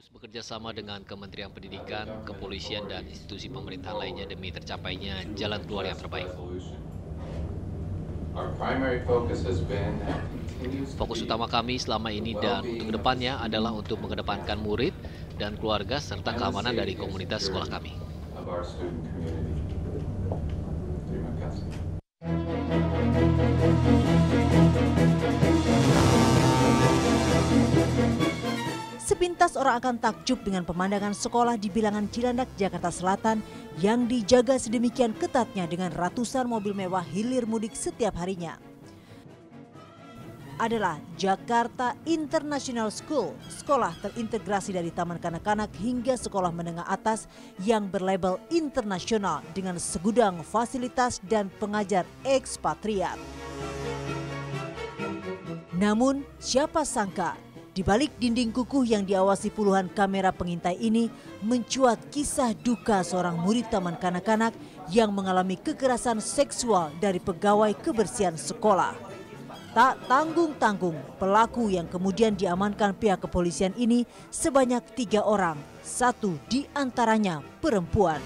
terus bekerja sama dengan Kementerian Pendidikan, Kepolisian, dan institusi pemerintah lainnya demi tercapainya jalan keluar yang terbaik. Fokus utama kami selama ini dan untuk kedepannya adalah untuk mengedepankan murid dan keluarga serta keamanan dari komunitas sekolah kami. Sepintas orang akan takjub dengan pemandangan sekolah di bilangan Cilandak, Jakarta Selatan yang dijaga sedemikian ketatnya dengan ratusan mobil mewah hilir mudik setiap harinya. Adalah Jakarta International School, sekolah terintegrasi dari taman kanak-kanak hingga sekolah menengah atas yang berlabel internasional dengan segudang fasilitas dan pengajar ekspatriat. Namun, siapa sangka di balik dinding kukuh yang diawasi puluhan kamera pengintai ini mencuat kisah duka seorang murid taman kanak-kanak yang mengalami kekerasan seksual dari pegawai kebersihan sekolah. Tak tanggung-tanggung, pelaku yang kemudian diamankan pihak kepolisian ini sebanyak tiga orang, satu di antaranya perempuan.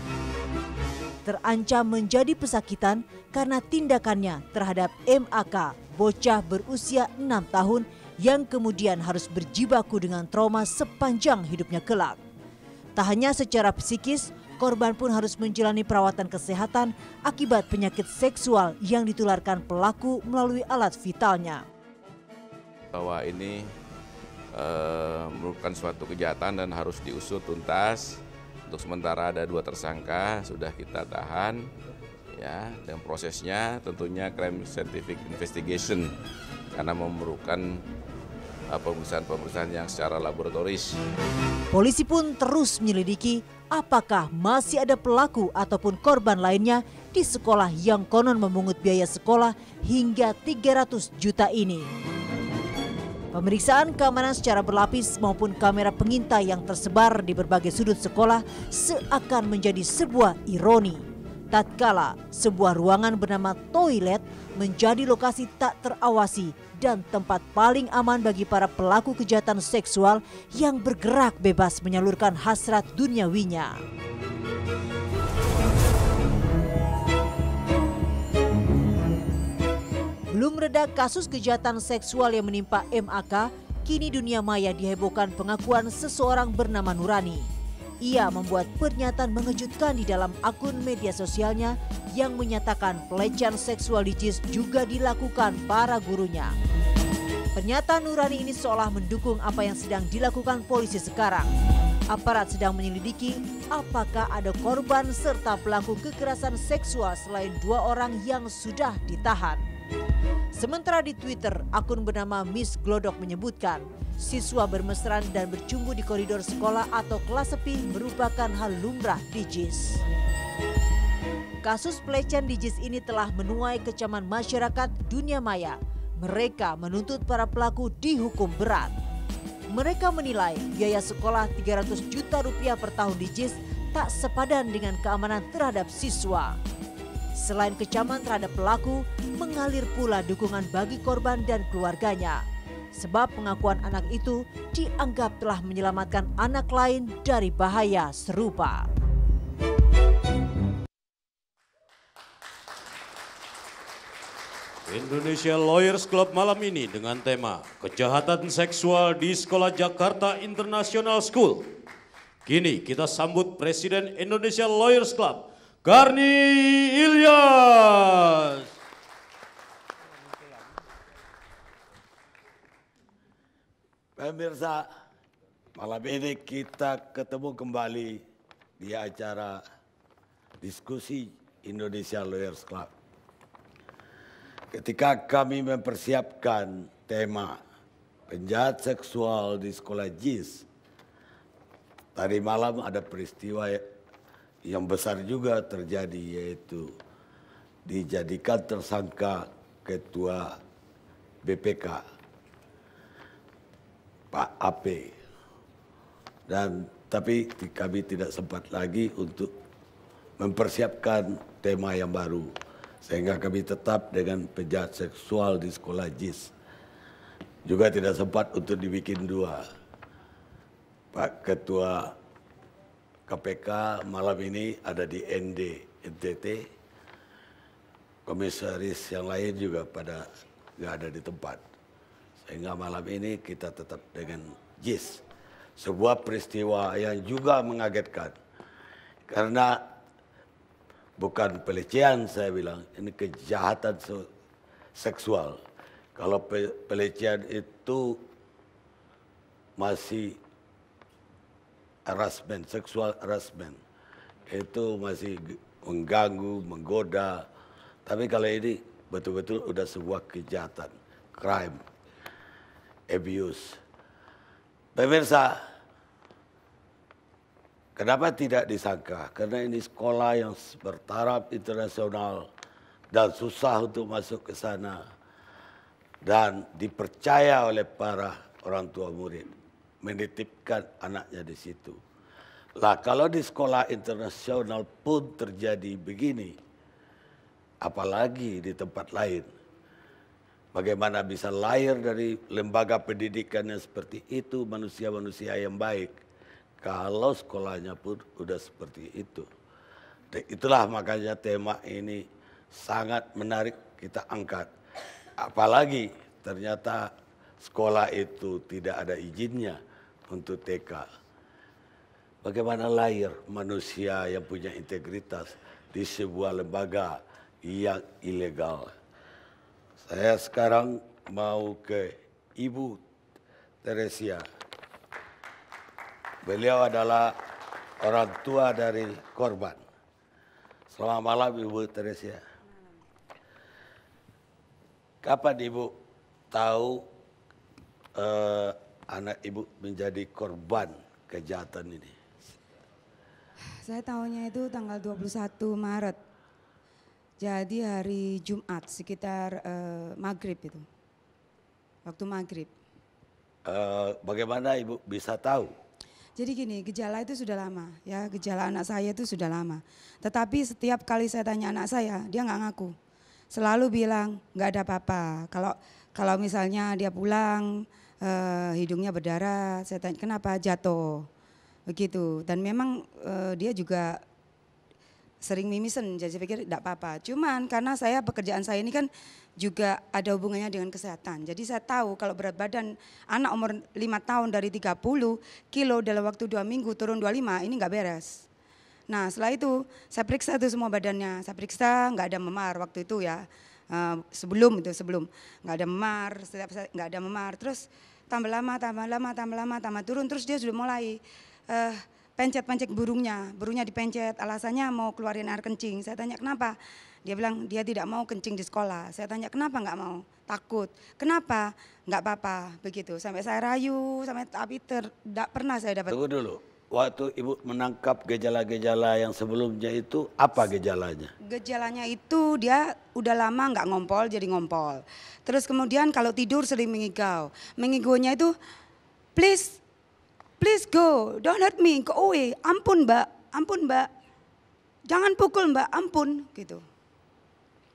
Terancam menjadi pesakitan karena tindakannya terhadap MAK, bocah berusia enam tahun yang kemudian harus berjibaku dengan trauma sepanjang hidupnya kelak. Tak hanya secara psikis, korban pun harus menjalani perawatan kesehatan akibat penyakit seksual yang ditularkan pelaku melalui alat vitalnya. Bahwa ini e, merupakan suatu kejahatan dan harus diusut tuntas. Untuk sementara ada dua tersangka sudah kita tahan, ya. Dan prosesnya tentunya crime scientific investigation karena memerlukan Eh, pemeriksaan-pemeriksaan yang secara laboratoris. Polisi pun terus menyelidiki apakah masih ada pelaku ataupun korban lainnya di sekolah yang konon memungut biaya sekolah hingga 300 juta ini. Pemeriksaan keamanan secara berlapis maupun kamera pengintai yang tersebar di berbagai sudut sekolah seakan menjadi sebuah ironi tatkala sebuah ruangan bernama toilet menjadi lokasi tak terawasi dan tempat paling aman bagi para pelaku kejahatan seksual yang bergerak bebas menyalurkan hasrat duniawinya. Belum reda kasus kejahatan seksual yang menimpa MAK, kini dunia maya dihebohkan pengakuan seseorang bernama Nurani. Ia membuat pernyataan mengejutkan di dalam akun media sosialnya yang menyatakan pelecehan seksual Dicis juga dilakukan para gurunya. Pernyataan Nurani ini seolah mendukung apa yang sedang dilakukan polisi sekarang. Aparat sedang menyelidiki apakah ada korban serta pelaku kekerasan seksual selain dua orang yang sudah ditahan. Sementara di Twitter, akun bernama Miss Glodok menyebutkan, siswa bermesraan dan bercumbu di koridor sekolah atau kelas sepi merupakan hal lumrah di JIS. Kasus pelecehan di JIS ini telah menuai kecaman masyarakat dunia maya. Mereka menuntut para pelaku dihukum berat. Mereka menilai biaya sekolah 300 juta rupiah per tahun di JIS tak sepadan dengan keamanan terhadap siswa. Selain kecaman terhadap pelaku, mengalir pula dukungan bagi korban dan keluarganya. Sebab pengakuan anak itu dianggap telah menyelamatkan anak lain dari bahaya serupa. Indonesia Lawyers Club malam ini dengan tema Kejahatan Seksual di Sekolah Jakarta International School. Kini kita sambut Presiden Indonesia Lawyers Club Garni Ilyas. Pemirsa, malam ini kita ketemu kembali di acara diskusi Indonesia Lawyers Club. Ketika kami mempersiapkan tema penjahat seksual di sekolah JIS, tadi malam ada peristiwa yang besar juga terjadi yaitu dijadikan tersangka ketua BPK Pak AP dan tapi kami tidak sempat lagi untuk mempersiapkan tema yang baru sehingga kami tetap dengan pejat seksual di sekolah JIS juga tidak sempat untuk dibikin dua Pak Ketua KPK malam ini ada di ND NTT. Komisaris yang lain juga pada nggak ada di tempat. Sehingga malam ini kita tetap dengan JIS. Sebuah peristiwa yang juga mengagetkan. Karena bukan pelecehan saya bilang, ini kejahatan seksual. Kalau pelecehan itu masih harassment, seksual harassment. Itu masih mengganggu, menggoda. Tapi kalau ini betul-betul udah sebuah kejahatan, crime, abuse. Pemirsa, kenapa tidak disangka? Karena ini sekolah yang bertaraf internasional dan susah untuk masuk ke sana dan dipercaya oleh para orang tua murid menitipkan anaknya di situ. Lah kalau di sekolah internasional pun terjadi begini, apalagi di tempat lain. Bagaimana bisa lahir dari lembaga pendidikan yang seperti itu manusia-manusia yang baik. Kalau sekolahnya pun udah seperti itu. Dan itulah makanya tema ini sangat menarik kita angkat. Apalagi ternyata sekolah itu tidak ada izinnya untuk TK. Bagaimana lahir manusia yang punya integritas di sebuah lembaga yang ilegal. Saya sekarang mau ke Ibu Teresia. Beliau adalah orang tua dari korban. Selamat malam Ibu Teresia. Kapan Ibu tahu uh, anak ibu menjadi korban kejahatan ini? Saya tahunya itu tanggal 21 Maret. Jadi hari Jumat sekitar uh, maghrib itu. Waktu maghrib. Uh, bagaimana ibu bisa tahu? Jadi gini, gejala itu sudah lama ya, gejala anak saya itu sudah lama. Tetapi setiap kali saya tanya anak saya, dia nggak ngaku. Selalu bilang nggak ada apa-apa. Kalau kalau misalnya dia pulang, e, hidungnya berdarah. Saya tanya kenapa jatuh begitu. Dan memang e, dia juga sering mimisan, jadi saya pikir tidak apa-apa. Cuman karena saya pekerjaan saya ini kan juga ada hubungannya dengan kesehatan. Jadi saya tahu kalau berat badan anak umur 5 tahun dari 30 kilo dalam waktu 2 minggu turun 25 ini nggak beres. Nah setelah itu saya periksa tuh semua badannya, saya periksa nggak ada memar waktu itu ya. Eh, sebelum itu sebelum nggak ada memar setiap nggak ada memar terus tambah lama tambah lama tambah lama tambah turun terus dia sudah mulai uh, pencet-pencet burungnya, burungnya dipencet, alasannya mau keluarin air kencing. Saya tanya kenapa? Dia bilang dia tidak mau kencing di sekolah. Saya tanya kenapa nggak mau? Takut. Kenapa? Nggak apa-apa, begitu. Sampai saya rayu, sampai tapi tidak pernah saya dapat. Tunggu dulu waktu ibu menangkap gejala-gejala yang sebelumnya itu apa gejalanya? Gejalanya itu dia udah lama nggak ngompol jadi ngompol. Terus kemudian kalau tidur sering mengigau. Mengigaunya itu please, please go, don't hurt me, go away, ampun mbak, ampun mbak, jangan pukul mbak, ampun gitu.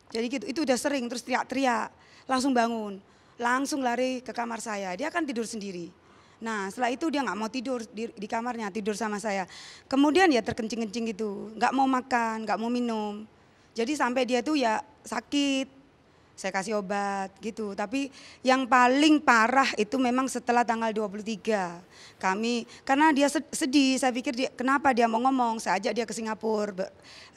Jadi gitu, itu udah sering terus teriak-teriak, langsung bangun, langsung lari ke kamar saya. Dia akan tidur sendiri Nah setelah itu dia nggak mau tidur di, di kamarnya tidur sama saya. Kemudian ya terkencing-kencing gitu, nggak mau makan, nggak mau minum. Jadi sampai dia tuh ya sakit saya kasih obat gitu. Tapi yang paling parah itu memang setelah tanggal 23. Kami karena dia sedih, saya pikir dia kenapa dia mau ngomong, saya ajak dia ke Singapura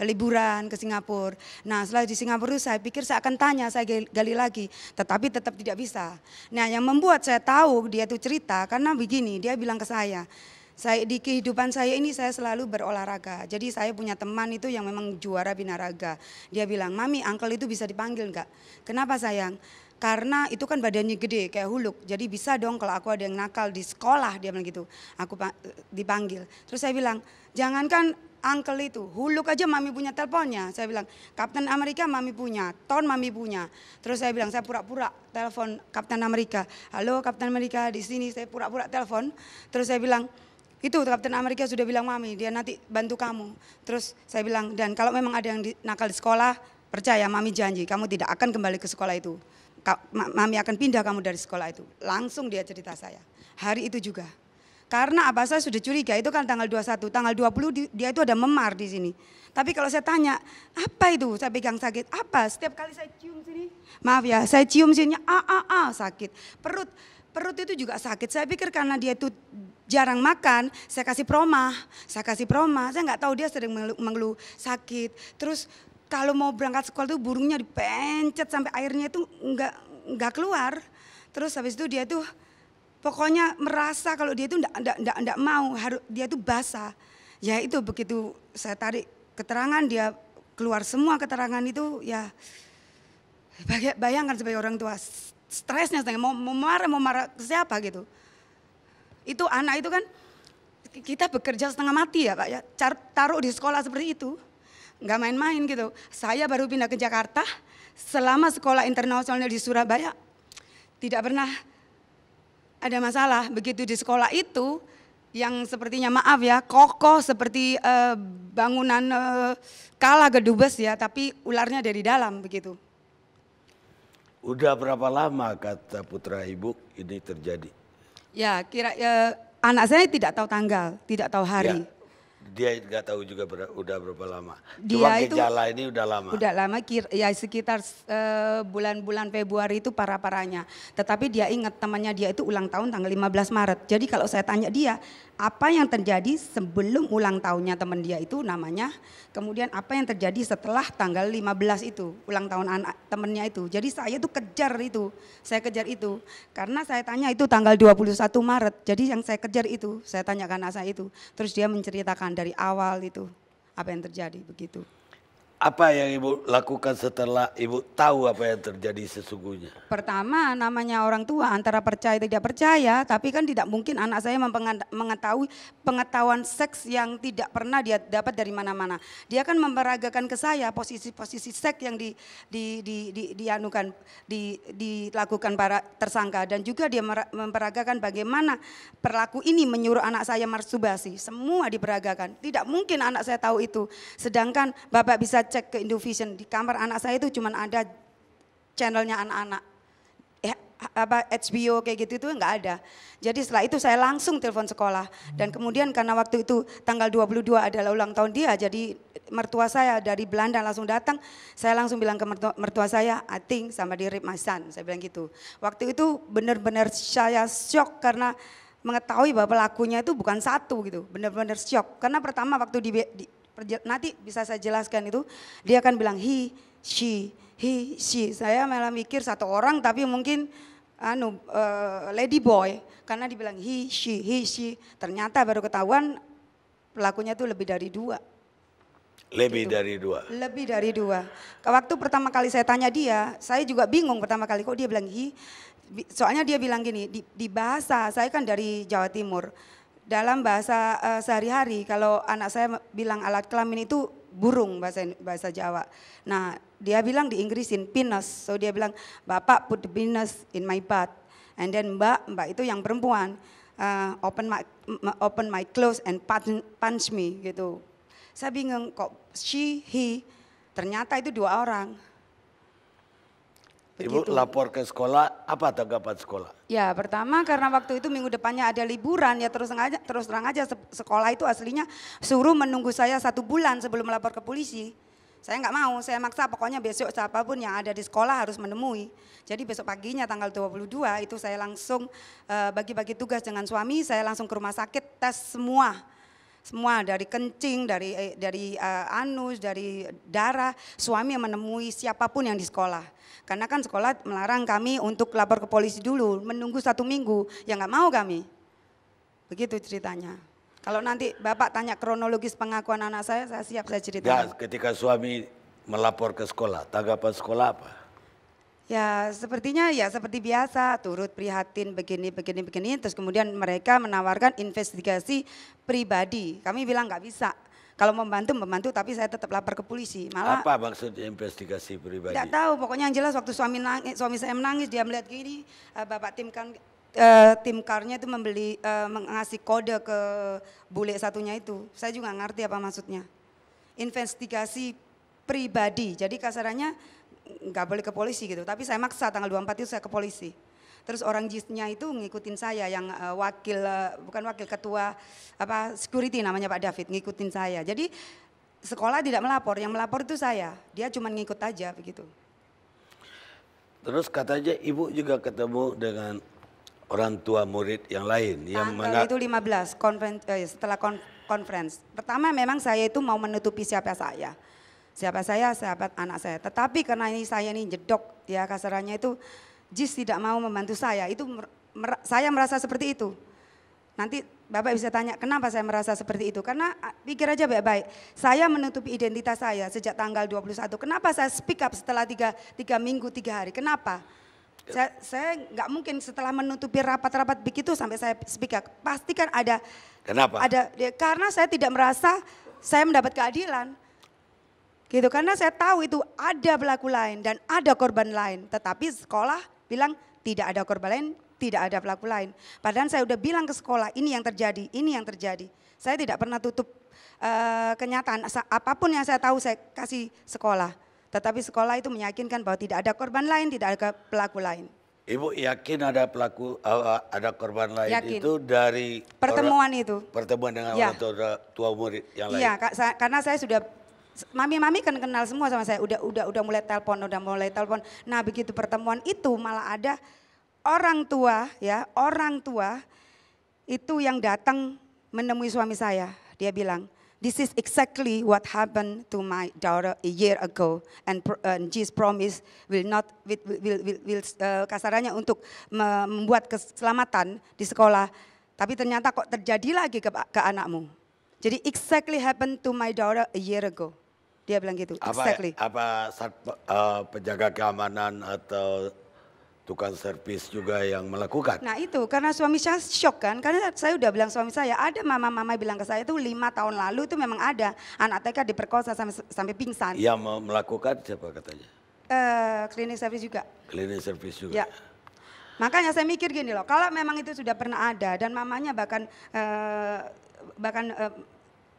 liburan ke Singapura. Nah, setelah di Singapura saya pikir saya akan tanya, saya gali lagi, tetapi tetap tidak bisa. Nah, yang membuat saya tahu dia itu cerita karena begini, dia bilang ke saya, saya di kehidupan saya ini saya selalu berolahraga. Jadi saya punya teman itu yang memang juara binaraga. Dia bilang, "Mami, uncle itu bisa dipanggil enggak?" "Kenapa, sayang?" Karena itu kan badannya gede kayak huluk. Jadi bisa dong kalau aku ada yang nakal di sekolah dia bilang gitu. Aku dipanggil. Terus saya bilang, "Jangankan uncle itu, huluk aja mami punya teleponnya." Saya bilang, "Kapten Amerika mami punya, Ton mami punya." Terus saya bilang, "Saya pura-pura telepon Kapten Amerika. Halo Kapten Amerika, di sini saya pura-pura telepon." Terus saya bilang, itu Kapten Amerika sudah bilang mami dia nanti bantu kamu terus saya bilang dan kalau memang ada yang di, nakal di sekolah percaya mami janji kamu tidak akan kembali ke sekolah itu mami akan pindah kamu dari sekolah itu langsung dia cerita saya hari itu juga karena apa saya sudah curiga itu kan tanggal 21 tanggal 20 puluh dia itu ada memar di sini tapi kalau saya tanya apa itu saya pegang sakit apa setiap kali saya cium sini maaf ya saya cium sini a ah, a ah, a ah, sakit perut perut itu juga sakit. Saya pikir karena dia itu jarang makan, saya kasih proma, saya kasih proma. Saya nggak tahu dia sering mengeluh, mengeluh sakit. Terus kalau mau berangkat sekolah itu burungnya dipencet sampai airnya itu nggak nggak keluar. Terus habis itu dia itu pokoknya merasa kalau dia itu nggak nggak enggak, mau, harus dia itu basah. Ya itu begitu saya tarik keterangan dia keluar semua keterangan itu ya bayangkan sebagai orang tua stresnya setengah mau, mau marah mau marah ke siapa gitu itu anak itu kan kita bekerja setengah mati ya pak ya taruh di sekolah seperti itu nggak main-main gitu saya baru pindah ke Jakarta selama sekolah internasional di Surabaya tidak pernah ada masalah begitu di sekolah itu yang sepertinya maaf ya kokoh seperti uh, bangunan uh, eh, kala gedubes ya tapi ularnya dari dalam begitu Udah berapa lama kata putra ibu ini terjadi? Ya, kira ya, anak saya tidak tahu tanggal, tidak tahu hari. Ya dia nggak tahu juga ber, udah berapa lama. Dia Cuma gejala ini udah lama. Udah lama, kira, ya sekitar eh, bulan-bulan uh, Februari itu parah-parahnya. Tetapi dia ingat temannya dia itu ulang tahun tanggal 15 Maret. Jadi kalau saya tanya dia, apa yang terjadi sebelum ulang tahunnya teman dia itu namanya, kemudian apa yang terjadi setelah tanggal 15 itu, ulang tahun anak temennya itu. Jadi saya tuh kejar itu, saya kejar itu. Karena saya tanya itu tanggal 21 Maret, jadi yang saya kejar itu, saya tanyakan anak saya itu. Terus dia menceritakan dari awal itu, apa yang terjadi begitu. Apa yang Ibu lakukan setelah Ibu tahu apa yang terjadi sesungguhnya? Pertama, namanya orang tua antara percaya tidak percaya, tapi kan tidak mungkin anak saya mengetahui pengetahuan seks yang tidak pernah dia dapat dari mana-mana. Dia kan memperagakan ke saya posisi-posisi seks yang di, di, di, di, dianukan, di, dilakukan para tersangka dan juga dia memperagakan bagaimana perlaku ini menyuruh anak saya marsubasi Semua diperagakan. Tidak mungkin anak saya tahu itu. Sedangkan Bapak bisa cek ke Indovision di kamar anak saya itu cuma ada channelnya anak-anak eh, apa HBO kayak gitu itu nggak ada. Jadi setelah itu saya langsung telepon sekolah dan hmm. kemudian karena waktu itu tanggal 22 adalah ulang tahun dia jadi mertua saya dari Belanda langsung datang. Saya langsung bilang ke mertua, mertua saya, "I think sama di Rip Masan." Saya bilang gitu. Waktu itu benar-benar saya shock karena mengetahui bahwa pelakunya itu bukan satu gitu, benar-benar shock. Karena pertama waktu di, di nanti bisa saya jelaskan itu. Dia akan bilang he, she, he, she. Saya malah mikir satu orang tapi mungkin anu uh, lady boy karena dibilang he, she, he, she. Ternyata baru ketahuan pelakunya itu lebih dari dua. Lebih gitu. dari dua. Lebih dari dua. Waktu pertama kali saya tanya dia, saya juga bingung pertama kali kok dia bilang hi. Soalnya dia bilang gini, di, di bahasa saya kan dari Jawa Timur dalam bahasa uh, sehari-hari kalau anak saya bilang alat kelamin itu burung bahasa bahasa Jawa. Nah, dia bilang di Inggrisin penis. So dia bilang, "Bapak put the penis in my butt." And then Mbak, Mbak itu yang perempuan, uh, open my open my clothes and punch, punch me gitu. Saya bingung kok she he ternyata itu dua orang. Begitu. Ibu lapor ke sekolah, apa tanggapan sekolah? Ya pertama karena waktu itu minggu depannya ada liburan ya terus terang aja, terus terang aja sekolah itu aslinya suruh menunggu saya satu bulan sebelum lapor ke polisi. Saya nggak mau, saya maksa pokoknya besok siapapun yang ada di sekolah harus menemui. Jadi besok paginya tanggal 22 itu saya langsung eh, bagi-bagi tugas dengan suami, saya langsung ke rumah sakit tes semua. Semua dari kencing, dari eh, dari eh, anus, dari darah, suami yang menemui siapapun yang di sekolah karena kan sekolah melarang kami untuk lapor ke polisi dulu, menunggu satu minggu, ya nggak mau kami. Begitu ceritanya. Kalau nanti Bapak tanya kronologis pengakuan anak saya, saya siap saya cerita. Ya, ketika suami melapor ke sekolah, tanggapan sekolah apa? Ya sepertinya ya seperti biasa turut prihatin begini begini begini terus kemudian mereka menawarkan investigasi pribadi. Kami bilang nggak bisa kalau membantu membantu tapi saya tetap lapar ke polisi. Malah Apa maksud investigasi pribadi? Tidak tahu, pokoknya yang jelas waktu suami nangis, suami saya menangis dia melihat gini, uh, Bapak tim kan uh, tim karnya itu membeli uh, mengasih kode ke bule satunya itu. Saya juga ngerti apa maksudnya. Investigasi pribadi. Jadi kasarannya nggak boleh ke polisi gitu. Tapi saya maksa tanggal 24 itu saya ke polisi terus orang jisnya itu ngikutin saya yang uh, wakil uh, bukan wakil ketua apa security namanya Pak David ngikutin saya. Jadi sekolah tidak melapor, yang melapor itu saya. Dia cuma ngikut aja begitu. Terus katanya ibu juga ketemu dengan orang tua murid yang lain yang ah, mana itu 15 konferensi eh, setelah kon konferensi. Pertama memang saya itu mau menutupi siapa saya. Siapa saya, sahabat anak saya. Tetapi karena ini saya ini jedok ya kasarannya itu JIS tidak mau membantu saya. Itu mer saya merasa seperti itu. Nanti Bapak bisa tanya kenapa saya merasa seperti itu. Karena pikir aja baik-baik. Saya menutupi identitas saya sejak tanggal 21. Kenapa saya speak up setelah tiga, tiga minggu, tiga hari? Kenapa? Saya, saya nggak mungkin setelah menutupi rapat-rapat begitu sampai saya speak up. Pasti kan ada. Kenapa? Ada ya, karena saya tidak merasa saya mendapat keadilan. Gitu karena saya tahu itu ada pelaku lain dan ada korban lain, tetapi sekolah bilang tidak ada korban lain, tidak ada pelaku lain. Padahal saya udah bilang ke sekolah, ini yang terjadi, ini yang terjadi. Saya tidak pernah tutup uh, kenyataan, apapun yang saya tahu saya kasih sekolah. Tetapi sekolah itu meyakinkan bahwa tidak ada korban lain, tidak ada pelaku lain. Ibu yakin ada pelaku, eh, ada korban lain yakin. itu dari pertemuan itu. Pertemuan dengan ya. orang tua, tua murid yang iya, lain. Iya, karena saya sudah Mami-mami kan kenal semua sama saya, udah udah udah mulai telepon, udah mulai telepon. Nah, begitu pertemuan itu malah ada orang tua ya, orang tua itu yang datang menemui suami saya. Dia bilang, "This is exactly what happened to my daughter a year ago and, and Jesus promise will not will will, will, will uh, kasarannya untuk membuat keselamatan di sekolah, tapi ternyata kok terjadi lagi ke, ke anakmu." Jadi exactly happened to my daughter a year ago. Dia bilang gitu. Apa, exactly. Apa saat, uh, eh, penjaga keamanan atau tukang servis juga yang melakukan. Nah itu karena suami saya shock kan, karena saya udah bilang suami saya ada mama-mama bilang ke saya itu lima tahun lalu itu memang ada anak TK diperkosa sampai sampai pingsan. Yang melakukan siapa katanya? Uh, klinik servis juga. Klinik servis juga. Ya. ya. Makanya saya mikir gini loh, kalau memang itu sudah pernah ada dan mamanya bahkan uh, bahkan uh,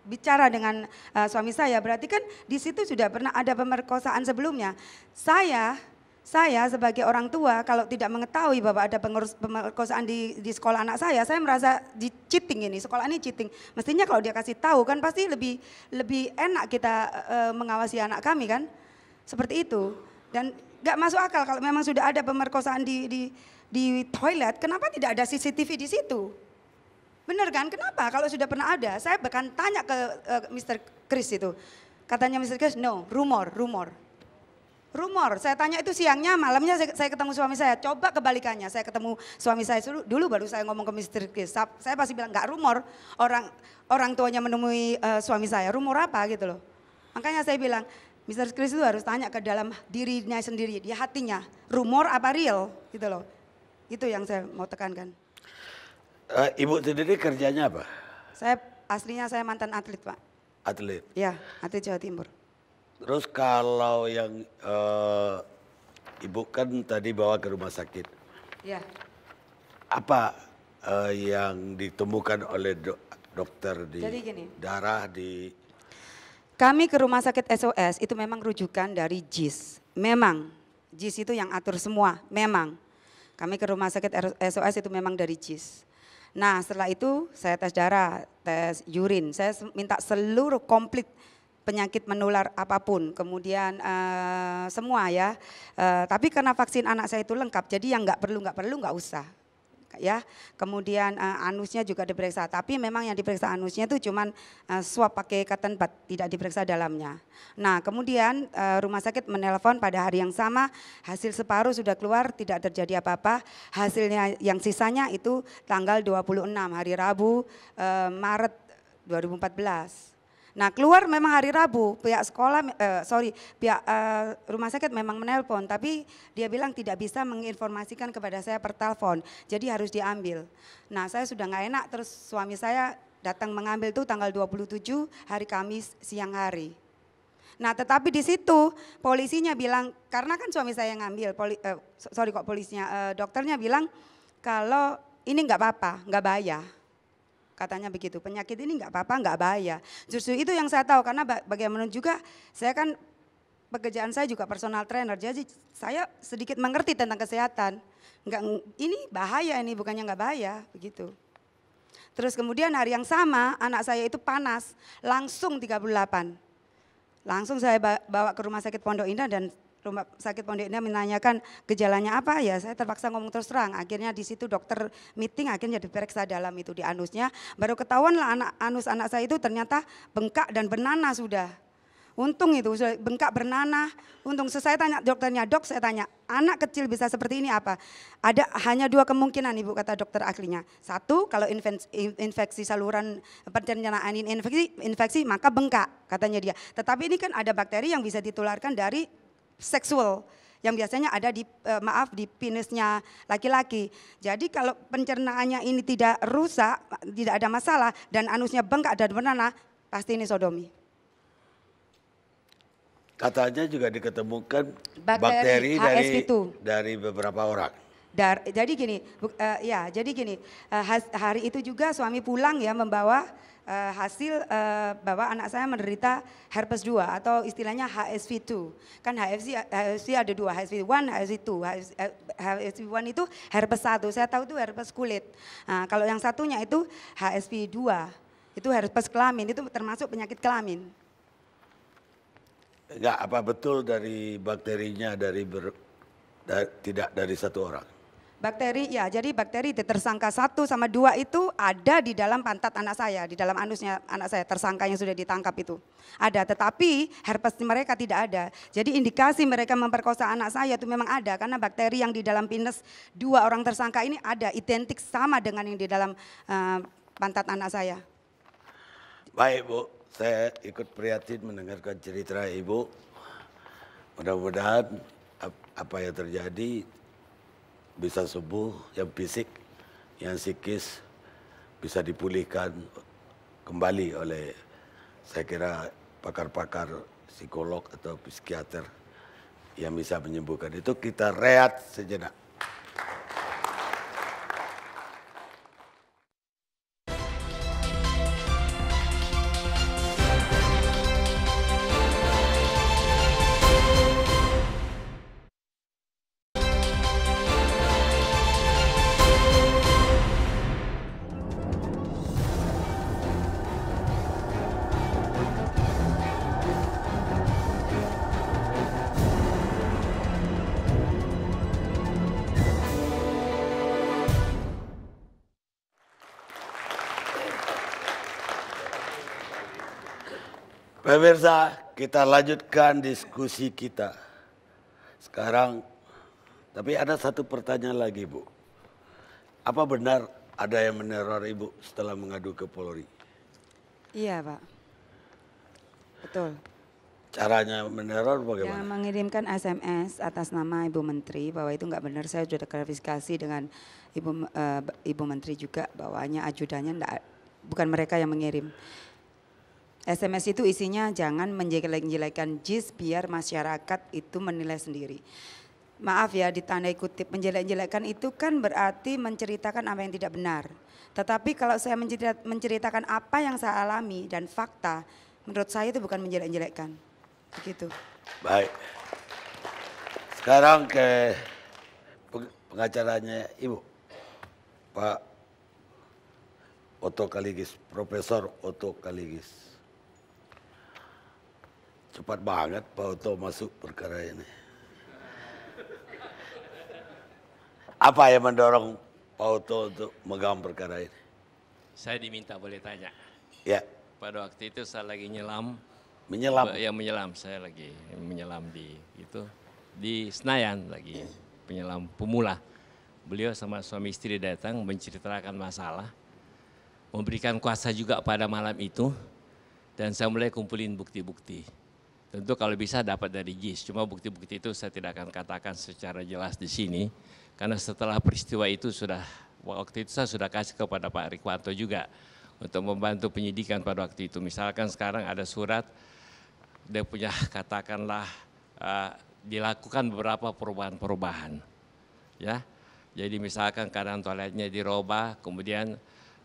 bicara dengan uh, suami saya berarti kan di situ sudah pernah ada pemerkosaan sebelumnya. Saya saya sebagai orang tua kalau tidak mengetahui bahwa ada pengurus pemerkosaan di, di sekolah anak saya, saya merasa di cheating ini, sekolah ini cheating. Mestinya kalau dia kasih tahu kan pasti lebih lebih enak kita uh, mengawasi anak kami kan. Seperti itu. Dan nggak masuk akal kalau memang sudah ada pemerkosaan di di di toilet, kenapa tidak ada CCTV di situ? benar kan? Kenapa? Kalau sudah pernah ada, saya bahkan tanya ke uh, eh, Mr. Chris itu. Katanya Mr. Chris, no, rumor, rumor. Rumor, saya tanya itu siangnya, malamnya saya, saya ketemu suami saya. Coba kebalikannya, saya ketemu suami saya dulu, dulu baru saya ngomong ke Mr. Chris. Saya pasti bilang, enggak rumor, orang orang tuanya menemui uh, suami saya. Rumor apa gitu loh. Makanya saya bilang, Mr. Chris itu harus tanya ke dalam dirinya sendiri, di hatinya. Rumor apa real gitu loh. Itu yang saya mau tekankan. Uh, ibu sendiri kerjanya apa? Saya aslinya saya mantan atlet pak. Atlet? Ya, atlet Jawa Timur. Terus kalau yang uh, ibu kan tadi bawa ke rumah sakit. Ya. Apa uh, yang ditemukan oleh do dokter di Jadi gini. darah di? Kami ke rumah sakit SOS itu memang rujukan dari JIS. Memang JIS itu yang atur semua, memang. Kami ke rumah sakit SOS itu memang dari JIS Nah setelah itu saya tes darah, tes urin, saya minta seluruh komplit penyakit menular apapun, kemudian uh, semua ya. Uh, tapi karena vaksin anak saya itu lengkap, jadi yang nggak perlu nggak perlu nggak usah ya. Kemudian uh, anusnya juga diperiksa, tapi memang yang diperiksa anusnya itu cuman uh, swab pakai cotton bud, tidak diperiksa dalamnya. Nah, kemudian uh, rumah sakit menelpon pada hari yang sama, hasil separuh sudah keluar, tidak terjadi apa-apa. Hasilnya yang sisanya itu tanggal 26 hari Rabu uh, Maret 2014. Nah keluar memang hari Rabu pihak sekolah, eh, sorry pihak eh, rumah sakit memang menelpon, tapi dia bilang tidak bisa menginformasikan kepada saya per telepon, jadi harus diambil. Nah saya sudah nggak enak, terus suami saya datang mengambil itu tanggal 27 hari Kamis siang hari. Nah, tetapi di situ polisinya bilang karena kan suami saya yang ngambil, poli, eh, sorry kok polisinya, eh, dokternya bilang kalau ini nggak apa-apa, nggak bahaya katanya begitu. Penyakit ini nggak apa-apa, nggak bahaya. Justru itu yang saya tahu karena bagaimana juga saya kan pekerjaan saya juga personal trainer. Jadi saya sedikit mengerti tentang kesehatan. Nggak ini bahaya ini bukannya nggak bahaya begitu. Terus kemudian hari yang sama anak saya itu panas langsung 38. Langsung saya bawa ke rumah sakit Pondok Indah dan rumah sakit Pondok Indah menanyakan gejalanya apa ya saya terpaksa ngomong terus terang akhirnya di situ dokter meeting akhirnya diperiksa dalam itu di anusnya baru ketahuan lah anak anus anak saya itu ternyata bengkak dan bernanah sudah Untung itu bengkak bernanah. Untung saya tanya dokternya, dok saya tanya, anak kecil bisa seperti ini apa? Ada hanya dua kemungkinan ibu kata dokter ahlinya. Satu, kalau infeksi, infeksi saluran pencernaan infeksi, infeksi maka bengkak katanya dia. Tetapi ini kan ada bakteri yang bisa ditularkan dari seksual yang biasanya ada di eh, maaf di penisnya laki-laki. Jadi kalau pencernaannya ini tidak rusak, tidak ada masalah dan anusnya bengkak dan bernanah, pasti ini sodomi. Katanya juga diketemukan bakteri, bakteri dari itu. dari beberapa orang. Dar, jadi gini, bu, uh, ya, jadi gini, uh, hari itu juga suami pulang ya membawa uh, hasil uh, bahwa anak saya menderita herpes 2 atau istilahnya HSV2. Kan HSV HSV ada dua, HSV1, HSV2. HSV1 eh, itu herpes 1. Saya tahu itu herpes kulit. Nah, kalau yang satunya itu HSV2. Itu herpes kelamin, itu termasuk penyakit kelamin. Enggak apa betul dari bakterinya dari ber, da, tidak dari satu orang? Bakteri, ya jadi bakteri di tersangka satu sama dua itu ada di dalam pantat anak saya, di dalam anusnya anak saya, tersangka yang sudah ditangkap itu. Ada, tetapi herpes mereka tidak ada. Jadi indikasi mereka memperkosa anak saya itu memang ada, karena bakteri yang di dalam pinus dua orang tersangka ini ada, identik sama dengan yang di dalam uh, pantat anak saya. Baik Bu, saya ikut prihatin mendengarkan cerita Ibu. Mudah-mudahan apa yang terjadi bisa sembuh yang fisik, yang psikis bisa dipulihkan kembali oleh saya kira pakar-pakar psikolog atau psikiater yang bisa menyembuhkan itu kita rehat sejenak pemirsa, kita lanjutkan diskusi kita. Sekarang, tapi ada satu pertanyaan lagi, Bu. Apa benar ada yang meneror Ibu setelah mengadu ke Polri? Iya, Pak. Betul. Caranya meneror bagaimana? Yang mengirimkan SMS atas nama Ibu Menteri bahwa itu enggak benar. Saya sudah klarifikasi dengan Ibu uh, Ibu Menteri juga bahwanya ajudannya enggak, bukan mereka yang mengirim SMS itu isinya jangan menjelek-jelekan JIS biar masyarakat itu menilai sendiri. Maaf ya ditandai kutip menjelek-jelekan itu kan berarti menceritakan apa yang tidak benar. Tetapi kalau saya menceritakan apa yang saya alami dan fakta, menurut saya itu bukan menjelek jelekan Begitu. Baik. Sekarang ke pengacaranya Ibu. Pak Otto Kaligis, Profesor Otto Kaligis. Cepat banget Pak Oto masuk perkara ini. Apa yang mendorong Pak Oto untuk megang perkara ini? Saya diminta boleh tanya. Ya. Pada waktu itu saya lagi nyelam. Menyelam? Ya menyelam, saya lagi menyelam di itu di Senayan lagi penyelam pemula. Beliau sama suami istri datang menceritakan masalah, memberikan kuasa juga pada malam itu, dan saya mulai kumpulin bukti-bukti. Tentu kalau bisa dapat dari GIS, cuma bukti-bukti itu saya tidak akan katakan secara jelas di sini, karena setelah peristiwa itu sudah, waktu itu saya sudah kasih kepada Pak Rikwanto juga, untuk membantu penyidikan pada waktu itu. Misalkan sekarang ada surat, dia punya katakanlah uh, dilakukan beberapa perubahan-perubahan. ya. Jadi misalkan kadang toiletnya dirubah, kemudian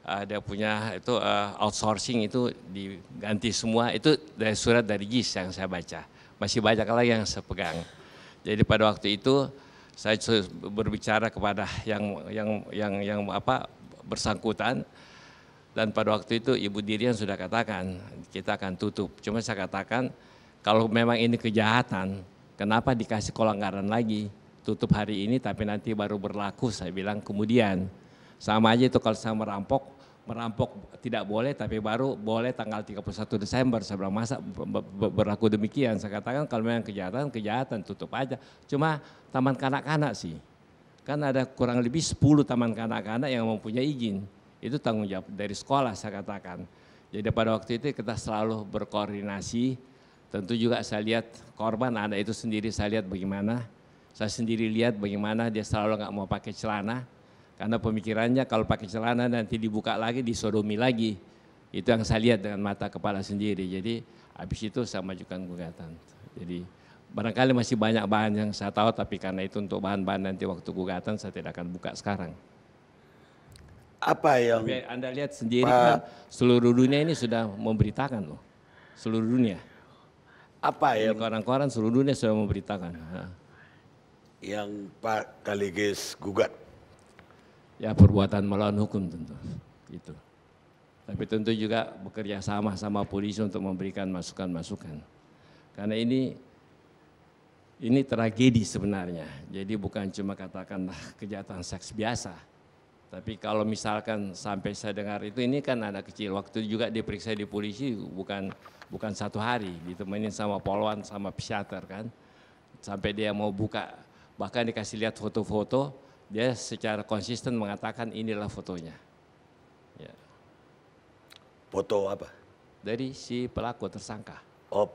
ada punya itu uh, outsourcing itu diganti semua itu dari surat dari GIS yang saya baca. Masih banyak lagi yang saya pegang. Jadi pada waktu itu saya berbicara kepada yang yang yang yang apa bersangkutan dan pada waktu itu Ibu Dirian sudah katakan kita akan tutup. Cuma saya katakan kalau memang ini kejahatan, kenapa dikasih kelonggaran lagi? Tutup hari ini tapi nanti baru berlaku saya bilang kemudian. Sama aja itu kalau saya merampok merampok tidak boleh tapi baru boleh tanggal 31 Desember sebelum masa berlaku demikian saya katakan kalau memang kejahatan kejahatan tutup aja cuma taman kanak-kanak sih kan ada kurang lebih 10 taman kanak-kanak yang mempunyai izin itu tanggung jawab dari sekolah saya katakan jadi pada waktu itu kita selalu berkoordinasi tentu juga saya lihat korban anak itu sendiri saya lihat bagaimana saya sendiri lihat bagaimana dia selalu nggak mau pakai celana karena pemikirannya kalau pakai celana nanti dibuka lagi, disodomi lagi. Itu yang saya lihat dengan mata kepala sendiri. Jadi habis itu saya majukan gugatan. Jadi barangkali masih banyak bahan yang saya tahu, tapi karena itu untuk bahan-bahan nanti waktu gugatan saya tidak akan buka sekarang. Apa yang tapi Anda lihat sendiri kan seluruh dunia ini sudah memberitakan loh. Seluruh dunia. Apa ya? Koran-koran seluruh dunia sudah memberitakan. Yang Pak Kaligis gugat ya perbuatan melawan hukum tentu. Itu. Tapi tentu juga bekerja sama sama polisi untuk memberikan masukan-masukan. Karena ini ini tragedi sebenarnya. Jadi bukan cuma katakan kejahatan seks biasa. Tapi kalau misalkan sampai saya dengar itu ini kan ada kecil waktu juga diperiksa di polisi bukan bukan satu hari ditemenin sama polwan sama psyater kan sampai dia mau buka bahkan dikasih lihat foto-foto dia secara konsisten mengatakan inilah fotonya. Ya. Foto apa? Dari si pelaku tersangka. Oh.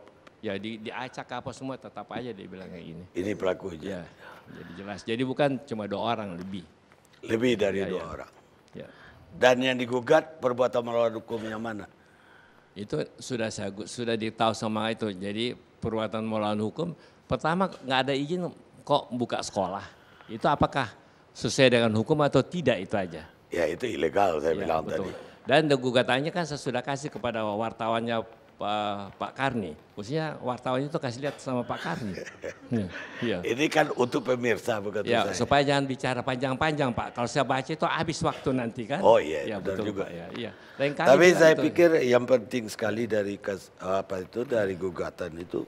Ya di, diacak apa semua tetap aja dia bilang kayak gini. Ini pelakunya. Ya, jadi jelas. Jadi bukan cuma dua orang lebih. Lebih dari ya, dua ya. orang. Ya. Dan yang digugat perbuatan melawan hukum yang mana? Itu sudah saya sudah ditahu sama itu. Jadi perbuatan melawan hukum pertama nggak ada izin kok buka sekolah. Itu apakah sesuai dengan hukum atau tidak itu aja. Ya itu ilegal saya ya, bilang betul. tadi. Dan gugatannya kan saya sudah kasih kepada wartawannya Pak, Pak Karni. Maksudnya wartawannya itu kasih lihat sama Pak Karni. ya. Iya. Ini kan untuk pemirsa bukan ya, saya. Supaya jangan bicara panjang-panjang Pak. Kalau saya baca itu habis waktu nanti kan. Oh iya ya, betul juga. Pak, ya, iya. Tapi saya itu, pikir yang penting sekali dari kas, apa itu dari gugatan itu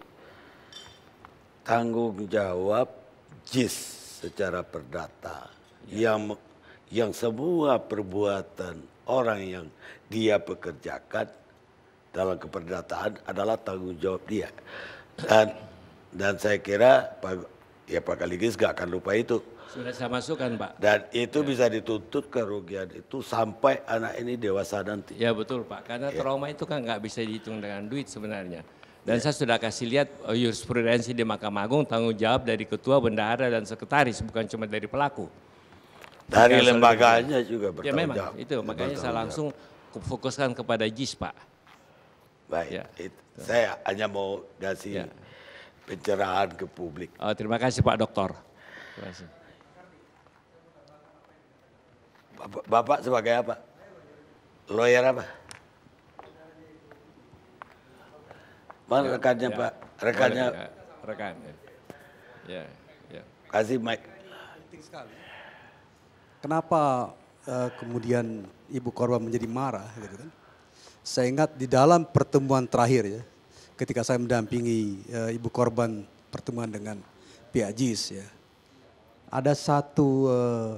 tanggung jawab JIS secara perdata Ya. yang yang semua perbuatan orang yang dia pekerjakan dalam keperdataan adalah tanggung jawab dia. Dan dan saya kira Pak ya Pak Kaligis gak akan lupa itu. Sudah saya masukkan Pak. Dan itu ya. bisa dituntut kerugian itu sampai anak ini dewasa nanti. Ya betul Pak, karena ya. trauma itu kan nggak bisa dihitung dengan duit sebenarnya. Dan ya. saya sudah kasih lihat oh, jurisprudensi di Mahkamah Agung tanggung jawab dari ketua, bendahara, dan sekretaris, bukan cuma dari pelaku dari lembaganya juga ya, bertanggung jawab. Ya memang itu makanya saya langsung fokuskan kepada JIS Pak. Baik, ya. itu. saya hanya mau kasih ya. pencerahan ke publik. Oh, terima kasih Pak Doktor. Terima kasih. Bapak, Bapak sebagai apa? Lawyer apa? Mana ya, rekannya ya. Pak? Rekannya. Rekan. Ya. Ya. ya. Kasih mic. Penting kenapa uh, kemudian ibu korban menjadi marah gitu kan. Saya ingat di dalam pertemuan terakhir ya, ketika saya mendampingi uh, ibu korban pertemuan dengan JIS ya. Ada satu uh,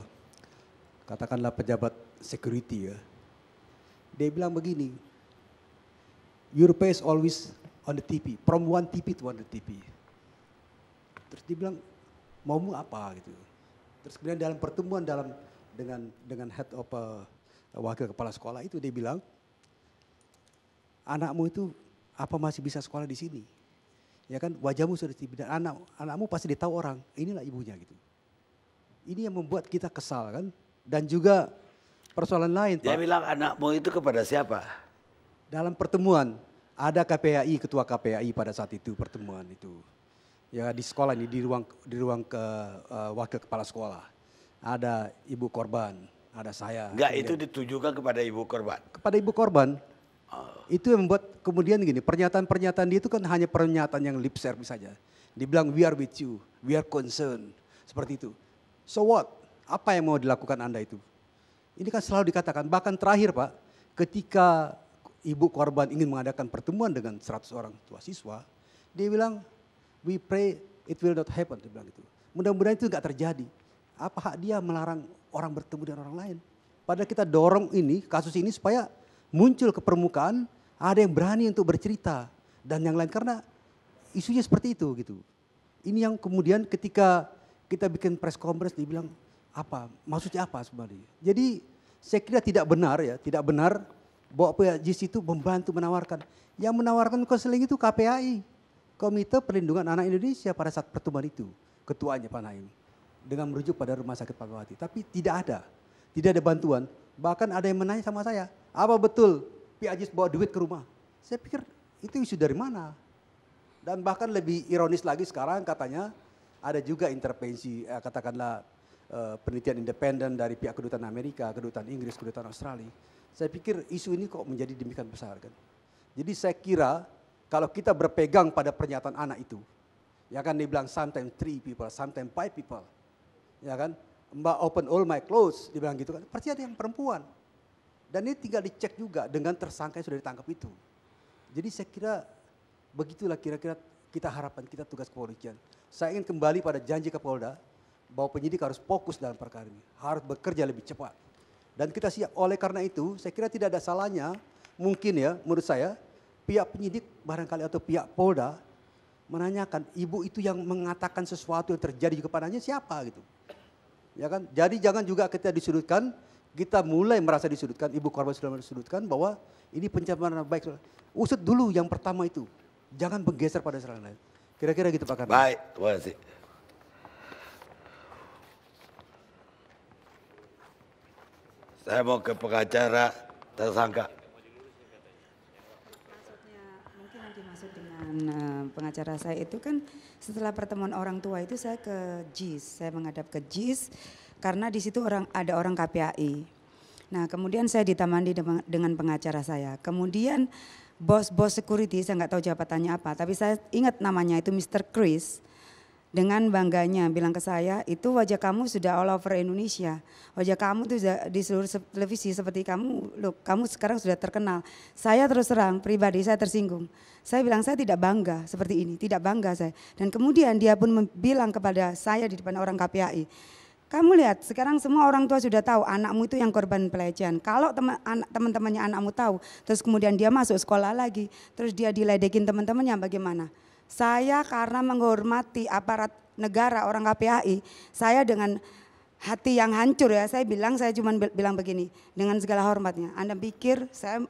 katakanlah pejabat security ya. Dia bilang begini, your face always on the TV, from one TV to one TV. Terus dia bilang, mau apa gitu. Terus kemudian dalam pertemuan dalam dengan dengan head of uh, wakil kepala sekolah itu dia bilang anakmu itu apa masih bisa sekolah di sini? Ya kan wajahmu sudah tidak anak anakmu pasti ditahu orang inilah ibunya gitu. Ini yang membuat kita kesal kan dan juga persoalan lain. Dia Pak. bilang anakmu itu kepada siapa? Dalam pertemuan ada KPAI ketua KPAI pada saat itu pertemuan itu ya di sekolah ini di ruang di ruang ke uh, wakil kepala sekolah ada ibu korban, ada saya. Enggak, itu ditujukan kepada ibu korban. Kepada ibu korban. Oh. Itu yang membuat kemudian gini, pernyataan-pernyataan dia itu kan hanya pernyataan yang lip service saja. Dibilang we are with you, we are concerned, seperti itu. So what? Apa yang mau dilakukan Anda itu? Ini kan selalu dikatakan, bahkan terakhir Pak, ketika ibu korban ingin mengadakan pertemuan dengan 100 orang tua siswa, dia bilang, we pray it will not happen, dia bilang gitu. Mudah-mudahan itu gak terjadi. Apa hak dia melarang orang bertemu dengan orang lain? Padahal kita dorong ini, kasus ini supaya muncul ke permukaan, ada yang berani untuk bercerita dan yang lain karena isunya seperti itu gitu. Ini yang kemudian ketika kita bikin press conference dibilang apa? Maksudnya apa sebenarnya? Jadi saya kira tidak benar ya, tidak benar bahwa JIS itu membantu menawarkan. Yang menawarkan konseling itu KPAI, Komite Perlindungan Anak Indonesia pada saat pertemuan itu, ketuanya Pak Naim dengan merujuk pada rumah sakit Pagawati. Tapi tidak ada, tidak ada bantuan. Bahkan ada yang menanya sama saya, apa betul Pi Ajis bawa duit ke rumah? Saya pikir itu isu dari mana? Dan bahkan lebih ironis lagi sekarang katanya ada juga intervensi, eh, katakanlah eh, penelitian independen dari pihak kedutaan Amerika, kedutaan Inggris, kedutaan Australia. Saya pikir isu ini kok menjadi demikian besar kan. Jadi saya kira kalau kita berpegang pada pernyataan anak itu, ya kan dibilang sometimes three people, sometimes five people, ya kan? Mbak open all my clothes, dibilang gitu kan. Pasti ada yang perempuan. Dan ini tinggal dicek juga dengan tersangka yang sudah ditangkap itu. Jadi saya kira begitulah kira-kira kita harapan kita tugas kepolisian. Saya ingin kembali pada janji Kapolda bahwa penyidik harus fokus dalam perkara ini, harus bekerja lebih cepat. Dan kita siap. Oleh karena itu, saya kira tidak ada salahnya mungkin ya menurut saya pihak penyidik barangkali atau pihak Polda menanyakan ibu itu yang mengatakan sesuatu yang terjadi kepadanya siapa gitu. Ya kan? Jadi jangan juga kita disudutkan, kita mulai merasa disudutkan, ibu korban sudah disudutkan bahwa ini pencemaran baik. Usut dulu yang pertama itu. Jangan bergeser pada serangan lain. Kira-kira gitu Pak Kabit. Baik, terima kasih. Saya mau ke pengacara tersangka. Maksudnya mungkin nanti masuk dengan eh, pengacara saya itu kan setelah pertemuan orang tua itu saya ke JIS, saya menghadap ke JIS karena di situ orang ada orang KPAI. Nah, kemudian saya ditamani dengan pengacara saya. Kemudian bos-bos security, saya nggak tahu jabatannya apa, tapi saya ingat namanya itu Mr. Chris dengan bangganya bilang ke saya itu wajah kamu sudah all over Indonesia wajah kamu tuh di seluruh televisi seperti kamu loh kamu sekarang sudah terkenal saya terus terang pribadi saya tersinggung saya bilang saya tidak bangga seperti ini tidak bangga saya dan kemudian dia pun bilang kepada saya di depan orang KPI kamu lihat sekarang semua orang tua sudah tahu anakmu itu yang korban pelecehan. Kalau teman anak teman-temannya anakmu tahu, terus kemudian dia masuk sekolah lagi, terus dia diledekin teman-temannya bagaimana? Saya karena menghormati aparat negara orang KPAI, saya dengan hati yang hancur ya, saya bilang saya cuma bilang begini, dengan segala hormatnya, Anda pikir saya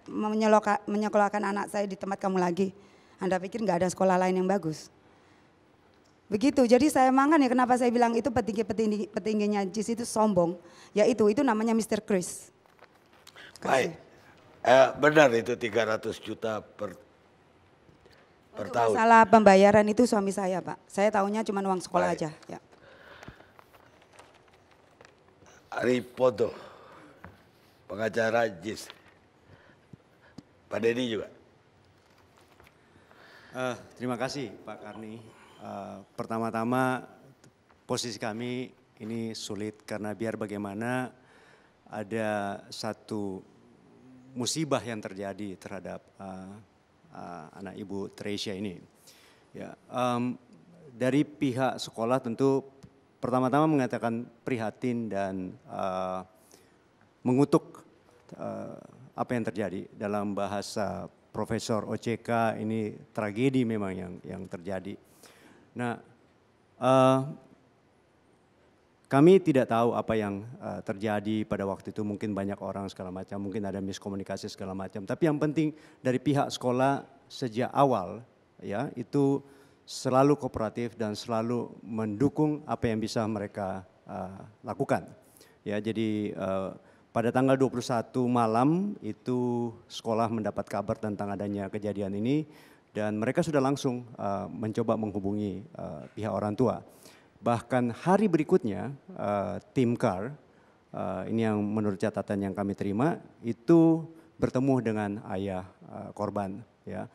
menyekolahkan anak saya di tempat kamu lagi? Anda pikir nggak ada sekolah lain yang bagus? Begitu, jadi saya mangan ya kenapa saya bilang itu petinggi-petinggi petingginya JIS itu sombong. Yaitu itu, itu namanya Mr. Chris. Kasih. Baik, eh, benar itu 300 juta per bertahun. Masalah pembayaran itu suami saya, Pak. Saya tahunya cuma uang sekolah Baik. aja. Ya. Ripodo, pengacara JIS. Pak Dedi juga. Uh, terima kasih Pak Karni. Uh, pertama-tama posisi kami ini sulit karena biar bagaimana ada satu musibah yang terjadi terhadap uh, uh, anak ibu Tresia ini. Ya, um, dari pihak sekolah tentu pertama-tama mengatakan prihatin dan uh, mengutuk uh, apa yang terjadi dalam bahasa Profesor OCK ini tragedi memang yang yang terjadi. Nah, uh, kami tidak tahu apa yang uh, terjadi pada waktu itu, mungkin banyak orang segala macam, mungkin ada miskomunikasi segala macam. Tapi yang penting dari pihak sekolah sejak awal ya itu selalu kooperatif dan selalu mendukung apa yang bisa mereka uh, lakukan. Ya, jadi uh, pada tanggal 21 malam itu sekolah mendapat kabar tentang adanya kejadian ini dan mereka sudah langsung uh, mencoba menghubungi uh, pihak orang tua. Bahkan hari berikutnya uh, tim CAR, uh, eh, ini yang menurut catatan yang kami terima, itu bertemu dengan ayah uh, korban. Ya.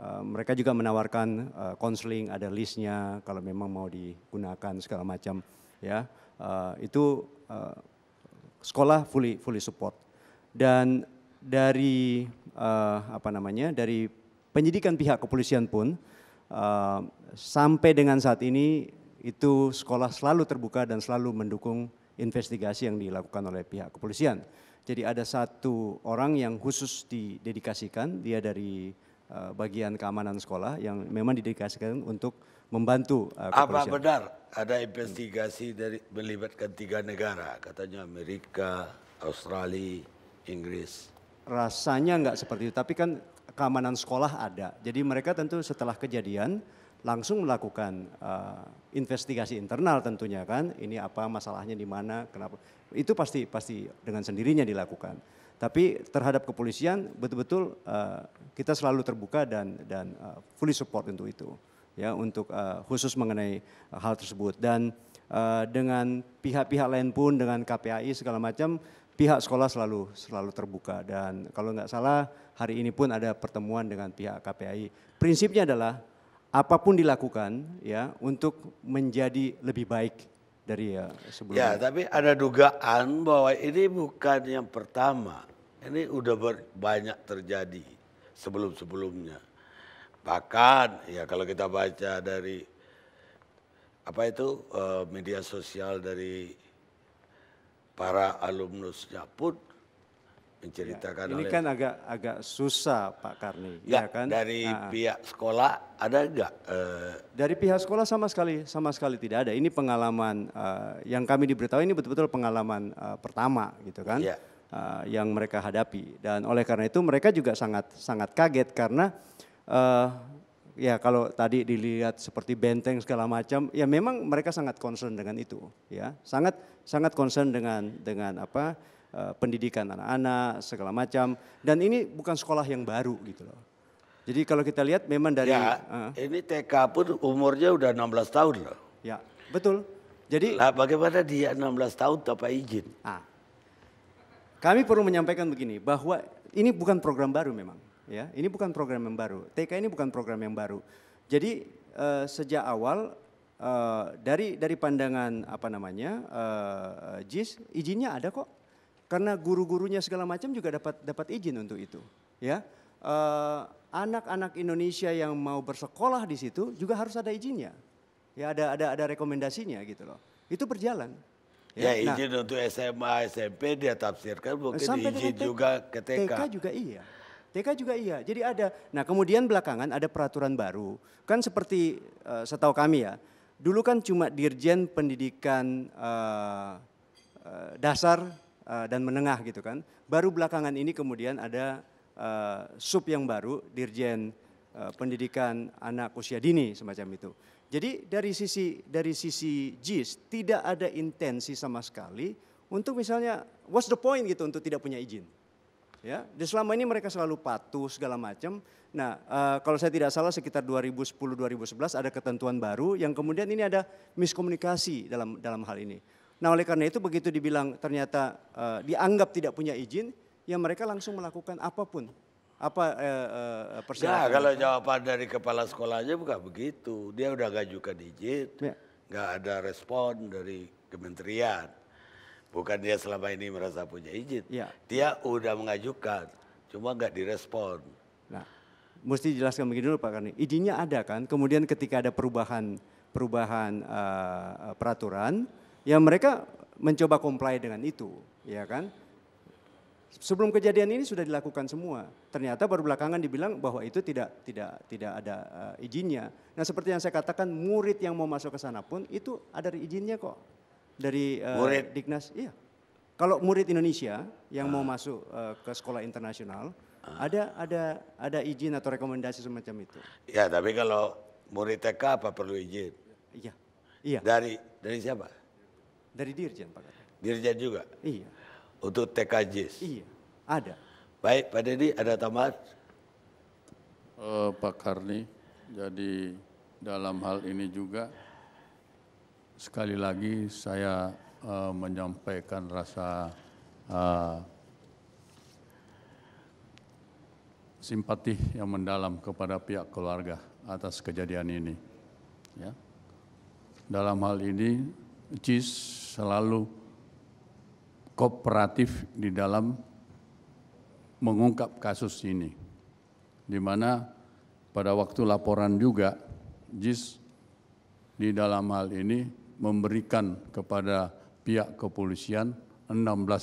Uh, mereka juga menawarkan konseling, uh, ada listnya kalau memang mau digunakan segala macam. Ya, uh, itu uh, sekolah fully fully support. Dan dari uh, apa namanya dari penyidikan pihak kepolisian pun uh, sampai dengan saat ini itu sekolah selalu terbuka dan selalu mendukung investigasi yang dilakukan oleh pihak kepolisian. Jadi ada satu orang yang khusus didedikasikan, dia dari eh, bagian keamanan sekolah yang memang didedikasikan untuk membantu eh, kepolisian. Apa benar ada investigasi dari melibatkan tiga negara, katanya Amerika, Australia, Inggris? Rasanya nggak seperti itu, tapi kan keamanan sekolah ada. Jadi mereka tentu setelah kejadian langsung melakukan uh, investigasi internal tentunya kan ini apa masalahnya di mana kenapa itu pasti pasti dengan sendirinya dilakukan tapi terhadap kepolisian betul-betul uh, kita selalu terbuka dan dan uh, fully support untuk itu ya untuk uh, khusus mengenai uh, hal tersebut dan uh, dengan pihak-pihak lain pun dengan KPAI segala macam pihak sekolah selalu selalu terbuka dan kalau nggak salah hari ini pun ada pertemuan dengan pihak KPAI prinsipnya adalah apapun dilakukan ya untuk menjadi lebih baik dari ya sebelumnya. Ya, tapi ada dugaan bahwa ini bukan yang pertama. Ini udah banyak terjadi sebelum-sebelumnya. Bahkan ya kalau kita baca dari apa itu eh, media sosial dari para alumnusnya pun menceritakan ya, ini oleh... kan agak agak susah Pak Karni ya, ya kan dari nah, pihak sekolah ada enggak uh... Eh, dari pihak sekolah sama sekali sama sekali tidak ada ini pengalaman uh, yang kami diberitahu ini betul-betul pengalaman uh, pertama gitu kan ya. uh, yang mereka hadapi dan oleh karena itu mereka juga sangat sangat kaget karena uh, ya kalau tadi dilihat seperti benteng segala macam ya memang mereka sangat concern dengan itu ya sangat sangat concern dengan dengan apa Eh, pendidikan anak-anak segala macam dan ini bukan sekolah yang baru gitu loh. Jadi kalau kita lihat memang dari ya, uh, ini TK pun umurnya udah 16 tahun loh. Ya, betul. Jadi nah, bagaimana dia 16 tahun tanpa izin? Ah, kami perlu menyampaikan begini bahwa ini bukan program baru memang ya. Ini bukan program yang baru. TK ini bukan program yang baru. Jadi uh, sejak awal uh, dari dari pandangan apa namanya? Uh, JIS izinnya ada kok karena guru-gurunya segala macam juga dapat dapat izin untuk itu, ya. Eh, anak-anak uh, Indonesia yang mau bersekolah di situ juga harus ada izinnya, ya ada ada ada rekomendasinya gitu loh. Itu berjalan. Ya, ya nah izin nah, untuk SMA, SMP dia tafsirkan mungkin sampai izin juga ke TK. TK juga iya. TK juga iya. Jadi ada. Nah, kemudian belakangan ada peraturan baru. Kan seperti uh, setahu kami ya, dulu kan cuma Dirjen Pendidikan uh, Dasar Eh, dan menengah gitu kan. Baru belakangan ini kemudian ada uh, eh, sub yang baru, Dirjen uh, Pendidikan Anak Usia Dini semacam itu. Jadi dari sisi dari sisi JIS tidak ada intensi sama sekali untuk misalnya what's the point gitu untuk tidak punya izin. Ya, di selama ini mereka selalu patuh segala macam. Nah, uh, kalau saya tidak salah sekitar 2010 2011 ada ketentuan baru yang kemudian ini ada miskomunikasi dalam dalam hal ini. Nah oleh karena itu begitu dibilang ternyata uh, dianggap tidak punya izin, ya mereka langsung melakukan apapun. Apa uh, persyaratan? Nah, kalau jawaban dari kepala sekolahnya bukan begitu. Dia udah gajukan izin, ya. nggak ada respon dari kementerian. Bukan dia selama ini merasa punya izin. Ya. Dia udah mengajukan, cuma nggak direspon. Nah, mesti jelaskan begini dulu Pak Karni. Izinnya ada kan, kemudian ketika ada perubahan perubahan uh, peraturan, ya mereka mencoba comply dengan itu, ya kan? Sebelum kejadian ini sudah dilakukan semua. Ternyata baru belakangan dibilang bahwa itu tidak tidak tidak ada uh, izinnya. Nah, seperti yang saya katakan, murid yang mau masuk ke sana pun itu ada izinnya kok dari uh, murid. Dignas. Iya. Kalau murid Indonesia yang uh. mau ah. masuk uh, ke sekolah internasional, uh. ada ada ada izin atau rekomendasi semacam itu. Ya, tapi kalau murid TK apa perlu izin? Iya. Iya. Dari dari siapa? Dari dirjen Pak Dirjen juga? Iya. Untuk TKJs? Iya, ada. Baik, Pak Dedi ada tambahan? Uh, Pak Karni, jadi dalam hal ini juga sekali lagi saya uh, menyampaikan rasa uh, simpati yang mendalam kepada pihak keluarga atas kejadian ini. Ya. Dalam hal ini, Jis selalu kooperatif di dalam mengungkap kasus ini. Di mana pada waktu laporan juga JIS di dalam hal ini memberikan kepada pihak kepolisian 16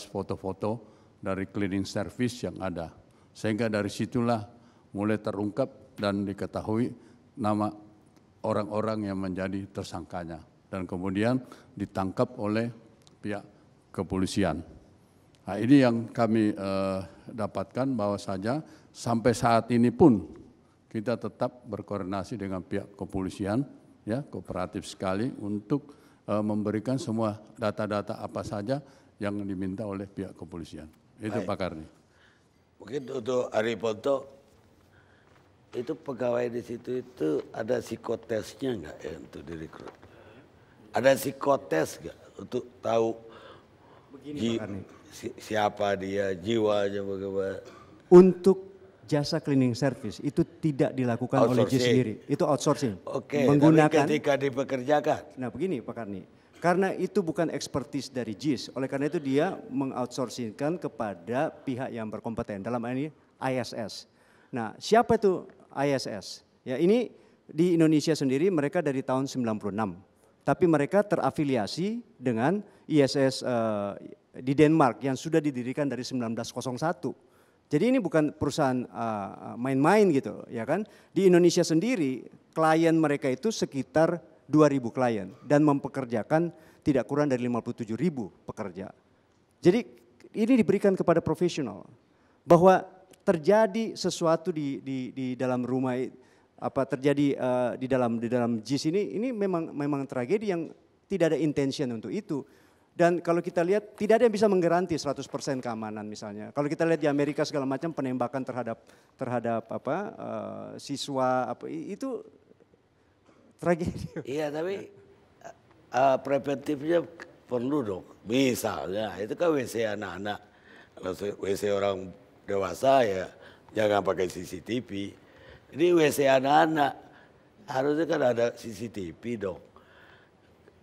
foto-foto dari cleaning service yang ada. Sehingga dari situlah mulai terungkap dan diketahui nama orang-orang yang menjadi tersangkanya dan kemudian ditangkap oleh pihak kepolisian. Nah, ini yang kami eh, dapatkan bahwa saja sampai saat ini pun kita tetap berkoordinasi dengan pihak kepolisian, ya kooperatif sekali untuk eh, memberikan semua data-data apa saja yang diminta oleh pihak kepolisian. Itu Baik. Pak Karni. Mungkin untuk Ari Ponto, itu pegawai di situ itu ada psikotesnya nggak ya untuk direkrut? Ada psikotes gak untuk tahu Begini, si, siapa dia, jiwanya bagaimana? Untuk jasa cleaning service itu tidak dilakukan oleh JIS sendiri. Itu outsourcing. Oke, okay, menggunakan tapi ketika dipekerjakan. Nah, begini Pak Karni. Karena itu bukan expertise dari JIS, oleh karena itu dia mengoutsourcingkan kepada pihak yang berkompeten dalam ini ISS. Nah, siapa itu ISS? Ya, ini di Indonesia sendiri mereka dari tahun 96 tapi mereka terafiliasi dengan ISS uh, eh, di Denmark yang sudah didirikan dari 1901. Jadi ini bukan perusahaan eh, eh, main-main uh, gitu, ya kan? Di Indonesia sendiri klien mereka itu sekitar 2.000 klien dan mempekerjakan tidak kurang dari 57.000 pekerja. Jadi ini diberikan kepada profesional bahwa terjadi sesuatu di, di, di dalam rumah apa terjadi uh, di dalam di dalam JIS ini ini memang memang tragedi yang tidak ada intention untuk itu. Dan kalau kita lihat tidak ada yang bisa menggaranti 100% keamanan misalnya. Kalau kita lihat di Amerika segala macam penembakan terhadap terhadap apa uh, siswa apa itu tragedi. Iya tapi uh, preventifnya perlu dong. Misalnya itu kan WC anak-anak, WC orang dewasa ya jangan pakai CCTV ini WC anak-anak. Harusnya kan ada CCTV dong.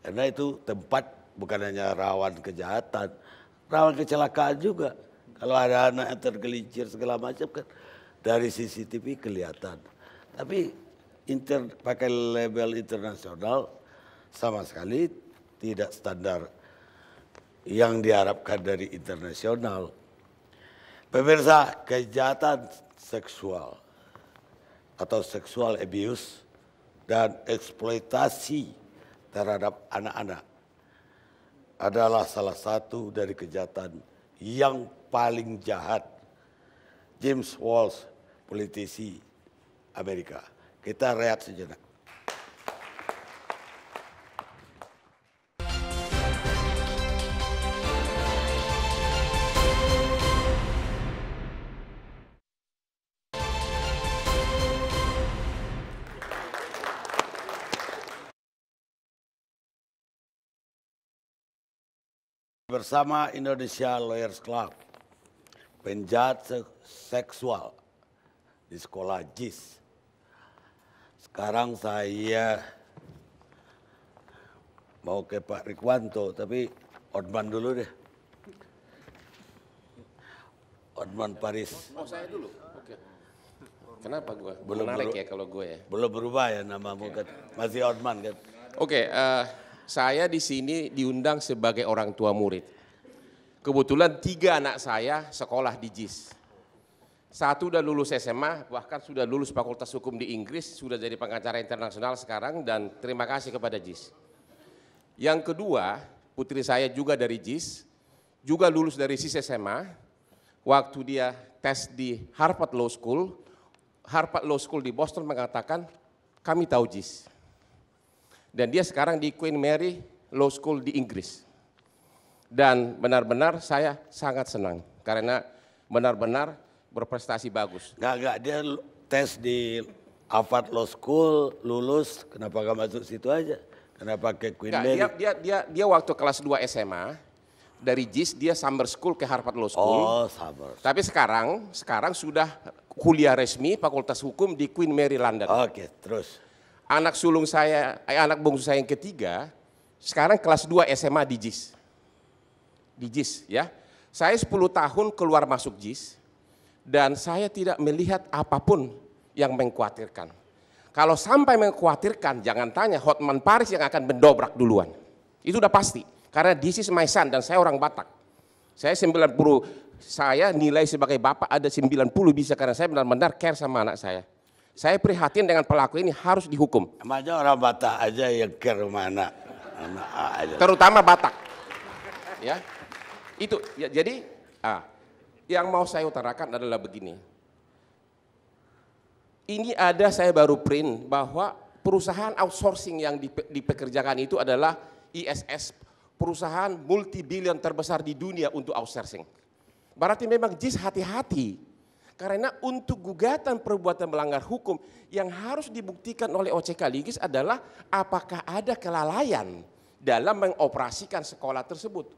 Karena itu tempat bukan hanya rawan kejahatan, rawan kecelakaan juga. Kalau ada anak yang tergelincir segala macam kan dari CCTV kelihatan. Tapi inter, pakai label internasional sama sekali tidak standar yang diharapkan dari internasional. Pemirsa, kejahatan seksual atau seksual abuse dan eksploitasi terhadap anak-anak adalah salah satu dari kejahatan yang paling jahat. James Walsh, politisi Amerika. Kita rehat sejenak. Bersama Indonesia Lawyers Club, penjahat seksual di sekolah JIS. Sekarang saya mau ke Pak Rikwanto, tapi Orban dulu deh. Orban Paris. Oh saya dulu? Kenapa gue? Belum Menarik ya kalau gue ya? Belum berubah ya nama okay. kan? Masih Orban kan? Oke, okay, uh, eh, saya di sini diundang sebagai orang tua murid. Kebetulan tiga anak saya sekolah di JIS. Satu sudah lulus SMA, bahkan sudah lulus Fakultas Hukum di Inggris, sudah jadi pengacara internasional sekarang, dan terima kasih kepada JIS. Yang kedua, putri saya juga dari JIS, juga lulus dari SIS SMA. Waktu dia tes di Harvard Law School, Harvard Law School di Boston mengatakan, kami tahu JIS. Dan dia sekarang di Queen Mary Law School di Inggris. Dan benar-benar saya sangat senang karena benar-benar berprestasi bagus. Enggak, enggak. Dia tes di Harvard Law School, lulus, kenapa gak masuk situ aja? Kenapa ke Queen enggak, Mary? Dia, dia, dia, dia waktu kelas 2 SMA, dari JIS dia summer school ke Harvard Law School. Oh, summer. Tapi sekarang sekarang sudah kuliah resmi Fakultas Hukum di Queen Mary London. Oke, okay, terus anak sulung saya, eh, anak bungsu saya yang ketiga, sekarang kelas 2 SMA di JIS. Di JIS ya. Saya 10 tahun keluar masuk JIS dan saya tidak melihat apapun yang mengkhawatirkan. Kalau sampai mengkhawatirkan, jangan tanya Hotman Paris yang akan mendobrak duluan. Itu udah pasti. Karena di is my son dan saya orang Batak. Saya 90, saya nilai sebagai bapak ada 90 bisa karena saya benar-benar care sama anak saya. Saya prihatin dengan pelaku ini harus dihukum. Maju orang Batak aja yang ke mana. Terutama Batak. Ya. Itu ya, jadi ah, yang mau saya utarakan adalah begini. Ini ada saya baru print bahwa perusahaan outsourcing yang dipekerjakan itu adalah ISS, perusahaan multi billion terbesar di dunia untuk outsourcing. Berarti memang JIS hati-hati karena untuk gugatan perbuatan melanggar hukum yang harus dibuktikan oleh OCK Ligis adalah apakah ada kelalaian dalam mengoperasikan sekolah tersebut.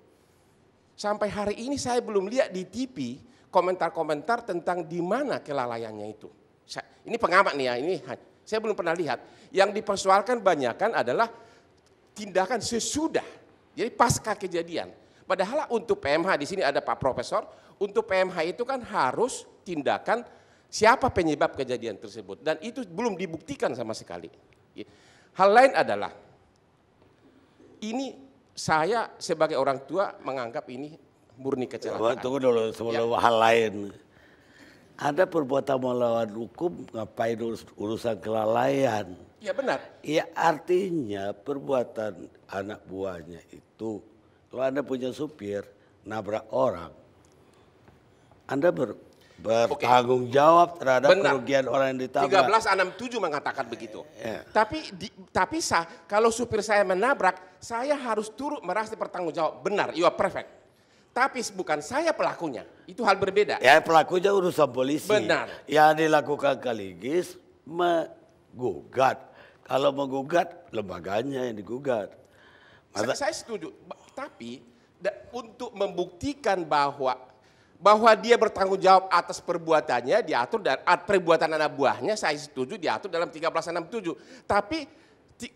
Sampai hari ini saya belum lihat di TV komentar-komentar tentang di mana kelalaiannya itu. Saya, ini pengamat nih ya, ini saya belum pernah lihat. Yang dipersoalkan kan adalah tindakan sesudah, jadi pasca kejadian. Padahal untuk PMH di sini ada Pak Profesor, untuk PMH itu kan harus tindakan siapa penyebab kejadian tersebut dan itu belum dibuktikan sama sekali. Hal lain adalah ini saya sebagai orang tua menganggap ini murni kecelakaan. Tunggu dulu sebelum ya. hal lain. Ada perbuatan melawan hukum ngapain urus, urusan kelalaian? Iya benar. Iya artinya perbuatan anak buahnya itu kalau Anda punya supir nabrak orang anda ber, bertanggung okay. jawab terhadap Benar. kerugian orang yang ditabrak. 1367 mengatakan begitu. Yeah. Tapi di, tapi sah kalau supir saya menabrak, saya harus turut merasa bertanggung jawab. Benar, you are perfect. Tapi bukan saya pelakunya. Itu hal berbeda. Ya pelakunya urusan polisi. Benar. Yang dilakukan Kaligis menggugat. Kalau menggugat lembaganya yang digugat. Masa... Saya, saya setuju. Tapi untuk membuktikan bahwa bahwa dia bertanggung jawab atas perbuatannya diatur dan perbuatan anak buahnya saya setuju diatur dalam 1367 tapi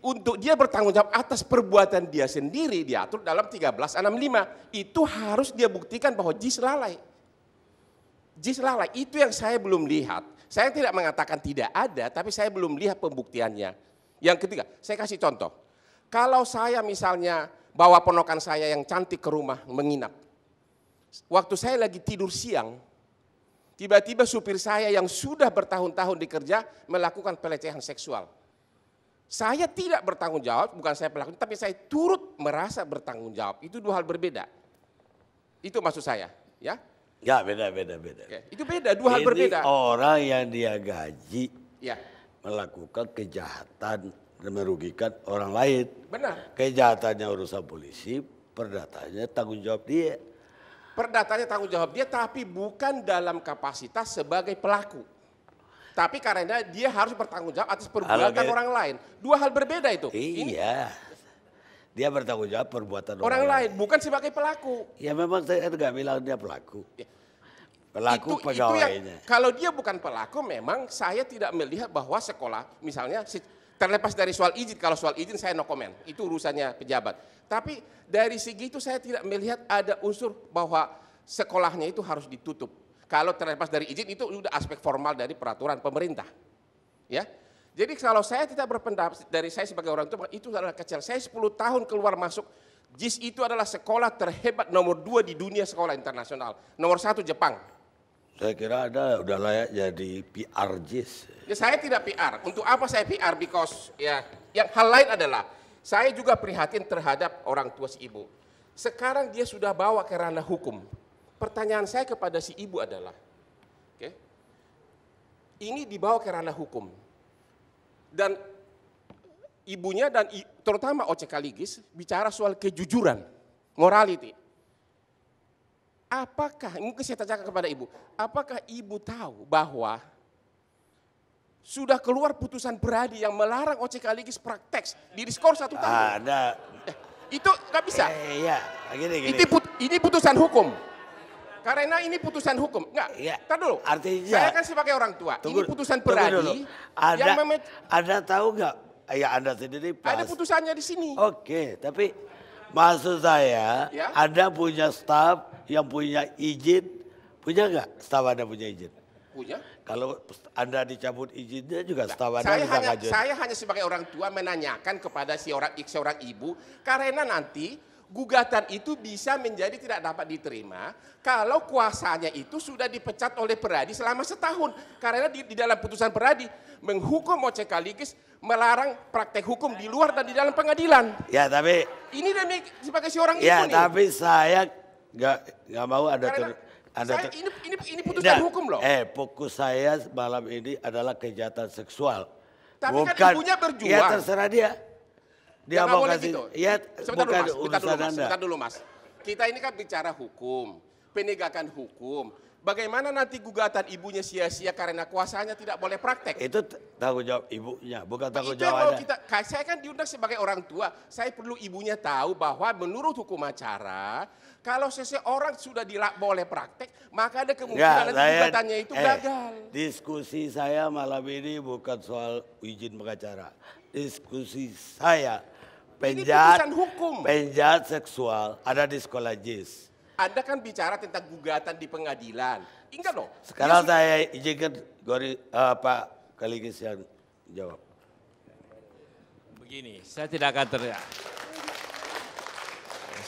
untuk dia bertanggung jawab atas perbuatan dia sendiri diatur dalam 1365 itu harus dia buktikan bahwa jis lalai jis lalai itu yang saya belum lihat saya tidak mengatakan tidak ada tapi saya belum lihat pembuktiannya yang ketiga saya kasih contoh kalau saya misalnya bawa ponokan saya yang cantik ke rumah menginap waktu saya lagi tidur siang, tiba-tiba supir saya yang sudah bertahun-tahun dikerja melakukan pelecehan seksual. Saya tidak bertanggung jawab, bukan saya pelakunya, tapi saya turut merasa bertanggung jawab. Itu dua hal berbeda. Itu maksud saya, ya? Ya, beda, beda, beda. Oke. Itu beda, dua Ini hal berbeda. orang yang dia gaji ya. melakukan kejahatan dan merugikan orang lain. Benar. Kejahatannya urusan polisi, perdatanya tanggung jawab dia perdatanya tanggung jawab dia tapi bukan dalam kapasitas sebagai pelaku. Tapi karena dia harus bertanggung jawab atas perbuatan orang lain. Dua hal berbeda itu. Iya. dia bertanggung jawab perbuatan orang, orang lain, lain, bukan sebagai pelaku. Ya memang saya enggak bilang dia pelaku. Ya. Pelaku itu, pegawainya. Itu yang, kalau dia bukan pelaku, memang saya tidak melihat bahwa sekolah, misalnya terlepas dari soal izin, kalau soal izin saya no comment, itu urusannya pejabat. Tapi dari segi itu saya tidak melihat ada unsur bahwa sekolahnya itu harus ditutup. Kalau terlepas dari izin itu sudah aspek formal dari peraturan pemerintah. Ya. Jadi kalau saya tidak berpendapat dari saya sebagai orang tua itu adalah kecil. Saya 10 tahun keluar masuk JIS itu adalah sekolah terhebat nomor dua di dunia sekolah internasional. Nomor satu Jepang. Saya kira ada udah layak jadi PR JIS. Ya, saya tidak PR. Untuk apa saya PR? Because ya yang hal lain adalah saya juga prihatin terhadap orang tua si ibu. Sekarang dia sudah bawa ke ranah hukum. Pertanyaan saya kepada si ibu adalah, okay, ini dibawa ke ranah hukum. Dan ibunya dan terutama Oce Kaligis bicara soal kejujuran, morality. Apakah, mungkin saya tanyakan kepada ibu, apakah ibu tahu bahwa sudah keluar putusan beradi yang melarang OCK Ligis praktek di diskor satu tahun. Ada. Eh, itu nggak bisa. Eh, iya, gini, gini. Ini, put, ini putusan hukum. Karena ini putusan hukum. Enggak, iya. tar dulu. Artinya, saya kan sebagai orang tua, tunggu, ini putusan beradi ada, yang memet... ada tahu nggak? Ya Anda sendiri pas. Ada putusannya di sini. Oke, tapi maksud saya, ya? Anda punya staff yang punya izin, punya nggak staf Anda punya izin? punya. Kalau Anda dicabut izinnya juga nah, setahu Anda saya hanya, Saya hanya sebagai orang tua menanyakan kepada si orang, seorang ibu karena nanti gugatan itu bisa menjadi tidak dapat diterima kalau kuasanya itu sudah dipecat oleh peradi selama setahun. Karena di, di dalam putusan peradi menghukum Oce Kaligis melarang praktek hukum di luar dan di dalam pengadilan. Ya tapi... Ini demi sebagai seorang ya, ibu Ya tapi saya nggak nggak mau ada Karena, ter anda saya, ini, ini, ini putusan nah, hukum loh. Eh, fokus saya malam ini adalah kejahatan seksual. Tapi kan bukan, kan ibunya ya, berjuang. Ya terserah dia. Ya, dia mau kasih. Gitu. Ya, sebentar dulu, mas, sebentar dulu, mas, sebentar dulu mas. Kita ini kan bicara hukum, penegakan hukum. Bagaimana nanti gugatan ibunya sia-sia karena kuasanya tidak boleh praktek? Itu tanggung jawab ibunya, bukan tanggung jawab kita, Saya kan diundang sebagai orang tua, saya perlu ibunya tahu bahwa menurut hukum acara, kalau seseorang sudah dilak boleh praktek, maka ada kemungkinan ya, gugatannya itu eh, gagal. Diskusi saya malam ini bukan soal izin pengacara. Diskusi saya penjahat hukum. penjahat seksual ada di sekolah JIS. Anda kan bicara tentang gugatan di pengadilan. Ingat loh. Sekarang ya, saya izinkan Gori, uh, Pak Kaligis yang jawab. Begini, saya tidak akan teriak.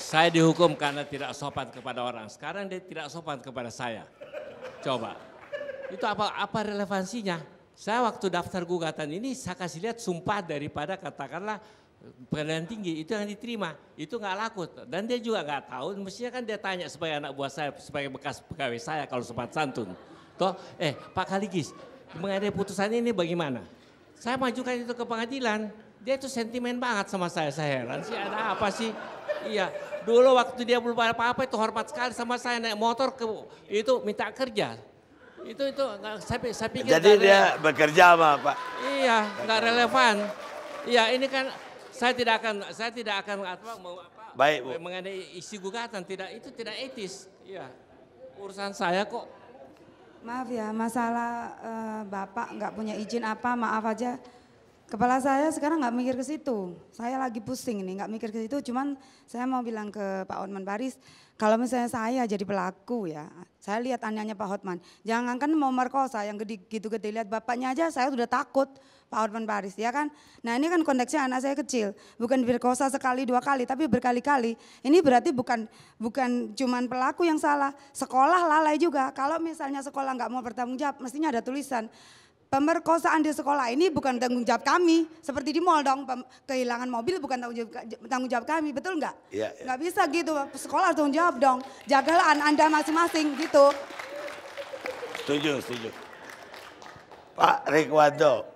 Saya dihukum karena tidak sopan kepada orang. Sekarang dia tidak sopan kepada saya. Coba. Itu apa apa relevansinya? Saya waktu daftar gugatan ini saya kasih lihat sumpah daripada katakanlah pengadilan tinggi itu yang diterima itu nggak laku dan dia juga nggak tahu mestinya kan dia tanya sebagai anak buah saya sebagai bekas pegawai saya kalau sempat santun toh eh Pak Kaligis mengenai putusan ini bagaimana saya majukan itu ke pengadilan dia itu sentimen banget sama saya saya heran sih ada apa sih iya Dulu waktu dia belum apa-apa itu hormat sekali sama saya naik motor ke itu minta kerja. Itu itu saya, saya pikir Jadi dia relevan. bekerja sama Pak. Iya, nggak relevan. Iya, ini kan saya tidak akan saya tidak akan apa, apa Baik, Bu. mengenai isi gugatan tidak itu tidak etis. Iya. Urusan saya kok Maaf ya, masalah uh, Bapak nggak punya izin apa, maaf aja Kepala saya sekarang nggak mikir ke situ. Saya lagi pusing ini, nggak mikir ke situ. Cuman saya mau bilang ke Pak Hotman Paris, kalau misalnya saya jadi pelaku ya, saya lihat anehnya Pak Hotman. jangan kan mau merkosa yang gede gitu-gede lihat bapaknya aja, saya sudah takut Pak Hotman Paris, ya kan? Nah ini kan konteksnya anak saya kecil, bukan berkosa sekali dua kali, tapi berkali-kali. Ini berarti bukan bukan cuman pelaku yang salah, sekolah lalai juga. Kalau misalnya sekolah nggak mau bertanggung jawab, mestinya ada tulisan pemerkosaan di sekolah ini bukan tanggung jawab kami. Seperti di mall dong, kehilangan mobil bukan tanggung jawab, kami, betul nggak? Iya. Yeah, nggak bisa gitu, sekolah tanggung jawab dong. Jagalah anda masing-masing gitu. Setuju, setuju. Pak Rikwado.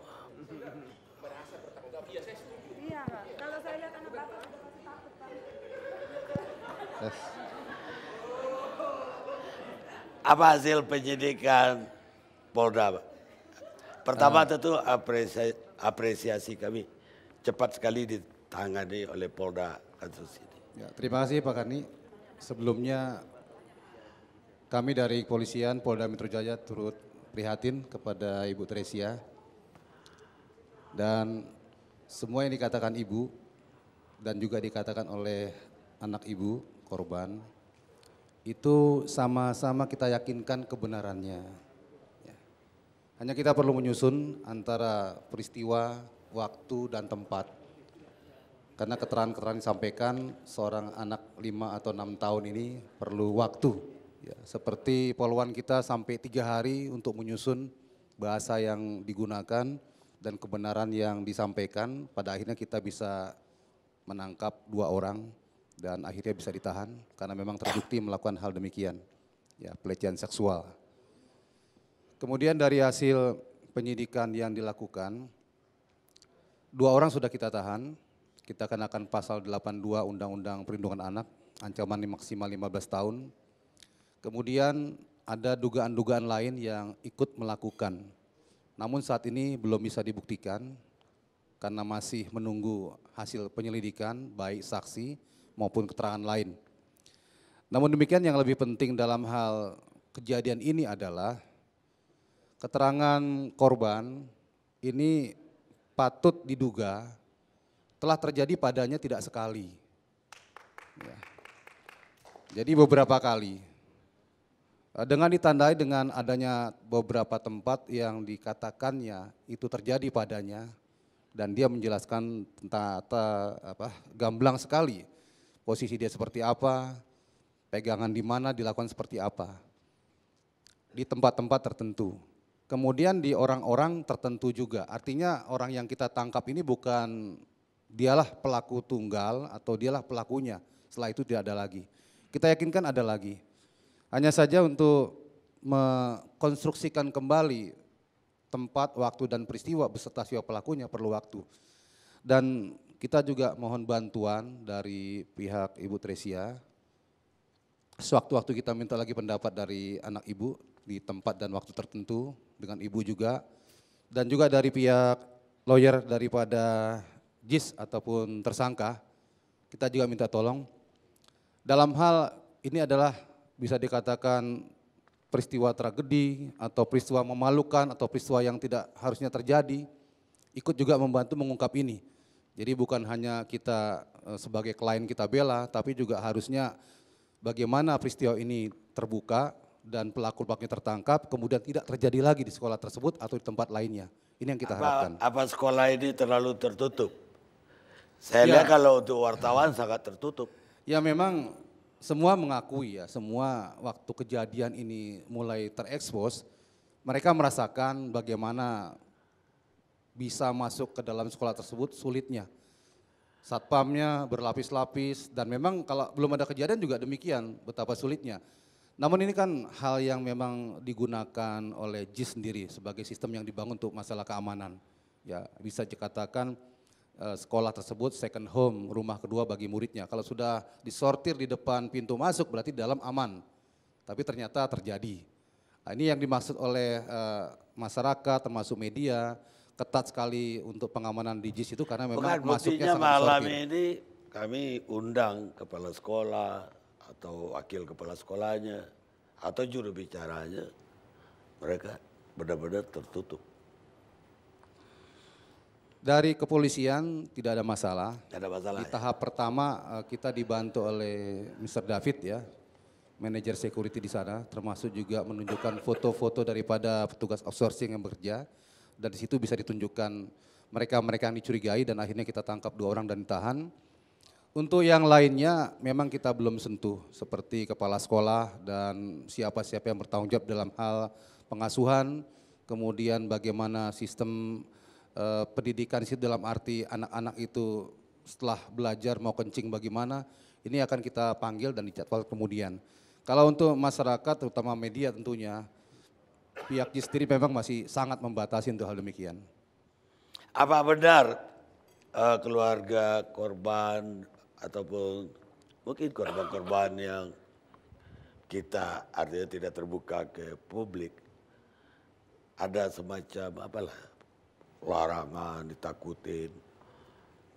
Iya, Apa hasil penyidikan Polda, Pak? Pertama tentu apresiasi, apresiasi kami cepat sekali ditangani oleh Polda kasus ini. Ya, terima kasih Pak Karni. Sebelumnya kami dari kepolisian Polda Metro Jaya turut prihatin kepada Ibu Tresia dan semua yang dikatakan Ibu dan juga dikatakan oleh anak Ibu korban itu sama-sama kita yakinkan kebenarannya hanya kita perlu menyusun antara peristiwa, waktu, dan tempat. Karena keterangan-keterangan disampaikan seorang anak lima atau enam tahun ini perlu waktu. Ya, seperti poluan kita sampai tiga hari untuk menyusun bahasa yang digunakan dan kebenaran yang disampaikan. Pada akhirnya kita bisa menangkap dua orang dan akhirnya bisa ditahan karena memang terbukti melakukan hal demikian. Ya, pelecehan seksual. Kemudian dari hasil penyidikan yang dilakukan, dua orang sudah kita tahan. Kita kenakan pasal 82 Undang-Undang Perlindungan Anak, ancaman maksimal 15 tahun. Kemudian ada dugaan-dugaan lain yang ikut melakukan. Namun saat ini belum bisa dibuktikan karena masih menunggu hasil penyelidikan baik saksi maupun keterangan lain. Namun demikian yang lebih penting dalam hal kejadian ini adalah keterangan korban ini patut diduga telah terjadi padanya tidak sekali. Ya. Jadi beberapa kali. Eh, dengan ditandai dengan adanya beberapa tempat yang dikatakannya itu terjadi padanya dan dia menjelaskan tentang apa gamblang sekali posisi dia seperti apa, pegangan di mana, dilakukan seperti apa di tempat-tempat tertentu. Kemudian di orang-orang tertentu juga. Artinya orang yang kita tangkap ini bukan dialah pelaku tunggal atau dialah pelakunya. Setelah itu tidak ada lagi. Kita yakinkan ada lagi. Hanya saja untuk mengkonstruksikan kembali tempat, waktu, dan peristiwa beserta siapa pelakunya perlu waktu. Dan kita juga mohon bantuan dari pihak Ibu Tresia. Sewaktu-waktu kita minta lagi pendapat dari anak ibu di tempat dan waktu tertentu dengan ibu juga dan juga dari pihak lawyer daripada JIS ataupun tersangka kita juga minta tolong dalam hal ini adalah bisa dikatakan peristiwa tragedi atau peristiwa memalukan atau peristiwa yang tidak harusnya terjadi ikut juga membantu mengungkap ini. Jadi bukan hanya kita eh, sebagai klien kita bela tapi juga harusnya bagaimana peristiwa ini terbuka dan pelaku pelakunya tertangkap, kemudian tidak terjadi lagi di sekolah tersebut atau di tempat lainnya. Ini yang kita apa, harapkan. Apa sekolah ini terlalu tertutup? Saya ya. lihat kalau untuk wartawan sangat tertutup. Ya memang semua mengakui ya, semua waktu kejadian ini mulai terekspos, mereka merasakan bagaimana bisa masuk ke dalam sekolah tersebut sulitnya. Satpamnya berlapis-lapis dan memang kalau belum ada kejadian juga demikian betapa sulitnya. Namun ini kan hal yang memang digunakan oleh JIS sendiri sebagai sistem yang dibangun untuk masalah keamanan. Ya, bisa dikatakan eh, sekolah tersebut second home, rumah kedua bagi muridnya. Kalau sudah disortir di depan pintu masuk berarti dalam aman. Tapi ternyata terjadi. Nah, ini yang dimaksud oleh eh, masyarakat termasuk media ketat sekali untuk pengamanan di JIS itu karena memang Bukan, masuknya sangat malam sortir. ini kami undang kepala sekolah, atau wakil kepala sekolahnya atau juru bicaranya mereka benar-benar tertutup. Dari kepolisian tidak ada masalah. Tidak ada masalah. Di ya? tahap pertama eh, kita dibantu oleh Mr. David ya, manajer security di sana, termasuk juga menunjukkan foto-foto daripada petugas outsourcing yang bekerja. Dan di situ bisa ditunjukkan mereka-mereka yang dicurigai dan akhirnya kita tangkap dua orang dan ditahan. Untuk yang lainnya memang kita belum sentuh seperti kepala sekolah dan siapa-siapa yang bertanggung jawab dalam hal pengasuhan, kemudian bagaimana sistem eh, pendidikan sih dalam arti anak-anak itu setelah belajar mau kencing bagaimana, ini akan kita panggil dan dijadwal kemudian. Kalau untuk masyarakat terutama media tentunya pihak sendiri memang masih sangat membatasi untuk hal demikian. Apa benar uh, keluarga korban ataupun mungkin korban-korban yang kita artinya tidak terbuka ke publik ada semacam apalah larangan ditakutin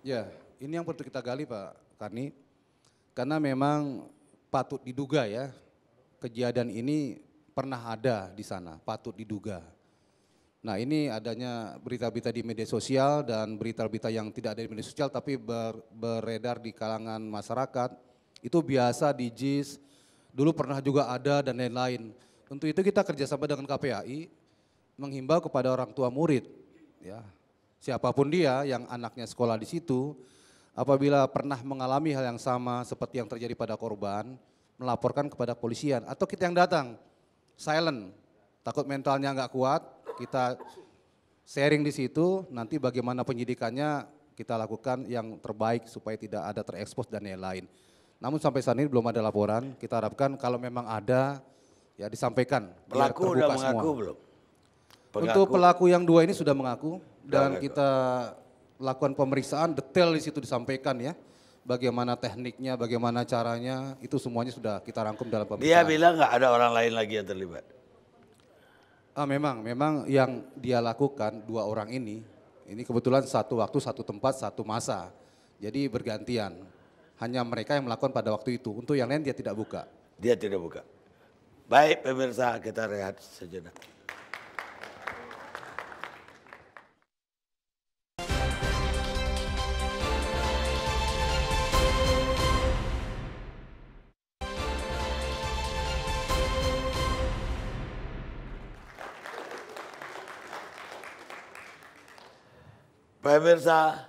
ya ini yang perlu kita gali Pak Karni karena memang patut diduga ya kejadian ini pernah ada di sana patut diduga Nah ini adanya berita-berita di media sosial dan berita-berita yang tidak ada di media sosial tapi ber, beredar di kalangan masyarakat itu biasa di JIS, dulu pernah juga ada dan lain-lain. Untuk itu kita kerjasama dengan KPAI menghimbau kepada orang tua murid, ya siapapun dia yang anaknya sekolah di situ, apabila pernah mengalami hal yang sama seperti yang terjadi pada korban, melaporkan kepada polisian atau kita yang datang, silent, takut mentalnya nggak kuat, kita sharing di situ, nanti bagaimana penyidikannya kita lakukan yang terbaik supaya tidak ada terekspos dan yang lain Namun sampai saat ini belum ada laporan, kita harapkan kalau memang ada ya disampaikan. Pelaku sudah mengaku semua. belum? Pengaku. Untuk pelaku yang dua ini sudah mengaku dan mengaku. kita lakukan pemeriksaan detail di situ disampaikan ya. Bagaimana tekniknya, bagaimana caranya, itu semuanya sudah kita rangkum dalam pemeriksaan. Dia bilang nggak ada orang lain lagi yang terlibat. Ah, memang, memang yang dia lakukan dua orang ini, ini kebetulan satu waktu, satu tempat, satu masa. Jadi bergantian. Hanya mereka yang melakukan pada waktu itu. Untuk yang lain dia tidak buka. Dia tidak buka. Baik pemirsa, kita rehat sejenak. Pemirsa,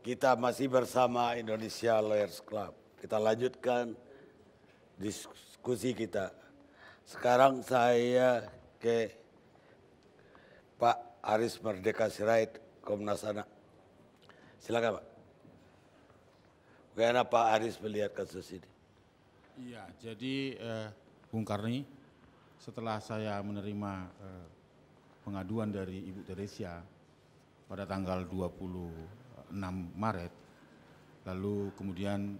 kita masih bersama Indonesia Lawyers Club. Kita lanjutkan diskusi kita. Sekarang saya ke Pak Aris Merdeka Sirait, Komnas Anak. Silakan Pak. Bagaimana Pak Aris melihat kasus ini? Iya, jadi eh, Bung Karni, setelah saya menerima eh, pengaduan dari Ibu Teresia, pada tanggal 26 Maret. Lalu kemudian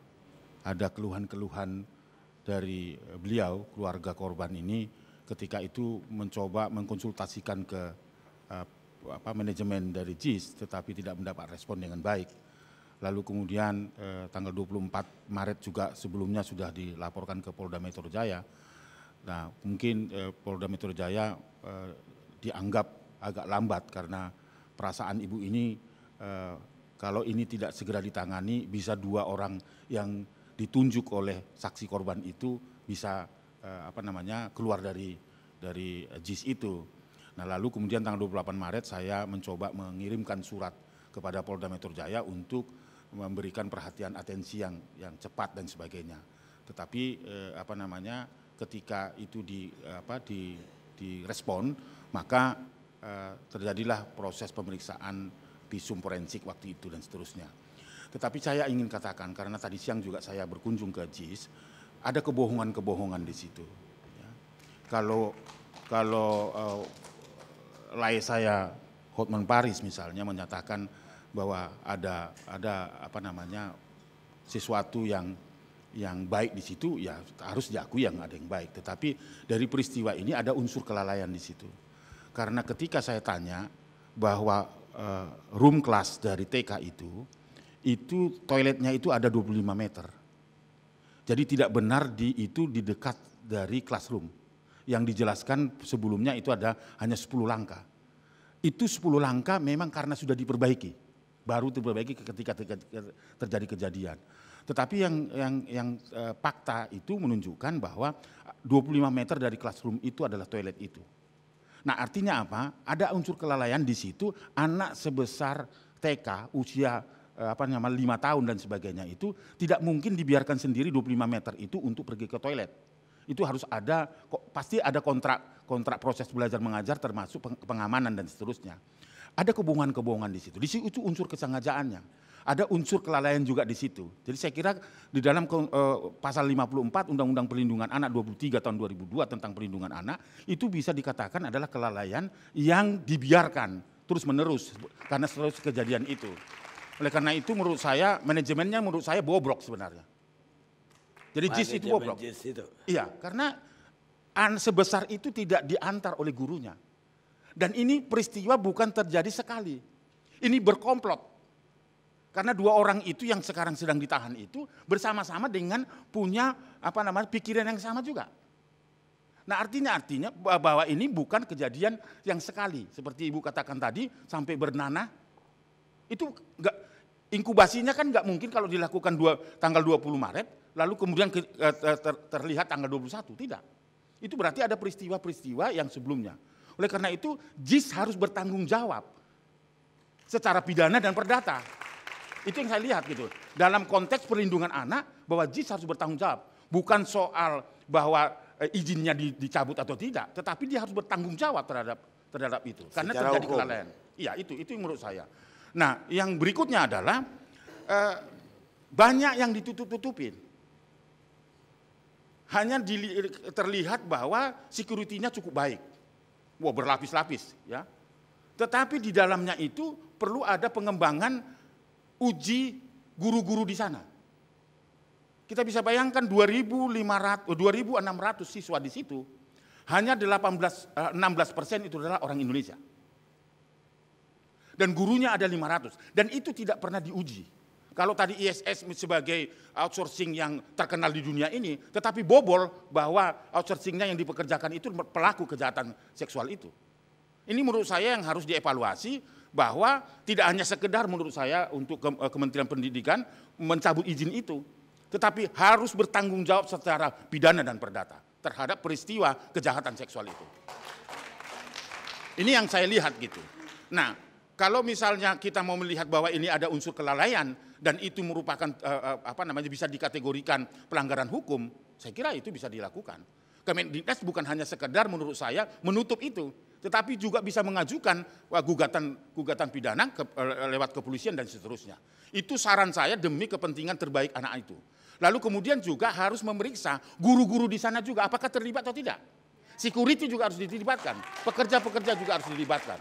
ada keluhan-keluhan dari beliau, keluarga korban ini ketika itu mencoba mengkonsultasikan ke eh, apa manajemen dari JIS tetapi tidak mendapat respon dengan baik. Lalu kemudian eh, tanggal 24 Maret juga sebelumnya sudah dilaporkan ke Polda Metro Jaya. Nah, mungkin eh, Polda Metro Jaya eh, dianggap agak lambat karena perasaan ibu ini eh, kalau ini tidak segera ditangani bisa dua orang yang ditunjuk oleh saksi korban itu bisa eh, apa namanya keluar dari dari JIS itu. Nah, lalu kemudian tanggal 28 Maret saya mencoba mengirimkan surat kepada Polda Metro Jaya untuk memberikan perhatian atensi yang yang cepat dan sebagainya. Tetapi eh, apa namanya ketika itu di apa di direspon maka Eh, terjadilah proses pemeriksaan visum forensik waktu itu dan seterusnya. Tetapi saya ingin katakan karena tadi siang juga saya berkunjung ke JIS, ada kebohongan-kebohongan di situ. Ya. Kalau kalau uh, eh, lay saya Hotman Paris misalnya menyatakan bahwa ada ada apa namanya sesuatu yang yang baik di situ ya harus diakui yang ada yang baik. Tetapi dari peristiwa ini ada unsur kelalaian di situ. Karena ketika saya tanya bahwa uh, room class dari TK itu, itu toiletnya itu ada 25 meter. Jadi tidak benar di itu di dekat dari classroom. Yang dijelaskan sebelumnya itu ada hanya 10 langkah. Itu 10 langkah memang karena sudah diperbaiki. Baru diperbaiki ketika terjadi kejadian. Tetapi yang yang yang eh, fakta itu menunjukkan bahwa 25 meter dari classroom itu adalah toilet itu. Nah artinya apa? Ada unsur kelalaian di situ anak sebesar TK usia eh, apa namanya lima tahun dan sebagainya itu tidak mungkin dibiarkan sendiri 25 meter itu untuk pergi ke toilet. Itu harus ada pasti ada kontrak kontrak proses belajar mengajar termasuk pengamanan dan seterusnya. Ada kebohongan-kebohongan di situ. Di situ unsur kesengajaannya ada unsur kelalaian juga di situ. Jadi saya kira di dalam uh, pasal 54 Undang-Undang Perlindungan Anak 23 tahun 2002 tentang perlindungan anak itu bisa dikatakan adalah kelalaian yang dibiarkan terus-menerus karena terus kejadian itu. Oleh karena itu menurut saya manajemennya menurut saya bobrok sebenarnya. Jadi JIS itu bobrok. Itu. Iya, karena an sebesar itu tidak diantar oleh gurunya. Dan ini peristiwa bukan terjadi sekali. Ini berkomplot karena dua orang itu yang sekarang sedang ditahan itu bersama-sama dengan punya apa namanya pikiran yang sama juga. Nah artinya artinya bahwa ini bukan kejadian yang sekali seperti ibu katakan tadi sampai bernanah itu enggak inkubasinya kan nggak mungkin kalau dilakukan dua, tanggal 20 Maret lalu kemudian ke, eh, ter, ter, terlihat tanggal 21 tidak. Itu berarti ada peristiwa-peristiwa yang sebelumnya. Oleh karena itu JIS harus bertanggung jawab secara pidana dan perdata. Itu yang saya lihat gitu. Dalam konteks perlindungan anak bahwa JIS harus bertanggung jawab. Bukan soal bahwa eh, izinnya dicabut atau tidak, tetapi dia harus bertanggung jawab terhadap terhadap itu karena Secara terjadi kelalaian. Iya, itu itu menurut saya. Nah, yang berikutnya adalah eh, banyak yang ditutup-tutupin. Hanya terlihat bahwa security cukup baik. Wah, berlapis-lapis ya. Tetapi di dalamnya itu perlu ada pengembangan uji guru-guru di sana. Kita bisa bayangkan 2.500, 2.600 siswa di situ, hanya 18, 16 eh, persen itu adalah orang Indonesia. Dan gurunya ada 500. Dan itu tidak pernah diuji. Kalau tadi ISS sebagai outsourcing yang terkenal di dunia ini, tetapi bobol bahwa outsourcingnya yang dipekerjakan itu pelaku kejahatan seksual itu. Ini menurut saya yang harus dievaluasi bahwa tidak hanya sekedar menurut saya untuk ke, eh, Kementerian Pendidikan mencabut izin itu, tetapi harus bertanggung jawab secara pidana dan perdata terhadap peristiwa kejahatan seksual itu. Ini yang saya lihat gitu. Nah, kalau misalnya kita mau melihat bahwa ini ada unsur kelalaian dan itu merupakan eh, eh apa namanya bisa dikategorikan pelanggaran hukum, saya kira itu bisa dilakukan. Kemendikbud bukan hanya sekedar menurut saya menutup itu, tetapi juga bisa mengajukan wah, gugatan gugatan pidana ke, eh, lewat kepolisian dan seterusnya. Itu saran saya demi kepentingan terbaik anak itu. Lalu kemudian juga harus memeriksa guru-guru di sana juga apakah terlibat atau tidak. Security juga harus dilibatkan, pekerja-pekerja juga harus dilibatkan.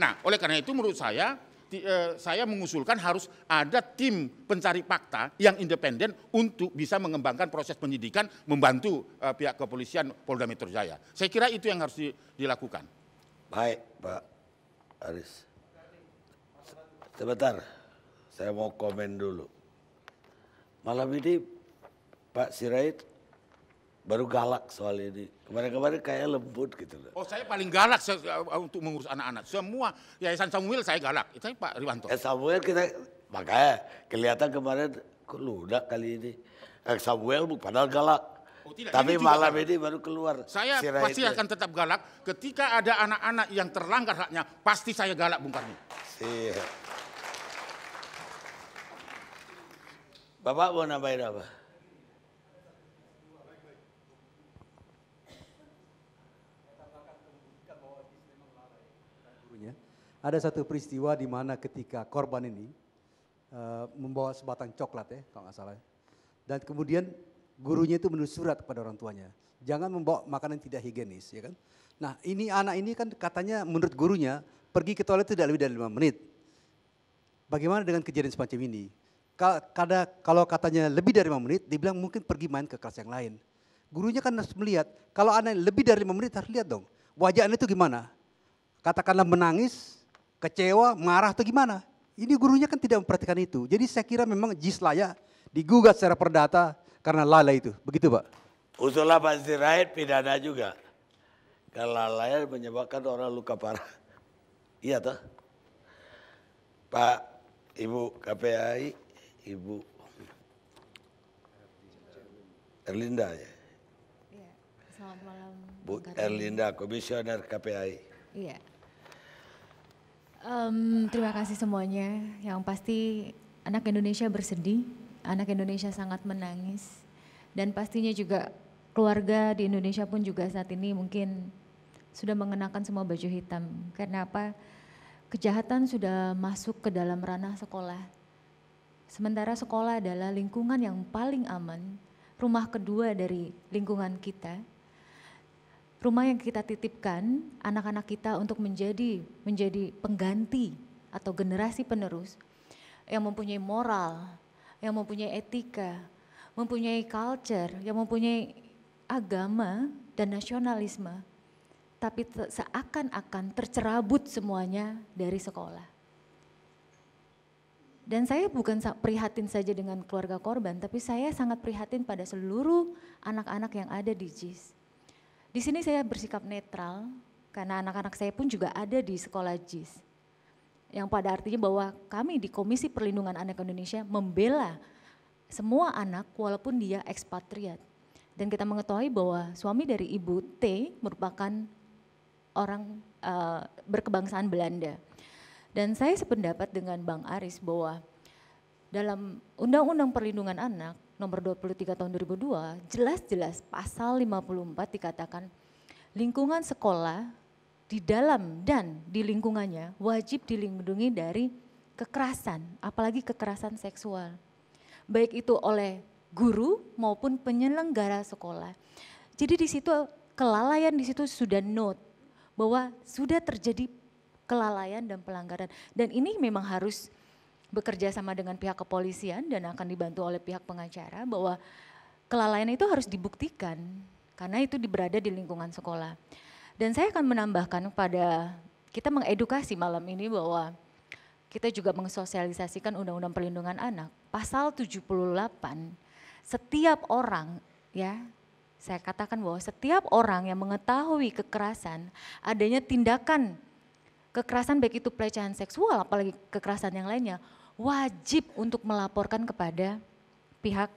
Nah, oleh karena itu menurut saya Eh, saya mengusulkan harus ada tim pencari fakta yang independen untuk bisa mengembangkan proses penyidikan membantu eh, pihak kepolisian Polda Metro Jaya. Saya kira itu yang harus dilakukan. Baik, Pak Aris. Sebentar, saya mau komen dulu. Malam ini Pak Sirait baru galak soal ini. Kemarin-kemarin kayak lembut gitu loh. Oh saya paling galak uh, untuk mengurus anak-anak. Semua Yayasan Samuel saya galak. Itu Pak Riwanto. Ya Samuel kita, makanya kelihatan kemarin keludak kali ini. Eh, Samuel padahal galak. Oh, tidak. Tapi malam ini baru keluar. Saya pasti itu. akan tetap galak. Ketika ada anak-anak yang terlanggar haknya, pasti saya galak Bung Karno. Bapak mau nambahin apa? ada satu peristiwa di mana ketika korban ini uh, membawa sebatang coklat ya kalau nggak salah. Dan kemudian gurunya itu menulis surat kepada orang tuanya. Jangan membawa makanan tidak higienis ya kan. Nah ini anak ini kan katanya menurut gurunya pergi ke toilet tidak lebih dari lima menit. Bagaimana dengan kejadian semacam ini? Kada, kalau katanya lebih dari lima menit, dibilang mungkin pergi main ke kelas yang lain. Gurunya kan harus melihat, kalau anak lebih dari lima menit harus lihat dong. wajahnya itu gimana? Katakanlah menangis, kecewa, marah atau gimana. Ini gurunya kan tidak memperhatikan itu. Jadi saya kira memang JIS layak digugat secara perdata karena lalai itu. Begitu Pak. Usulah pak Sirait pidana juga. karena lalai menyebabkan orang luka parah. Iya toh? Pak, Ibu KPAI, Ibu Erlinda ya. Iya, selamat malam. Bu Erlinda, Komisioner KPAI. Iya. Um, terima kasih semuanya. Yang pasti anak Indonesia bersedih, anak Indonesia sangat menangis, dan pastinya juga keluarga di Indonesia pun juga saat ini mungkin sudah mengenakan semua baju hitam. Karena apa? Kejahatan sudah masuk ke dalam ranah sekolah. Sementara sekolah adalah lingkungan yang paling aman, rumah kedua dari lingkungan kita rumah yang kita titipkan anak-anak kita untuk menjadi menjadi pengganti atau generasi penerus yang mempunyai moral, yang mempunyai etika, mempunyai culture, yang mempunyai agama dan nasionalisme, tapi seakan-akan tercerabut semuanya dari sekolah. Dan saya bukan prihatin saja dengan keluarga korban, tapi saya sangat prihatin pada seluruh anak-anak yang ada di JIS di sini saya bersikap netral karena anak-anak saya pun juga ada di sekolah JIS. Yang pada artinya bahwa kami di Komisi Perlindungan Anak Indonesia membela semua anak walaupun dia ekspatriat. Dan kita mengetahui bahwa suami dari Ibu T merupakan orang uh, berkebangsaan Belanda. Dan saya sependapat dengan Bang Aris bahwa dalam Undang-Undang Perlindungan Anak nomor 23 tahun 2002, jelas-jelas pasal 54 dikatakan lingkungan sekolah di dalam dan di lingkungannya wajib dilindungi dari kekerasan, apalagi kekerasan seksual. Baik itu oleh guru maupun penyelenggara sekolah. Jadi di situ kelalaian di situ sudah note bahwa sudah terjadi kelalaian dan pelanggaran dan ini memang harus bekerja sama dengan pihak kepolisian dan akan dibantu oleh pihak pengacara bahwa kelalaian itu harus dibuktikan karena itu berada di lingkungan sekolah. Dan saya akan menambahkan pada kita mengedukasi malam ini bahwa kita juga mensosialisasikan Undang-Undang Perlindungan Anak. Pasal 78, setiap orang ya saya katakan bahwa setiap orang yang mengetahui kekerasan, adanya tindakan kekerasan baik itu pelecehan seksual apalagi kekerasan yang lainnya, wajib untuk melaporkan kepada pihak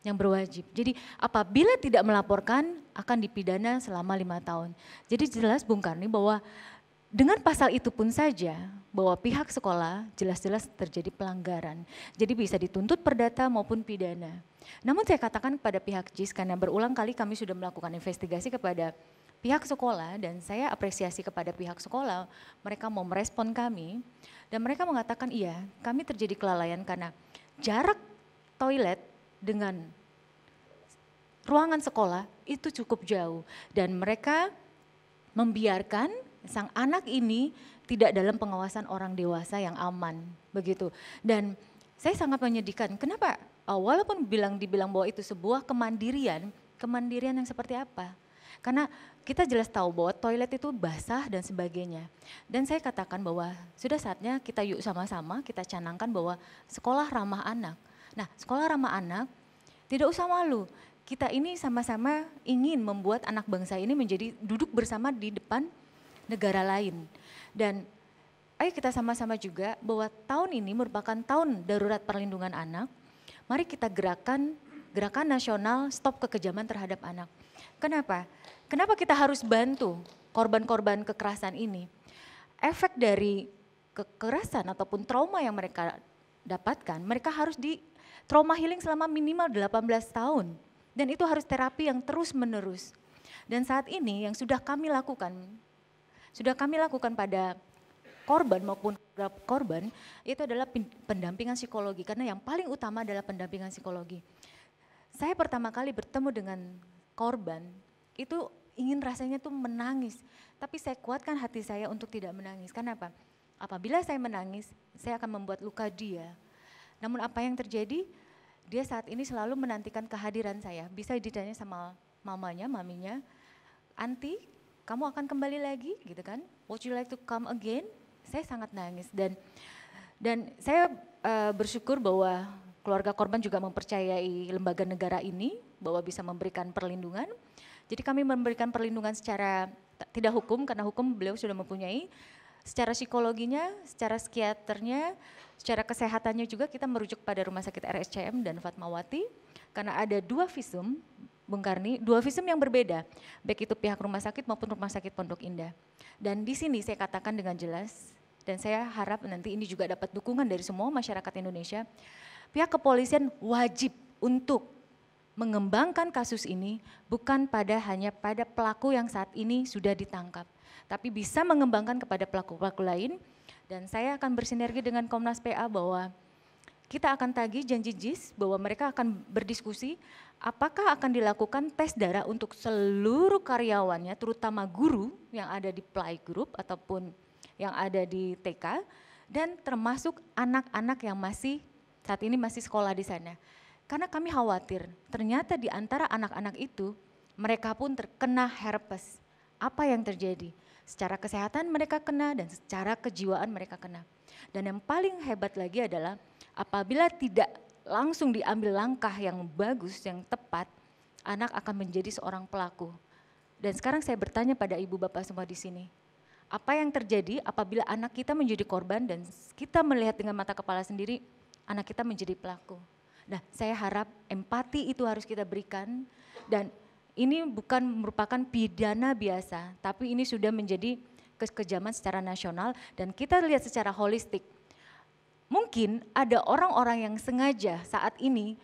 yang berwajib. Jadi apabila tidak melaporkan akan dipidana selama lima tahun. Jadi jelas Bung Karni bahwa dengan pasal itu pun saja bahwa pihak sekolah jelas-jelas terjadi pelanggaran. Jadi bisa dituntut perdata maupun pidana. Namun saya katakan kepada pihak JIS karena berulang kali kami sudah melakukan investigasi kepada pihak sekolah dan saya apresiasi kepada pihak sekolah, mereka mau merespon kami dan mereka mengatakan iya, kami terjadi kelalaian karena jarak toilet dengan ruangan sekolah itu cukup jauh dan mereka membiarkan sang anak ini tidak dalam pengawasan orang dewasa yang aman begitu dan saya sangat menyedihkan kenapa ah, walaupun bilang dibilang bahwa itu sebuah kemandirian kemandirian yang seperti apa karena kita jelas tahu bahwa toilet itu basah dan sebagainya. Dan saya katakan bahwa sudah saatnya kita yuk sama-sama kita canangkan bahwa sekolah ramah anak. Nah, sekolah ramah anak tidak usah malu. Kita ini sama-sama ingin membuat anak bangsa ini menjadi duduk bersama di depan negara lain. Dan ayo kita sama-sama juga bahwa tahun ini merupakan tahun darurat perlindungan anak. Mari kita gerakan gerakan nasional stop kekejaman terhadap anak. Kenapa? Kenapa kita harus bantu korban-korban kekerasan ini? Efek dari kekerasan ataupun trauma yang mereka dapatkan, mereka harus di trauma healing selama minimal 18 tahun. Dan itu harus terapi yang terus menerus. Dan saat ini yang sudah kami lakukan, sudah kami lakukan pada korban maupun korban itu adalah pendampingan psikologi karena yang paling utama adalah pendampingan psikologi. Saya pertama kali bertemu dengan korban itu ingin rasanya tuh menangis. Tapi saya kuatkan hati saya untuk tidak menangis. Kenapa? Apabila saya menangis, saya akan membuat luka dia. Namun apa yang terjadi? Dia saat ini selalu menantikan kehadiran saya. Bisa ditanya sama mamanya, maminya, anti, kamu akan kembali lagi gitu kan? Would you like to come again? Saya sangat nangis dan dan saya uh, bersyukur bahwa keluarga korban juga mempercayai lembaga negara ini bahwa bisa memberikan perlindungan. Jadi kami memberikan perlindungan secara tidak hukum karena hukum beliau sudah mempunyai secara psikologinya, secara psikiaternya, secara kesehatannya juga kita merujuk pada Rumah Sakit RSCM dan Fatmawati karena ada dua visum Bung Karni, dua visum yang berbeda, baik itu pihak rumah sakit maupun rumah sakit Pondok Indah. Dan di sini saya katakan dengan jelas, dan saya harap nanti ini juga dapat dukungan dari semua masyarakat Indonesia, pihak kepolisian wajib untuk mengembangkan kasus ini bukan pada hanya pada pelaku yang saat ini sudah ditangkap, tapi bisa mengembangkan kepada pelaku-pelaku lain. Dan saya akan bersinergi dengan Komnas PA bahwa kita akan tagih janji JIS bahwa mereka akan berdiskusi apakah akan dilakukan tes darah untuk seluruh karyawannya, terutama guru yang ada di Play Group ataupun yang ada di TK, dan termasuk anak-anak yang masih saat ini masih sekolah di sana. Karena kami khawatir, ternyata di antara anak-anak itu, mereka pun terkena herpes. Apa yang terjadi? Secara kesehatan mereka kena dan secara kejiwaan mereka kena. Dan yang paling hebat lagi adalah apabila tidak langsung diambil langkah yang bagus, yang tepat, anak akan menjadi seorang pelaku. Dan sekarang saya bertanya pada ibu bapak semua di sini, apa yang terjadi apabila anak kita menjadi korban dan kita melihat dengan mata kepala sendiri anak kita menjadi pelaku? Nah, saya harap empati itu harus kita berikan dan ini bukan merupakan pidana biasa, tapi ini sudah menjadi kekejaman secara nasional dan kita lihat secara holistik. Mungkin ada orang-orang yang sengaja saat ini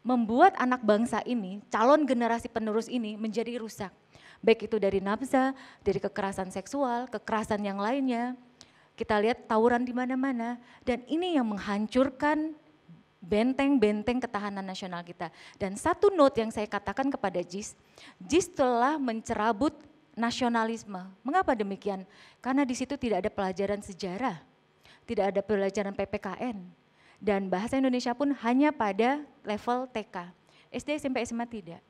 membuat anak bangsa ini, calon generasi penerus ini menjadi rusak. Baik itu dari nafsa, dari kekerasan seksual, kekerasan yang lainnya. Kita lihat tawuran di mana-mana dan ini yang menghancurkan benteng-benteng ketahanan nasional kita. Dan satu note yang saya katakan kepada JIS, JIS telah mencerabut nasionalisme. Mengapa demikian? Karena di situ tidak ada pelajaran sejarah, tidak ada pelajaran PPKN, dan bahasa Indonesia pun hanya pada level TK. SD, SMP, SMA tidak.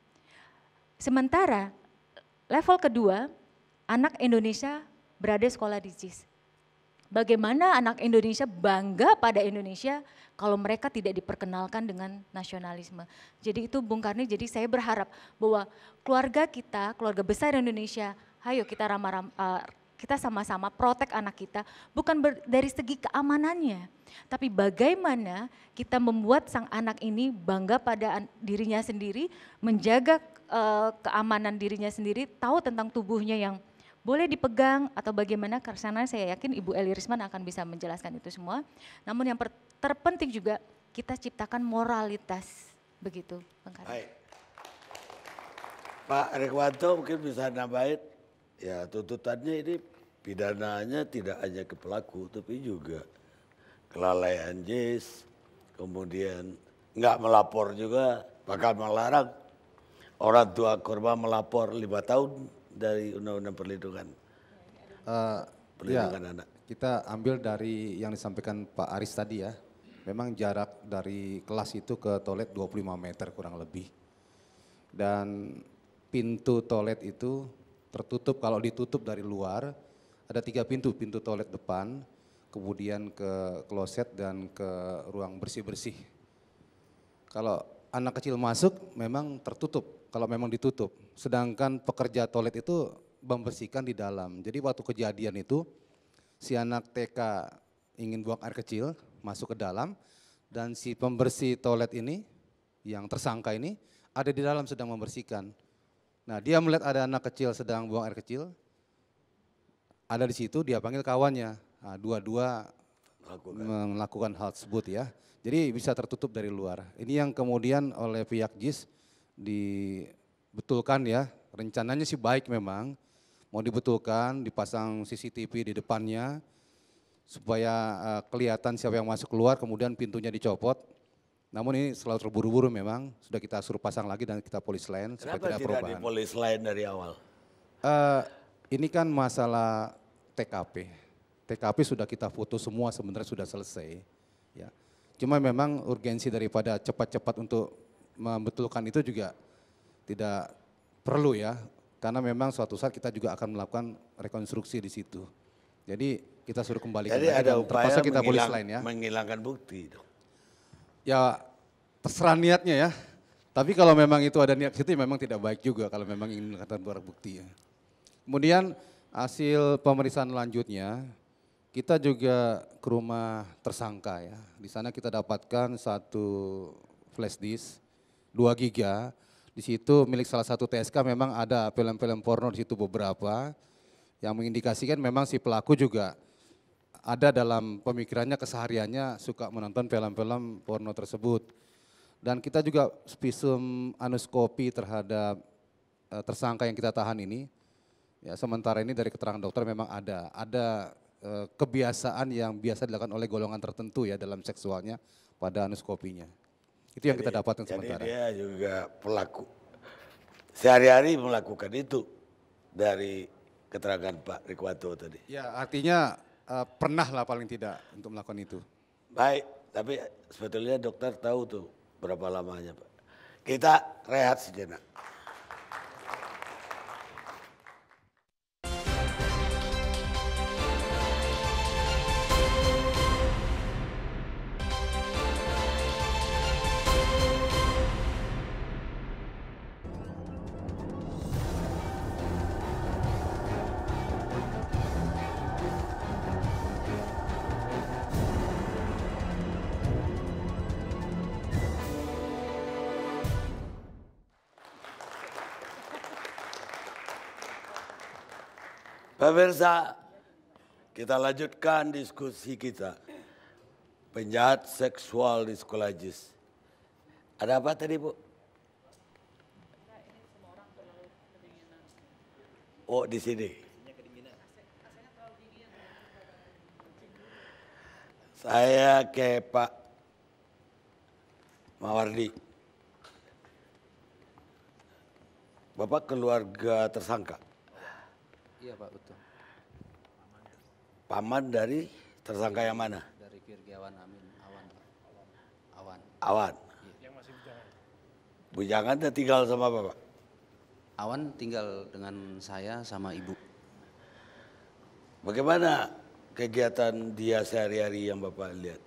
Sementara level kedua, anak Indonesia berada sekolah di JIS bagaimana anak Indonesia bangga pada Indonesia kalau mereka tidak diperkenalkan dengan nasionalisme. Jadi itu Bung Karni, jadi saya berharap bahwa keluarga kita, keluarga besar Indonesia, ayo kita ramah-ramah uh, kita sama-sama protek anak kita bukan ber, dari segi keamanannya, tapi bagaimana kita membuat sang anak ini bangga pada an, dirinya sendiri, menjaga uh, keamanan dirinya sendiri, tahu tentang tubuhnya yang boleh dipegang atau bagaimana karena saya yakin Ibu Eli Risman akan bisa menjelaskan itu semua. Namun yang terpenting juga kita ciptakan moralitas begitu, Bang Karim. Baik. Pak Rekwanto mungkin bisa nambahin ya tuntutannya ini pidananya tidak hanya ke pelaku tapi juga kelalaian JIS, kemudian nggak melapor juga bakal melarang orang tua korban melapor lima tahun dari undang-undang perlindungan uh, perlindungan ya, anak? Kita ambil dari yang disampaikan Pak Aris tadi ya. Memang jarak dari kelas itu ke toilet 25 meter kurang lebih. Dan pintu toilet itu tertutup kalau ditutup dari luar ada tiga pintu pintu toilet depan kemudian ke kloset dan ke ruang bersih bersih kalau anak kecil masuk memang tertutup kalau memang ditutup sedangkan pekerja toilet itu membersihkan di dalam. Jadi waktu kejadian itu si anak TK ingin buang air kecil masuk ke dalam dan si pembersih toilet ini yang tersangka ini ada di dalam sedang membersihkan. Nah dia melihat ada anak kecil sedang buang air kecil, ada di situ dia panggil kawannya, nah, dua-dua melakukan. melakukan hal tersebut ya. Jadi bisa tertutup dari luar. Ini yang kemudian oleh pihak JIS di betulkan ya. Rencananya sih baik memang, mau dibetulkan, dipasang CCTV di depannya supaya eh, kelihatan siapa yang masuk keluar, kemudian pintunya dicopot. Namun ini selalu terburu-buru memang, sudah kita suruh pasang lagi dan kita polis lain supaya tidak, berubah. perubahan. di polis lain dari awal? Uh, ini kan masalah TKP. TKP sudah kita foto semua sebenarnya sudah selesai. Ya. Cuma memang urgensi daripada cepat-cepat untuk membetulkan itu juga tidak perlu ya, karena memang suatu saat kita juga akan melakukan rekonstruksi di situ. Jadi kita suruh kembali Jadi ada upaya kita menghilang, lain ya. menghilangkan bukti. Dong. Ya terserah niatnya ya. Tapi kalau memang itu ada niat itu ya memang tidak baik juga kalau memang ingin mengatakan barang bukti ya. Kemudian hasil pemeriksaan lanjutnya kita juga ke rumah tersangka ya. Di sana kita dapatkan satu flash disk 2 giga di situ milik salah satu TSK memang ada film-film porno di situ beberapa yang mengindikasikan memang si pelaku juga ada dalam pemikirannya kesehariannya suka menonton film-film porno tersebut. Dan kita juga spesum anuskopi terhadap e, tersangka yang kita tahan ini. Ya, sementara ini dari keterangan dokter memang ada ada eh, kebiasaan yang biasa dilakukan oleh golongan tertentu ya dalam seksualnya pada anuskopinya. Itu yang jadi, kita dapatkan jadi sementara. Dia juga pelaku. Sehari-hari melakukan itu dari keterangan Pak Rikwato tadi. Ya, artinya uh, pernah lah paling tidak untuk melakukan itu. Baik, tapi sebetulnya dokter tahu tuh berapa lamanya Pak. Kita rehat sejenak. Pemirsa, kita lanjutkan diskusi kita. Penjahat seksual di sekolah JIS. Ada apa tadi, Bu? Oh, di sini. Saya ke Pak Mawardi. Bapak keluarga tersangka? Iya Pak, betul. Paman dari tersangka yang mana? Dari Firgiawan Amin Awan. Awan. Awan. Yang masih bujangan. Bujangan dia tinggal sama Bapak? Awan tinggal dengan saya sama Ibu. Bagaimana kegiatan dia sehari-hari yang Bapak lihat?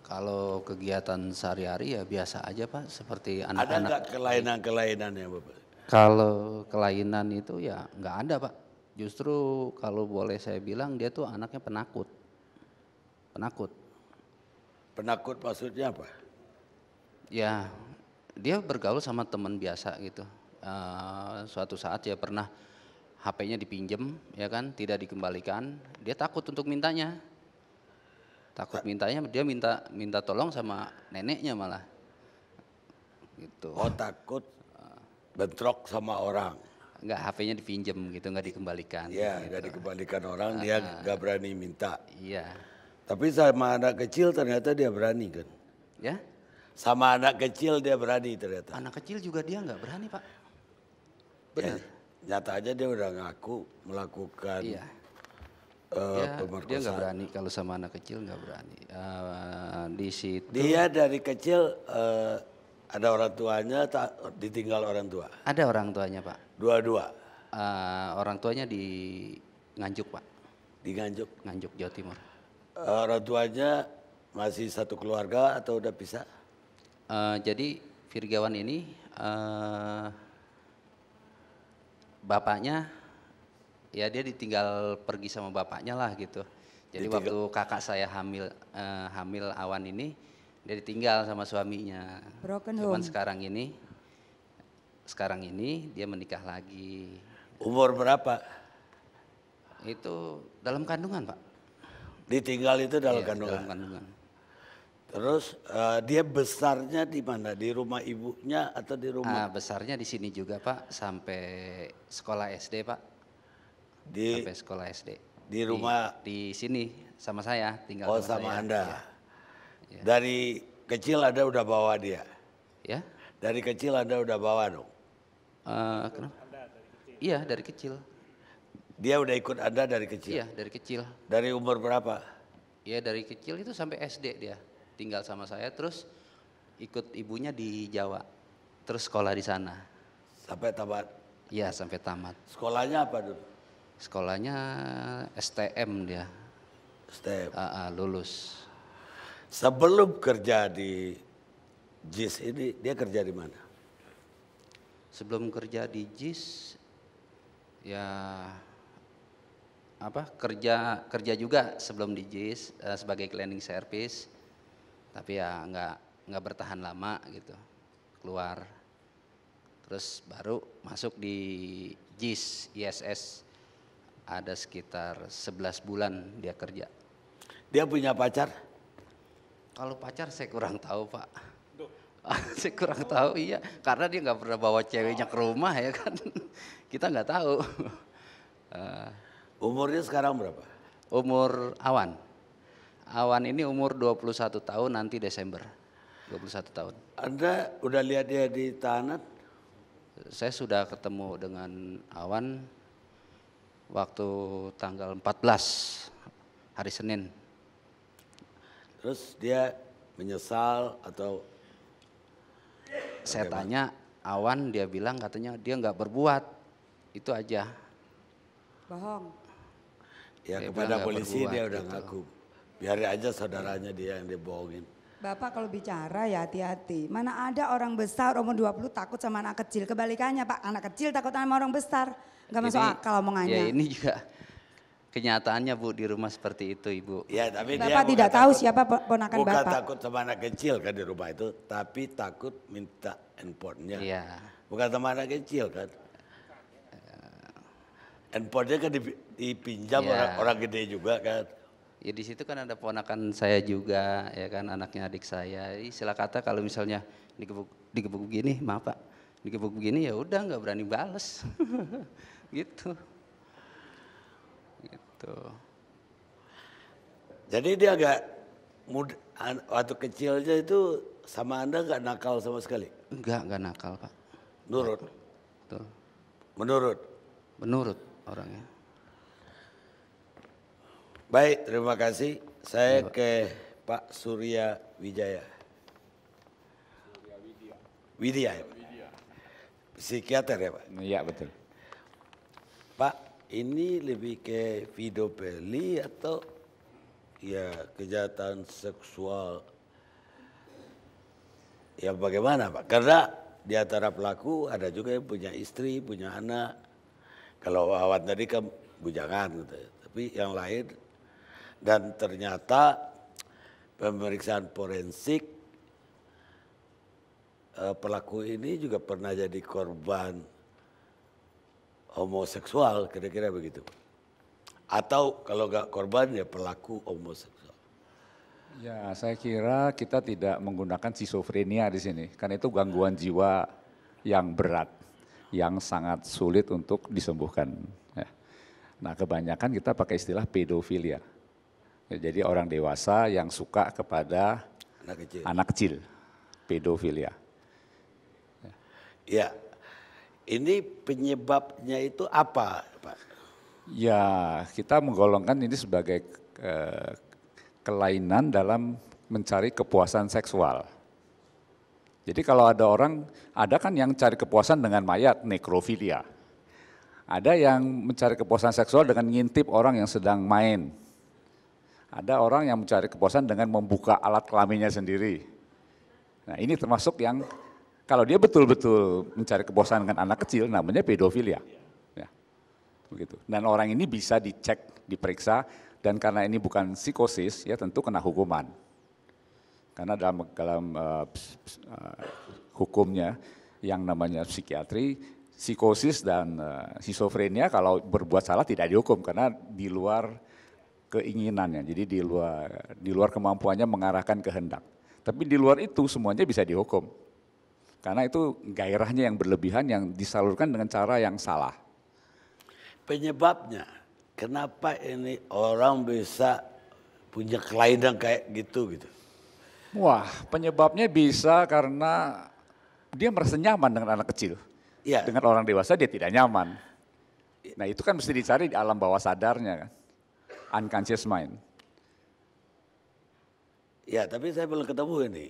Kalau kegiatan sehari-hari ya biasa aja Pak, seperti anak-anak. Ada nggak kelainan-kelainan ya Bapak? Kalau kelainan itu ya nggak ada Pak. Justru kalau boleh saya bilang dia tuh anaknya penakut. Penakut. Penakut maksudnya apa? Ya, dia bergaul sama teman biasa gitu. Uh, suatu saat ya pernah HP-nya dipinjem, ya kan, tidak dikembalikan. Dia takut untuk mintanya. Takut nah. mintanya, dia minta minta tolong sama neneknya malah. Gitu. Oh takut bentrok sama orang nggak HP-nya dipinjam gitu nggak dikembalikan ya nggak dikembalikan orang uh, dia nggak berani minta iya tapi sama anak kecil ternyata dia berani kan ya sama anak kecil dia berani ternyata anak kecil juga dia nggak berani pak ya, benar ya, nyata aja dia udah ngaku melakukan iya. Uh, eh, dia, ya, pemerkosaan. dia nggak berani kalau sama anak kecil nggak berani uh, di situ dia dari kecil uh, ada orang tuanya tak ditinggal orang tua ada orang tuanya pak Dua-dua. Uh, orang tuanya di Nganjuk, Pak. Di Nganjuk. Nganjuk, Jawa Timur. Uh, orang tuanya masih satu keluarga atau udah pisah? Uh, jadi Firgawan ini uh, bapaknya ya dia ditinggal pergi sama bapaknya lah gitu. Jadi ditinggal. waktu kakak saya hamil uh, hamil awan ini dia ditinggal sama suaminya. Broken Cuman home. sekarang ini sekarang ini dia menikah lagi. Umur berapa? Itu dalam kandungan pak. Ditinggal itu dalam iya, kandungan. Dalam kandungan. Terus uh, dia besarnya di mana? Di rumah ibunya atau di rumah? Ah, besarnya di sini juga Pak, sampai sekolah SD Pak. Di sampai sekolah SD. Di rumah di, di sini sama saya tinggal. Oh sama, sama saya. Anda. Ya. Dari kecil Anda udah bawa dia. Ya. Dari kecil Anda udah bawa dong. Uh, kenapa? Iya dari kecil. Dia udah ikut Anda dari kecil? Iya dari kecil. Dari umur berapa? Iya dari kecil itu sampai SD dia tinggal sama saya terus ikut ibunya di Jawa terus sekolah di sana. Sampai tamat? Iya sampai tamat. Sekolahnya apa dulu? Sekolahnya STM dia. STM. Uh, ah, ah, lulus. Sebelum kerja di JIS ini dia kerja di mana? sebelum kerja di JIS ya apa kerja kerja juga sebelum di JIS uh, sebagai cleaning service tapi ya nggak nggak bertahan lama gitu keluar terus baru masuk di JIS ISS ada sekitar 11 bulan dia kerja dia punya pacar kalau pacar saya kurang tahu pak saya kurang tahu iya karena dia nggak pernah bawa ceweknya ke rumah ya kan kita nggak tahu uh, umurnya sekarang berapa umur awan awan ini umur 21 tahun nanti Desember 21 tahun Anda udah lihat dia di tanah saya sudah ketemu dengan awan waktu tanggal 14 hari Senin terus dia menyesal atau saya Bagaimana? tanya Awan, dia bilang katanya dia nggak berbuat. Itu aja. Bohong. Ya dia kepada polisi berbuat, dia udah gitu. ngaku. Biar aja saudaranya dia yang dibohongin. Bapak kalau bicara ya hati-hati. Mana ada orang besar umur 20 takut sama anak kecil. Kebalikannya Pak, anak kecil takut sama orang besar. Gak masuk akal omongannya. Ya ini juga kenyataannya Bu di rumah seperti itu Ibu. Ya, tapi Bapak dia tidak tahu siapa ponakan Bapak. Bukan takut sama anak kecil kan di rumah itu, tapi takut minta handphonenya. Iya. Bukan sama anak kecil kan. Handphonenya kan dipinjam ya. orang, orang gede juga kan. Ya di situ kan ada ponakan saya juga, ya kan anaknya adik saya. Jadi sila kata kalau misalnya digebuk digebuk begini, maaf Pak. Digebuk begini ya udah nggak berani bales. gitu gitu. Jadi dia agak muda, waktu kecilnya itu sama Anda nggak nakal sama sekali? Enggak, nggak nakal Pak. Nurut? Tuh. Menurut? Menurut orangnya. Baik, terima kasih. Saya ya, ke Pak Surya Wijaya. Surya Widya. Widya ya Pak? Psikiater ya Pak? Iya betul. Pak, ini lebih ke pedofili atau ya kejahatan seksual ya bagaimana Pak? Karena di antara pelaku ada juga yang punya istri, punya anak. Kalau awat tadi kan bujangan gitu. Tapi yang lain dan ternyata pemeriksaan forensik eh, pelaku ini juga pernah jadi korban homoseksual kira-kira begitu atau kalau nggak korban ya pelaku homoseksual ya saya kira kita tidak menggunakan schizofrenia di sini karena itu gangguan jiwa yang berat yang sangat sulit untuk disembuhkan ya. nah kebanyakan kita pakai istilah pedofilia ya, jadi orang dewasa yang suka kepada anak kecil, anak kecil pedofilia ya, ya ini penyebabnya itu apa, Pak? Ya, kita menggolongkan ini sebagai eh, kelainan dalam mencari kepuasan seksual. Jadi kalau ada orang, ada kan yang cari kepuasan dengan mayat, nekrofilia. Ada yang mencari kepuasan seksual dengan ngintip orang yang sedang main. Ada orang yang mencari kepuasan dengan membuka alat kelaminnya sendiri. Nah ini termasuk yang kalau dia betul-betul mencari kebosanan dengan anak kecil, namanya pedofilia. Ya. Begitu. Dan orang ini bisa dicek, diperiksa, dan karena ini bukan psikosis, ya tentu kena hukuman. Karena dalam, dalam uh, uh, hukumnya yang namanya psikiatri, psikosis dan uh, eh, schizofrenia kalau berbuat salah tidak dihukum karena di luar keinginannya. Jadi di luar di luar kemampuannya mengarahkan kehendak. Tapi di luar itu semuanya bisa dihukum. Karena itu gairahnya yang berlebihan yang disalurkan dengan cara yang salah. Penyebabnya, kenapa ini orang bisa punya kelainan kayak gitu gitu? Wah, penyebabnya bisa karena dia merasa nyaman dengan anak kecil. Ya. Dengan orang dewasa dia tidak nyaman. Nah itu kan mesti dicari di alam bawah sadarnya kan. Unconscious mind. Ya, tapi saya belum ketemu ini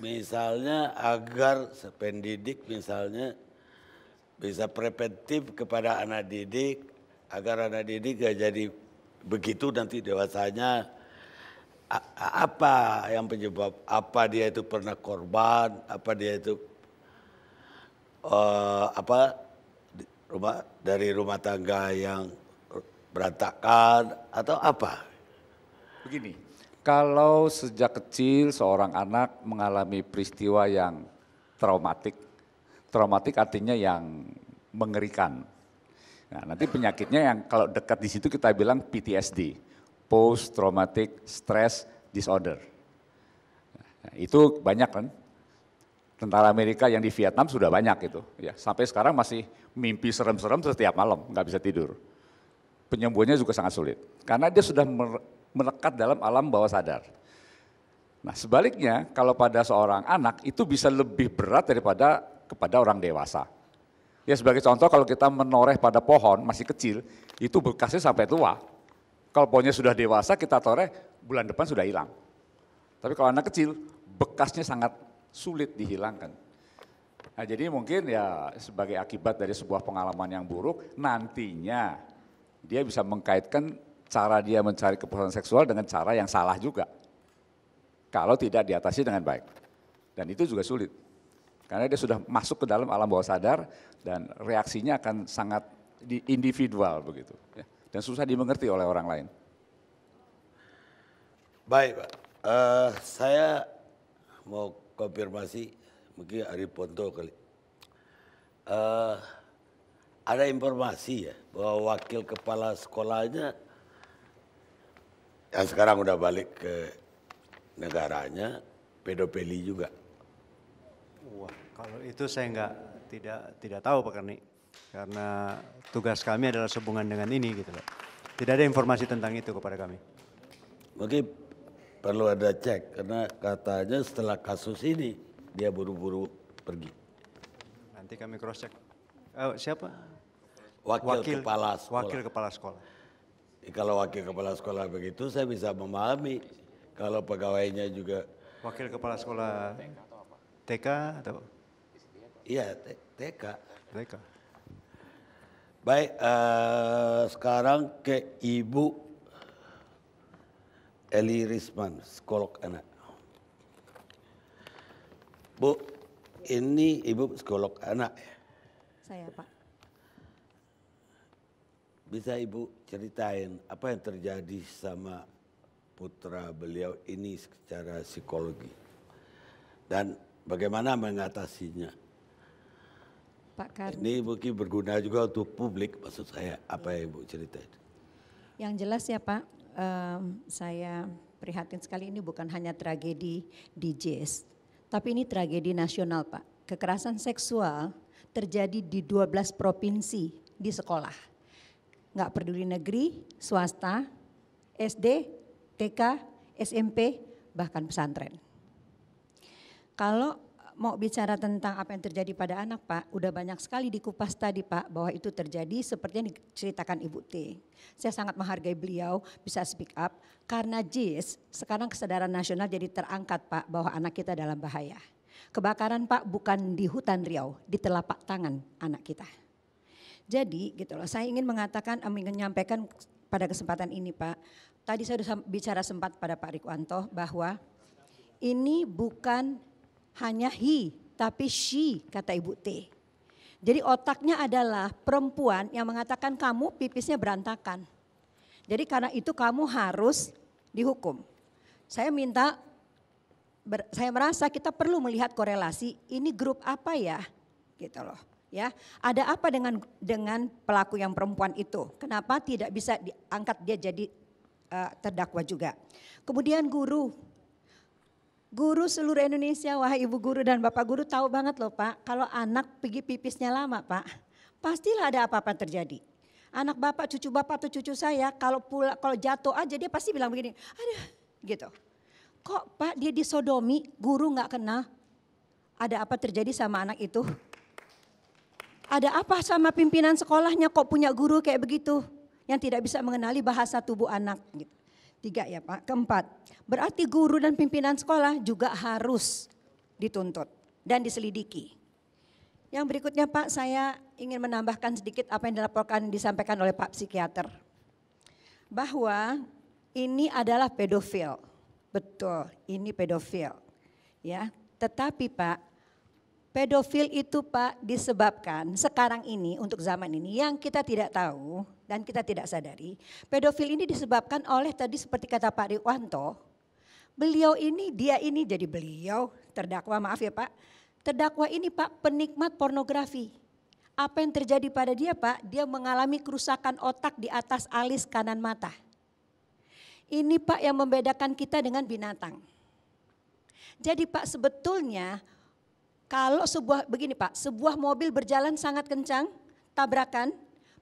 misalnya agar pendidik misalnya bisa preventif kepada anak didik agar anak didik gak jadi begitu nanti dewasanya apa yang penyebab apa dia itu pernah korban apa dia itu uh, apa rumah dari rumah tangga yang berantakan atau apa begini kalau sejak kecil seorang anak mengalami peristiwa yang traumatik, traumatik artinya yang mengerikan. Nah, nanti penyakitnya yang kalau dekat di situ kita bilang PTSD, post traumatic stress disorder. Nah, itu banyak kan? Tentara Amerika yang di Vietnam sudah banyak itu, ya sampai sekarang masih mimpi serem-serem setiap malam, nggak bisa tidur. Penyembuhannya juga sangat sulit, karena dia sudah melekat dalam alam bawah sadar. Nah sebaliknya kalau pada seorang anak itu bisa lebih berat daripada kepada orang dewasa. Ya sebagai contoh kalau kita menoreh pada pohon masih kecil itu bekasnya sampai tua. Kalau pohonnya sudah dewasa kita toreh bulan depan sudah hilang. Tapi kalau anak kecil bekasnya sangat sulit dihilangkan. Nah jadi mungkin ya sebagai akibat dari sebuah pengalaman yang buruk nantinya dia bisa mengkaitkan cara dia mencari kepuasan seksual dengan cara yang salah juga. Kalau tidak diatasi dengan baik. Dan itu juga sulit. Karena dia sudah masuk ke dalam alam bawah sadar dan reaksinya akan sangat individual begitu. Ya. Dan susah dimengerti oleh orang lain. Baik Pak, uh, saya mau konfirmasi mungkin Ari Ponto kali. Uh, ada informasi ya bahwa wakil kepala sekolahnya yang nah, sekarang udah balik ke negaranya pedopeli juga. Wah, kalau itu saya nggak tidak tidak tahu Pak Karni, karena tugas kami adalah sehubungan dengan ini gitu loh. Tidak ada informasi tentang itu kepada kami. Mungkin perlu ada cek karena katanya setelah kasus ini dia buru-buru pergi. Nanti kami cross check. Oh, eh, siapa? Wakil, wakil kepala sekolah. Wakil kepala sekolah kalau wakil kepala sekolah begitu saya bisa memahami kalau pegawainya juga wakil kepala sekolah TK atau iya TK TK baik uh, sekarang ke ibu Eli Risman psikolog anak Bu ini ibu psikolog anak saya pak bisa ibu ceritain apa yang terjadi sama putra beliau ini secara psikologi dan bagaimana mengatasinya. Pak Karni. Ini mungkin berguna juga untuk publik maksud saya apa yang Ibu ceritain. Yang jelas ya Pak, um, saya prihatin sekali ini bukan hanya tragedi di JS, tapi ini tragedi nasional Pak. Kekerasan seksual terjadi di 12 provinsi di sekolah nggak peduli negeri, swasta, SD, TK, SMP, bahkan pesantren. Kalau mau bicara tentang apa yang terjadi pada anak Pak, udah banyak sekali dikupas tadi Pak bahwa itu terjadi seperti yang diceritakan Ibu T. Saya sangat menghargai beliau bisa speak up karena JIS sekarang kesadaran nasional jadi terangkat Pak bahwa anak kita dalam bahaya. Kebakaran Pak bukan di hutan Riau, di telapak tangan anak kita. Jadi gitu loh, saya ingin mengatakan, eh, ingin menyampaikan pada kesempatan ini Pak, tadi saya sudah bicara sempat pada Pak Rikwanto bahwa ini bukan hanya he, tapi she, kata Ibu T. Jadi otaknya adalah perempuan yang mengatakan kamu pipisnya berantakan. Jadi karena itu kamu harus dihukum. Saya minta, saya merasa kita perlu melihat korelasi ini grup apa ya gitu loh ya. Ada apa dengan dengan pelaku yang perempuan itu? Kenapa tidak bisa diangkat dia jadi uh, terdakwa juga? Kemudian guru Guru seluruh Indonesia, wahai ibu guru dan bapak guru tahu banget loh Pak, kalau anak pergi pipisnya lama Pak, pastilah ada apa-apa terjadi. Anak bapak, cucu bapak atau cucu saya kalau pula kalau jatuh aja dia pasti bilang begini, aduh gitu. Kok Pak dia disodomi, guru nggak kenal, ada apa terjadi sama anak itu? Ada apa sama pimpinan sekolahnya kok punya guru kayak begitu yang tidak bisa mengenali bahasa tubuh anak gitu. Tiga ya Pak. Keempat, berarti guru dan pimpinan sekolah juga harus dituntut dan diselidiki. Yang berikutnya Pak, saya ingin menambahkan sedikit apa yang dilaporkan disampaikan oleh Pak psikiater. Bahwa ini adalah pedofil. Betul, ini pedofil. Ya, tetapi Pak, pedofil itu Pak disebabkan sekarang ini untuk zaman ini yang kita tidak tahu dan kita tidak sadari. Pedofil ini disebabkan oleh tadi seperti kata Pak Rikwanto, beliau ini dia ini jadi beliau terdakwa maaf ya Pak. Terdakwa ini Pak penikmat pornografi. Apa yang terjadi pada dia Pak? Dia mengalami kerusakan otak di atas alis kanan mata. Ini Pak yang membedakan kita dengan binatang. Jadi Pak sebetulnya kalau sebuah begini Pak, sebuah mobil berjalan sangat kencang, tabrakan,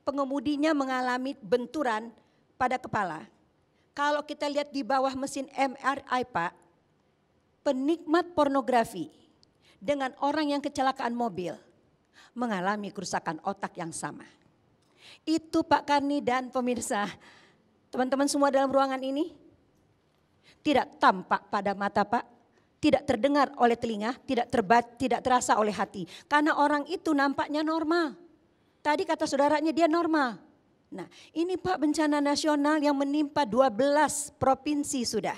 pengemudinya mengalami benturan pada kepala. Kalau kita lihat di bawah mesin MRI Pak, penikmat pornografi dengan orang yang kecelakaan mobil mengalami kerusakan otak yang sama. Itu Pak Karni dan pemirsa, teman-teman semua dalam ruangan ini tidak tampak pada mata Pak, tidak terdengar oleh telinga, tidak terbat, tidak terasa oleh hati. Karena orang itu nampaknya normal. Tadi kata saudaranya dia normal. Nah, ini Pak bencana nasional yang menimpa 12 provinsi sudah.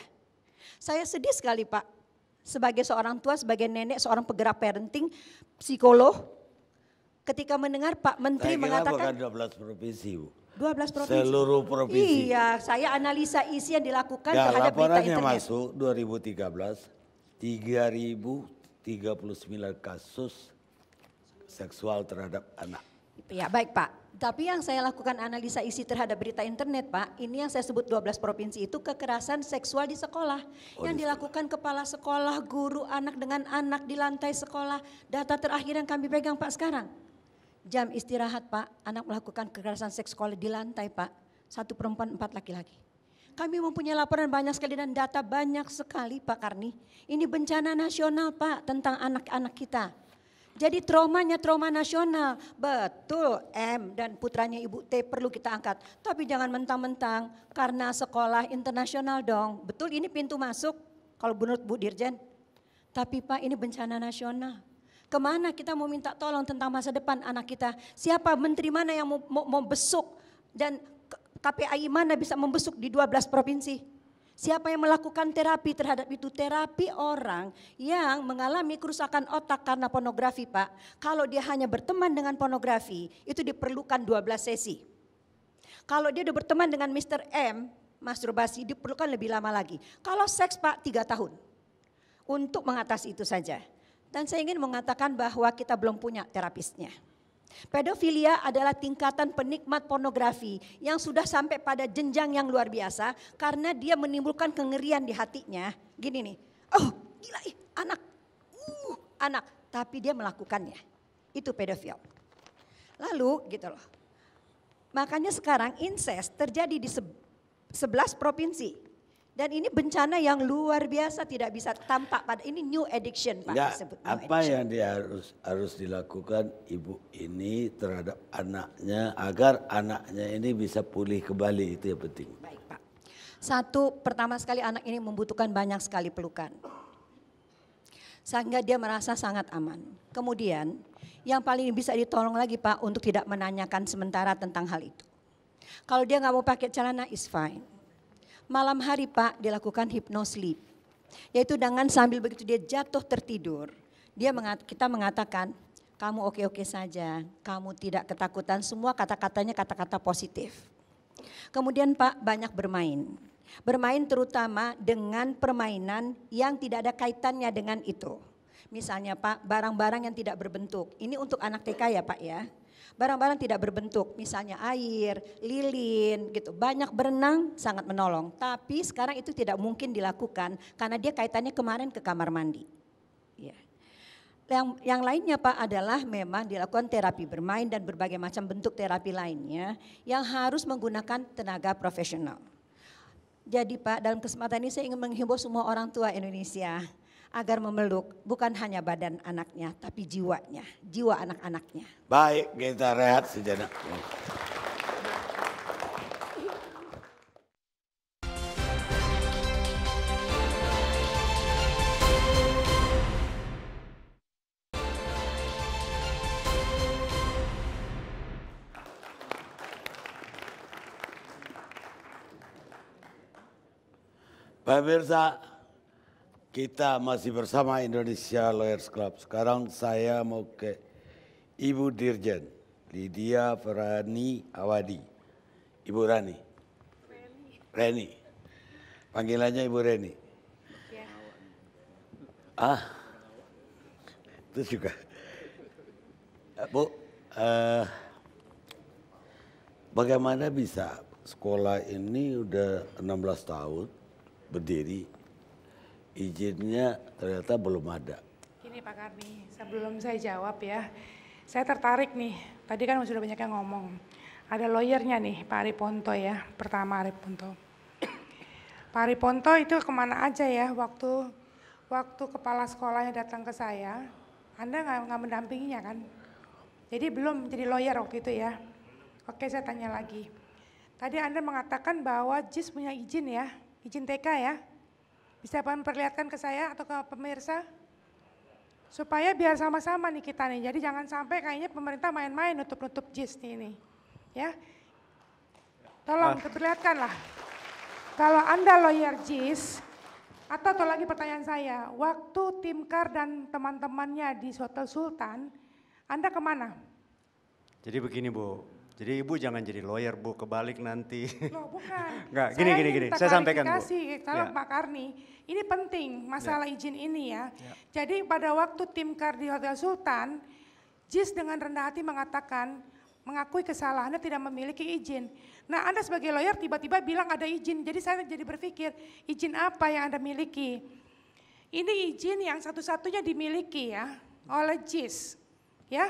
Saya sedih sekali Pak. Sebagai seorang tua, sebagai nenek, seorang pegerak parenting, psikolog, ketika mendengar Pak Menteri saya mengatakan bukan 12 provinsi, Bu. 12 provinsi. Seluruh provinsi. Iya, saya analisa isi yang dilakukan ya, terhadap berita internet. Laporannya masuk 2013 3.039 kasus seksual terhadap anak. Ya baik Pak, tapi yang saya lakukan analisa isi terhadap berita internet Pak, ini yang saya sebut 12 provinsi itu kekerasan seksual di sekolah. Oh, yang di dilakukan kepala sekolah, guru, anak dengan anak di lantai sekolah. Data terakhir yang kami pegang Pak sekarang. Jam istirahat Pak, anak melakukan kekerasan seks sekolah di lantai Pak. Satu perempuan, empat laki-laki. Kami mempunyai laporan banyak sekali dan data banyak sekali Pak Karni. Ini bencana nasional Pak tentang anak-anak kita. Jadi traumanya trauma nasional. Betul M dan putranya Ibu T perlu kita angkat. Tapi jangan mentang-mentang karena sekolah internasional dong. Betul ini pintu masuk kalau menurut Bu Dirjen. Tapi Pak ini bencana nasional. Kemana kita mau minta tolong tentang masa depan anak kita? Siapa menteri mana yang mau, mau, mau besuk dan KPAI mana bisa membesuk di 12 provinsi? Siapa yang melakukan terapi terhadap itu? Terapi orang yang mengalami kerusakan otak karena pornografi, Pak. Kalau dia hanya berteman dengan pornografi, itu diperlukan 12 sesi. Kalau dia udah berteman dengan Mr. M, masturbasi diperlukan lebih lama lagi. Kalau seks, Pak, tiga tahun. Untuk mengatasi itu saja. Dan saya ingin mengatakan bahwa kita belum punya terapisnya. Pedofilia adalah tingkatan penikmat pornografi yang sudah sampai pada jenjang yang luar biasa karena dia menimbulkan kengerian di hatinya. Gini nih, oh gila ih, anak, uh, anak, tapi dia melakukannya. Itu pedofil. Lalu gitu loh. Makanya sekarang incest terjadi di 11 provinsi dan ini bencana yang luar biasa tidak bisa tampak pada ini new addiction Pak Ya, apa addiction. yang dia harus harus dilakukan ibu ini terhadap anaknya agar anaknya ini bisa pulih kembali itu yang penting. Baik Pak. Satu pertama sekali anak ini membutuhkan banyak sekali pelukan. Sehingga dia merasa sangat aman. Kemudian yang paling bisa ditolong lagi Pak untuk tidak menanyakan sementara tentang hal itu. Kalau dia nggak mau pakai celana is fine malam hari Pak dilakukan hipnosleep. Yaitu dengan sambil begitu dia jatuh tertidur, dia mengat, kita mengatakan kamu oke-oke saja, kamu tidak ketakutan, semua kata-katanya kata-kata positif. Kemudian Pak banyak bermain. Bermain terutama dengan permainan yang tidak ada kaitannya dengan itu. Misalnya Pak, barang-barang yang tidak berbentuk. Ini untuk anak TK ya Pak ya. Barang-barang tidak berbentuk, misalnya air, lilin, gitu. Banyak berenang sangat menolong, tapi sekarang itu tidak mungkin dilakukan karena dia kaitannya kemarin ke kamar mandi. Ya. Yang, yang lainnya Pak adalah memang dilakukan terapi bermain dan berbagai macam bentuk terapi lainnya yang harus menggunakan tenaga profesional. Jadi Pak dalam kesempatan ini saya ingin menghimbau semua orang tua Indonesia agar memeluk bukan hanya badan anaknya, tapi jiwanya, jiwa anak-anaknya. Baik, kita rehat sejenak. Pemirsa, kita masih bersama Indonesia Lawyers Club. Sekarang saya mau ke Ibu Dirjen Lydia Ferani Awadi. Ibu Rani. Reni. Panggilannya Ibu Reni. Ya. Ah. Itu juga. Bu, uh, bagaimana bisa sekolah ini udah 16 tahun berdiri izinnya ternyata belum ada. Ini Pak Karni, sebelum saya jawab ya, saya tertarik nih, tadi kan sudah banyak yang ngomong. Ada lawyernya nih, Pak Ponto ya, pertama Ponto. Pak Ponto itu kemana aja ya waktu waktu kepala sekolahnya datang ke saya, Anda nggak mendampinginya kan? Jadi belum jadi lawyer waktu itu ya. Oke saya tanya lagi. Tadi Anda mengatakan bahwa JIS punya izin ya, izin TK ya. Bisa Bapak memperlihatkan ke saya atau ke pemirsa? Supaya biar sama-sama nih kita nih. Jadi jangan sampai kayaknya pemerintah main-main nutup-nutup JIS nih ini. Ya. Tolong ah. diperlihatkanlah. Kalau Anda lawyer JIS, atau atau lagi pertanyaan saya, waktu tim KAR dan teman-temannya di Hotel Sultan, Anda kemana? Jadi begini Bu, jadi Ibu jangan jadi lawyer Bu, kebalik nanti. Loh bukan. Enggak, gini, saya gini, gini, saya sampaikan Bu. Kalau ya. Pak Karni, ini penting masalah yeah. izin ini ya. Yeah. Jadi pada waktu tim KAR di Hotel Sultan, JIS dengan rendah hati mengatakan mengakui kesalahannya tidak memiliki izin. Nah Anda sebagai lawyer tiba-tiba bilang ada izin, jadi saya jadi berpikir izin apa yang Anda miliki? Ini izin yang satu-satunya dimiliki ya oleh JIS ya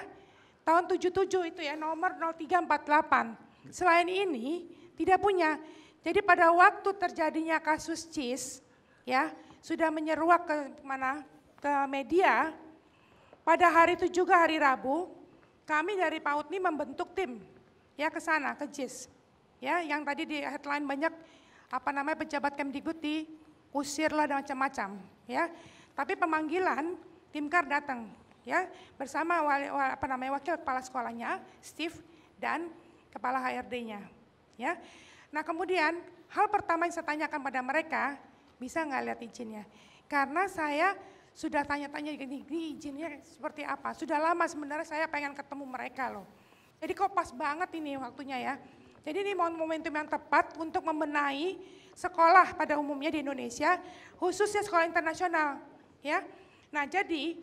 tahun 77 itu ya nomor 0348. Selain ini tidak punya. Jadi pada waktu terjadinya kasus Jis ya sudah menyeruak ke mana ke media pada hari itu juga hari Rabu kami dari PAUD ini membentuk tim ya ke sana ke JIS ya yang tadi di headline banyak apa namanya pejabat Kemdikbud diusir lah dan macam-macam ya tapi pemanggilan tim KAR datang ya bersama wali, apa namanya wakil kepala sekolahnya Steve dan kepala HRD-nya ya nah kemudian hal pertama yang saya tanyakan pada mereka bisa nggak lihat izinnya? Karena saya sudah tanya-tanya gini, ini izinnya seperti apa? Sudah lama sebenarnya saya pengen ketemu mereka loh. Jadi kok pas banget ini waktunya ya. Jadi ini momentum yang tepat untuk membenahi sekolah pada umumnya di Indonesia, khususnya sekolah internasional. ya. Nah jadi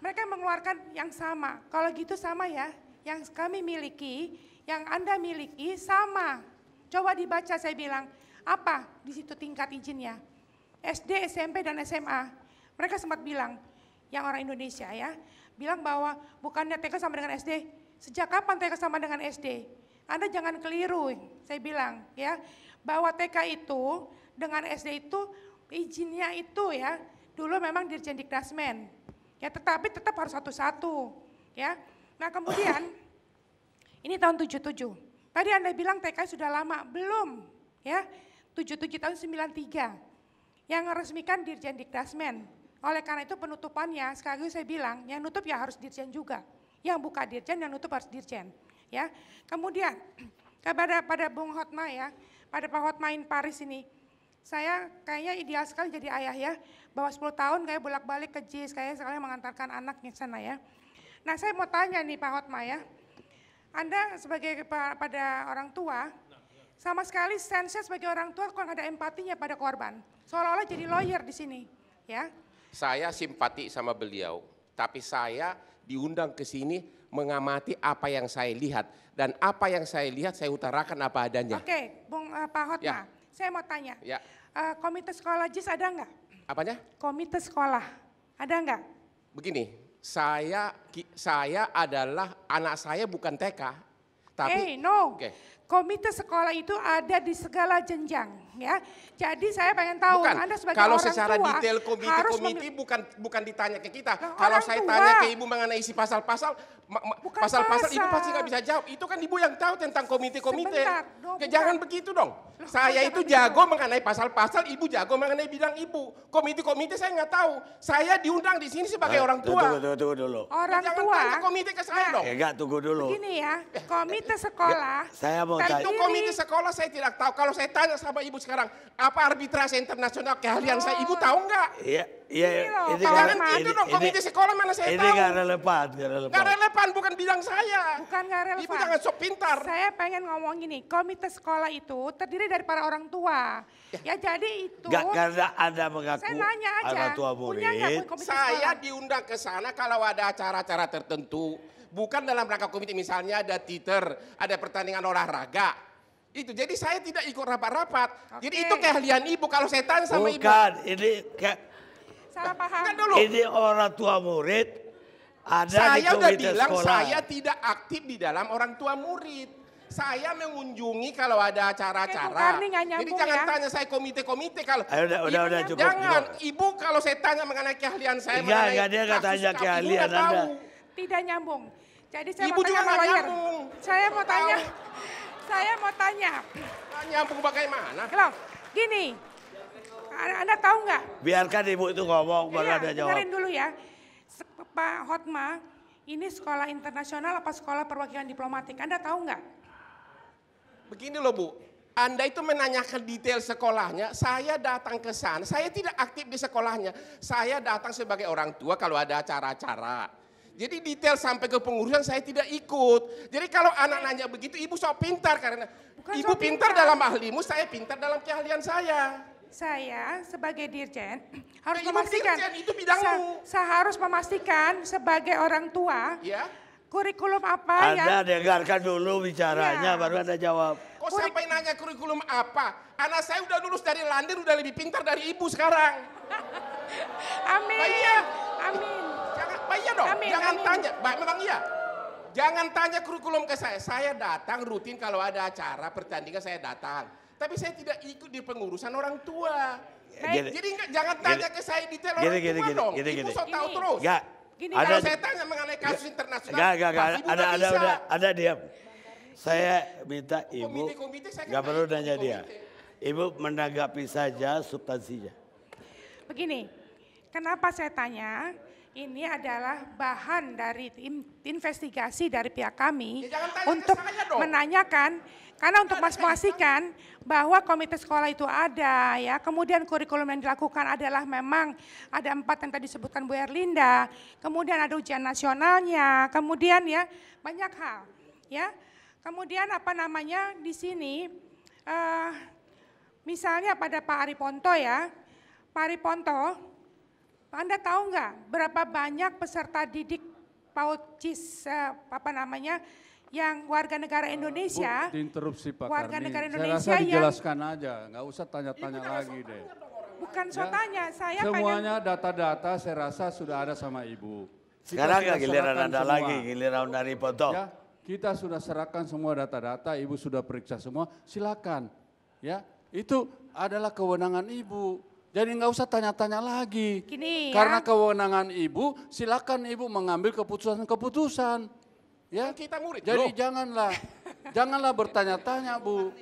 mereka mengeluarkan yang sama. Kalau gitu sama ya, yang kami miliki, yang Anda miliki sama. Coba dibaca saya bilang, apa di situ tingkat izinnya? SD, SMP, dan SMA. Mereka sempat bilang, yang orang Indonesia ya, bilang bahwa bukannya TK sama dengan SD, sejak kapan TK sama dengan SD? Anda jangan keliru, saya bilang ya, bahwa TK itu dengan SD itu izinnya itu ya, dulu memang Dirjen Dikdasmen, ya tetapi tetap harus satu-satu ya. Nah kemudian, ini tahun 77, Tadi Anda bilang TK sudah lama, belum ya. 77 tahun 93 yang meresmikan Dirjen Dikdasmen. Oleh karena itu penutupannya, sekali saya bilang, yang nutup ya harus Dirjen juga. Yang buka Dirjen, yang nutup harus Dirjen. Ya, Kemudian, kepada pada Bung Hotma ya, pada Pak Hotma Paris ini, saya kayaknya ideal sekali jadi ayah ya, bahwa 10 tahun kayak bolak-balik ke JIS, kayaknya sekali mengantarkan anaknya sana ya. Nah saya mau tanya nih Pak Hotma ya, Anda sebagai pada orang tua, sama sekali sense sebagai orang tua kurang ada empatinya pada korban. Seolah-olah jadi lawyer di sini, ya. Saya simpati sama beliau, tapi saya diundang ke sini mengamati apa yang saya lihat dan apa yang saya lihat saya utarakan apa adanya. Oke, Bung uh, Pak Hotma, ya. saya mau tanya. Ya. Uh, komite sekolah JIS ada enggak? Apanya? Komite sekolah ada enggak? Begini, saya saya adalah anak saya bukan TK, tapi hey, eh, no. Okay komite sekolah itu ada di segala jenjang ya. Jadi saya pengen tahu bukan, Anda sebagai kalau orang secara detail komite harus komite bukan bukan ditanya ke kita. kalau saya tua. tanya ke Ibu mengenai isi pasal-pasal, pasal-pasal ibu pasti nggak bisa jawab. Itu kan ibu yang tahu tentang komite-komite. Jangan begitu dong. Loh, saya itu jago itu. mengenai pasal-pasal, ibu jago mengenai bidang ibu. Komite-komite saya nggak tahu. Saya diundang di sini sebagai nah, orang tua. Tunggu, tunggu, tunggu dulu. Orang nah, Jangan tua. Jangan komite ke saya ya. dong. enggak, tunggu dulu. Begini ya, komite sekolah. Ya, saya mau tanya. Itu komite sekolah saya tidak tahu. Kalau saya tanya sama ibu sekarang, apa arbitrase internasional keahlian oh. saya, ibu oh. tahu nggak? Iya. Iya, ini, ini, ini, ini, ini, ini, ini, ini, ini, ini, ini, ini, ini, ini, ini, ini, ini, ini, ini, Pan bukan bidang saya. Bukan nggak relevan. Ibu jangan sok pintar. Saya pengen ngomong gini, komite sekolah itu terdiri dari para orang tua. Ya, ya jadi itu. Gak karena Anda mengaku saya nanya aja, orang tua murid. Punya saya sekolah? diundang ke sana kalau ada acara-acara tertentu. Bukan dalam rangka komite misalnya ada titer, ada pertandingan olahraga. Itu jadi saya tidak ikut rapat-rapat. Okay. Jadi itu keahlian ibu kalau saya tanya sama Bukan, ibu. Bukan, ini ke... Salah paham. dulu. Ini orang tua murid ada saya gitu udah bilang sekolah. saya tidak aktif di dalam orang tua murid. Saya mengunjungi kalau ada acara-acara. Jadi jangan ya. tanya saya komite-komite kalau. Ayo, udah, udah, udah, cukup. Jangan, cukup. ibu kalau saya tanya mengenai keahlian saya. Iya, enggak dia enggak tanya keahlian Anda. Tahu. Tidak nyambung. Jadi saya ibu mau tanya sama lawyer. Saya mau tanya. Saya mau tanya. nyambung bagaimana? Kalau gini, anda tahu enggak? Biarkan ibu itu ngomong baru ya, ada jawab. dulu ya. Pak Hotma, ini sekolah internasional apa sekolah perwakilan diplomatik? Anda tahu nggak? Begini loh Bu, Anda itu menanyakan detail sekolahnya, saya datang ke sana, saya tidak aktif di sekolahnya, saya datang sebagai orang tua kalau ada acara-acara. Jadi detail sampai ke pengurusan saya tidak ikut. Jadi kalau anak nanya begitu, ibu sok pintar karena Bukan ibu pintar. pintar dalam ahlimu, saya pintar dalam keahlian saya saya sebagai dirjen harus ya, memastikan dirjen, itu Saya, harus memastikan sebagai orang tua ya. kurikulum apa Anda yang dengarkan dulu bicaranya ya. baru Anda jawab. Kok Kurik... sampai nanya kurikulum apa? Anak saya udah lulus dari London udah lebih pintar dari ibu sekarang. amin. Bah, iya. Amin. Jangan, iya dong. Amin. Jangan amin. tanya. Bah, memang iya. Jangan tanya kurikulum ke saya. Saya datang rutin kalau ada acara pertandingan saya datang tapi saya tidak ikut di pengurusan orang tua. Gini, jadi enggak, jangan tanya gini, ke saya detail orang gini, gini, tua gini, dong. Gini, Ibu sok tahu terus. Enggak. Gini, ada, kalau saya tanya mengenai kasus gini, internasional, gak, gak, gak, ada, ada, ada, ada, ada diam. Saya iya. minta ibu, komite, komite, saya kan gak perlu nanya dia. Ibu menanggapi saja substansinya. Begini, kenapa saya tanya? Ini adalah bahan dari tim investigasi dari pihak kami ya, untuk menanyakan karena untuk memastikan bahwa komite sekolah itu ada ya, kemudian kurikulum yang dilakukan adalah memang ada empat yang tadi disebutkan Bu Erlinda, kemudian ada ujian nasionalnya, kemudian ya banyak hal ya. Kemudian apa namanya di sini uh, misalnya pada Pak Ari Ponto ya, Pak Ari Ponto, Anda tahu nggak berapa banyak peserta didik PAUTIS uh, eh, apa namanya yang warga negara eh, Indonesia, uh, Bu, interupsi Pak warga Karni. negara Indonesia saya rasa dijelaskan yang, aja, nggak usah tanya-tanya lagi deh. Bukan ya. so tanya, saya semuanya data-data saya rasa sudah ada sama Ibu. Kita Sekarang nggak giliran Anda lagi, giliran dari potong. Ya, kita sudah serahkan semua data-data, Ibu sudah periksa semua, silakan. Ya, itu adalah kewenangan Ibu. Jadi nggak usah tanya-tanya lagi. Gini, Karena ya. kewenangan Ibu, silakan Ibu mengambil keputusan-keputusan. Ya, kan kita murid. Jadi Loh. janganlah janganlah bertanya-tanya, Bu.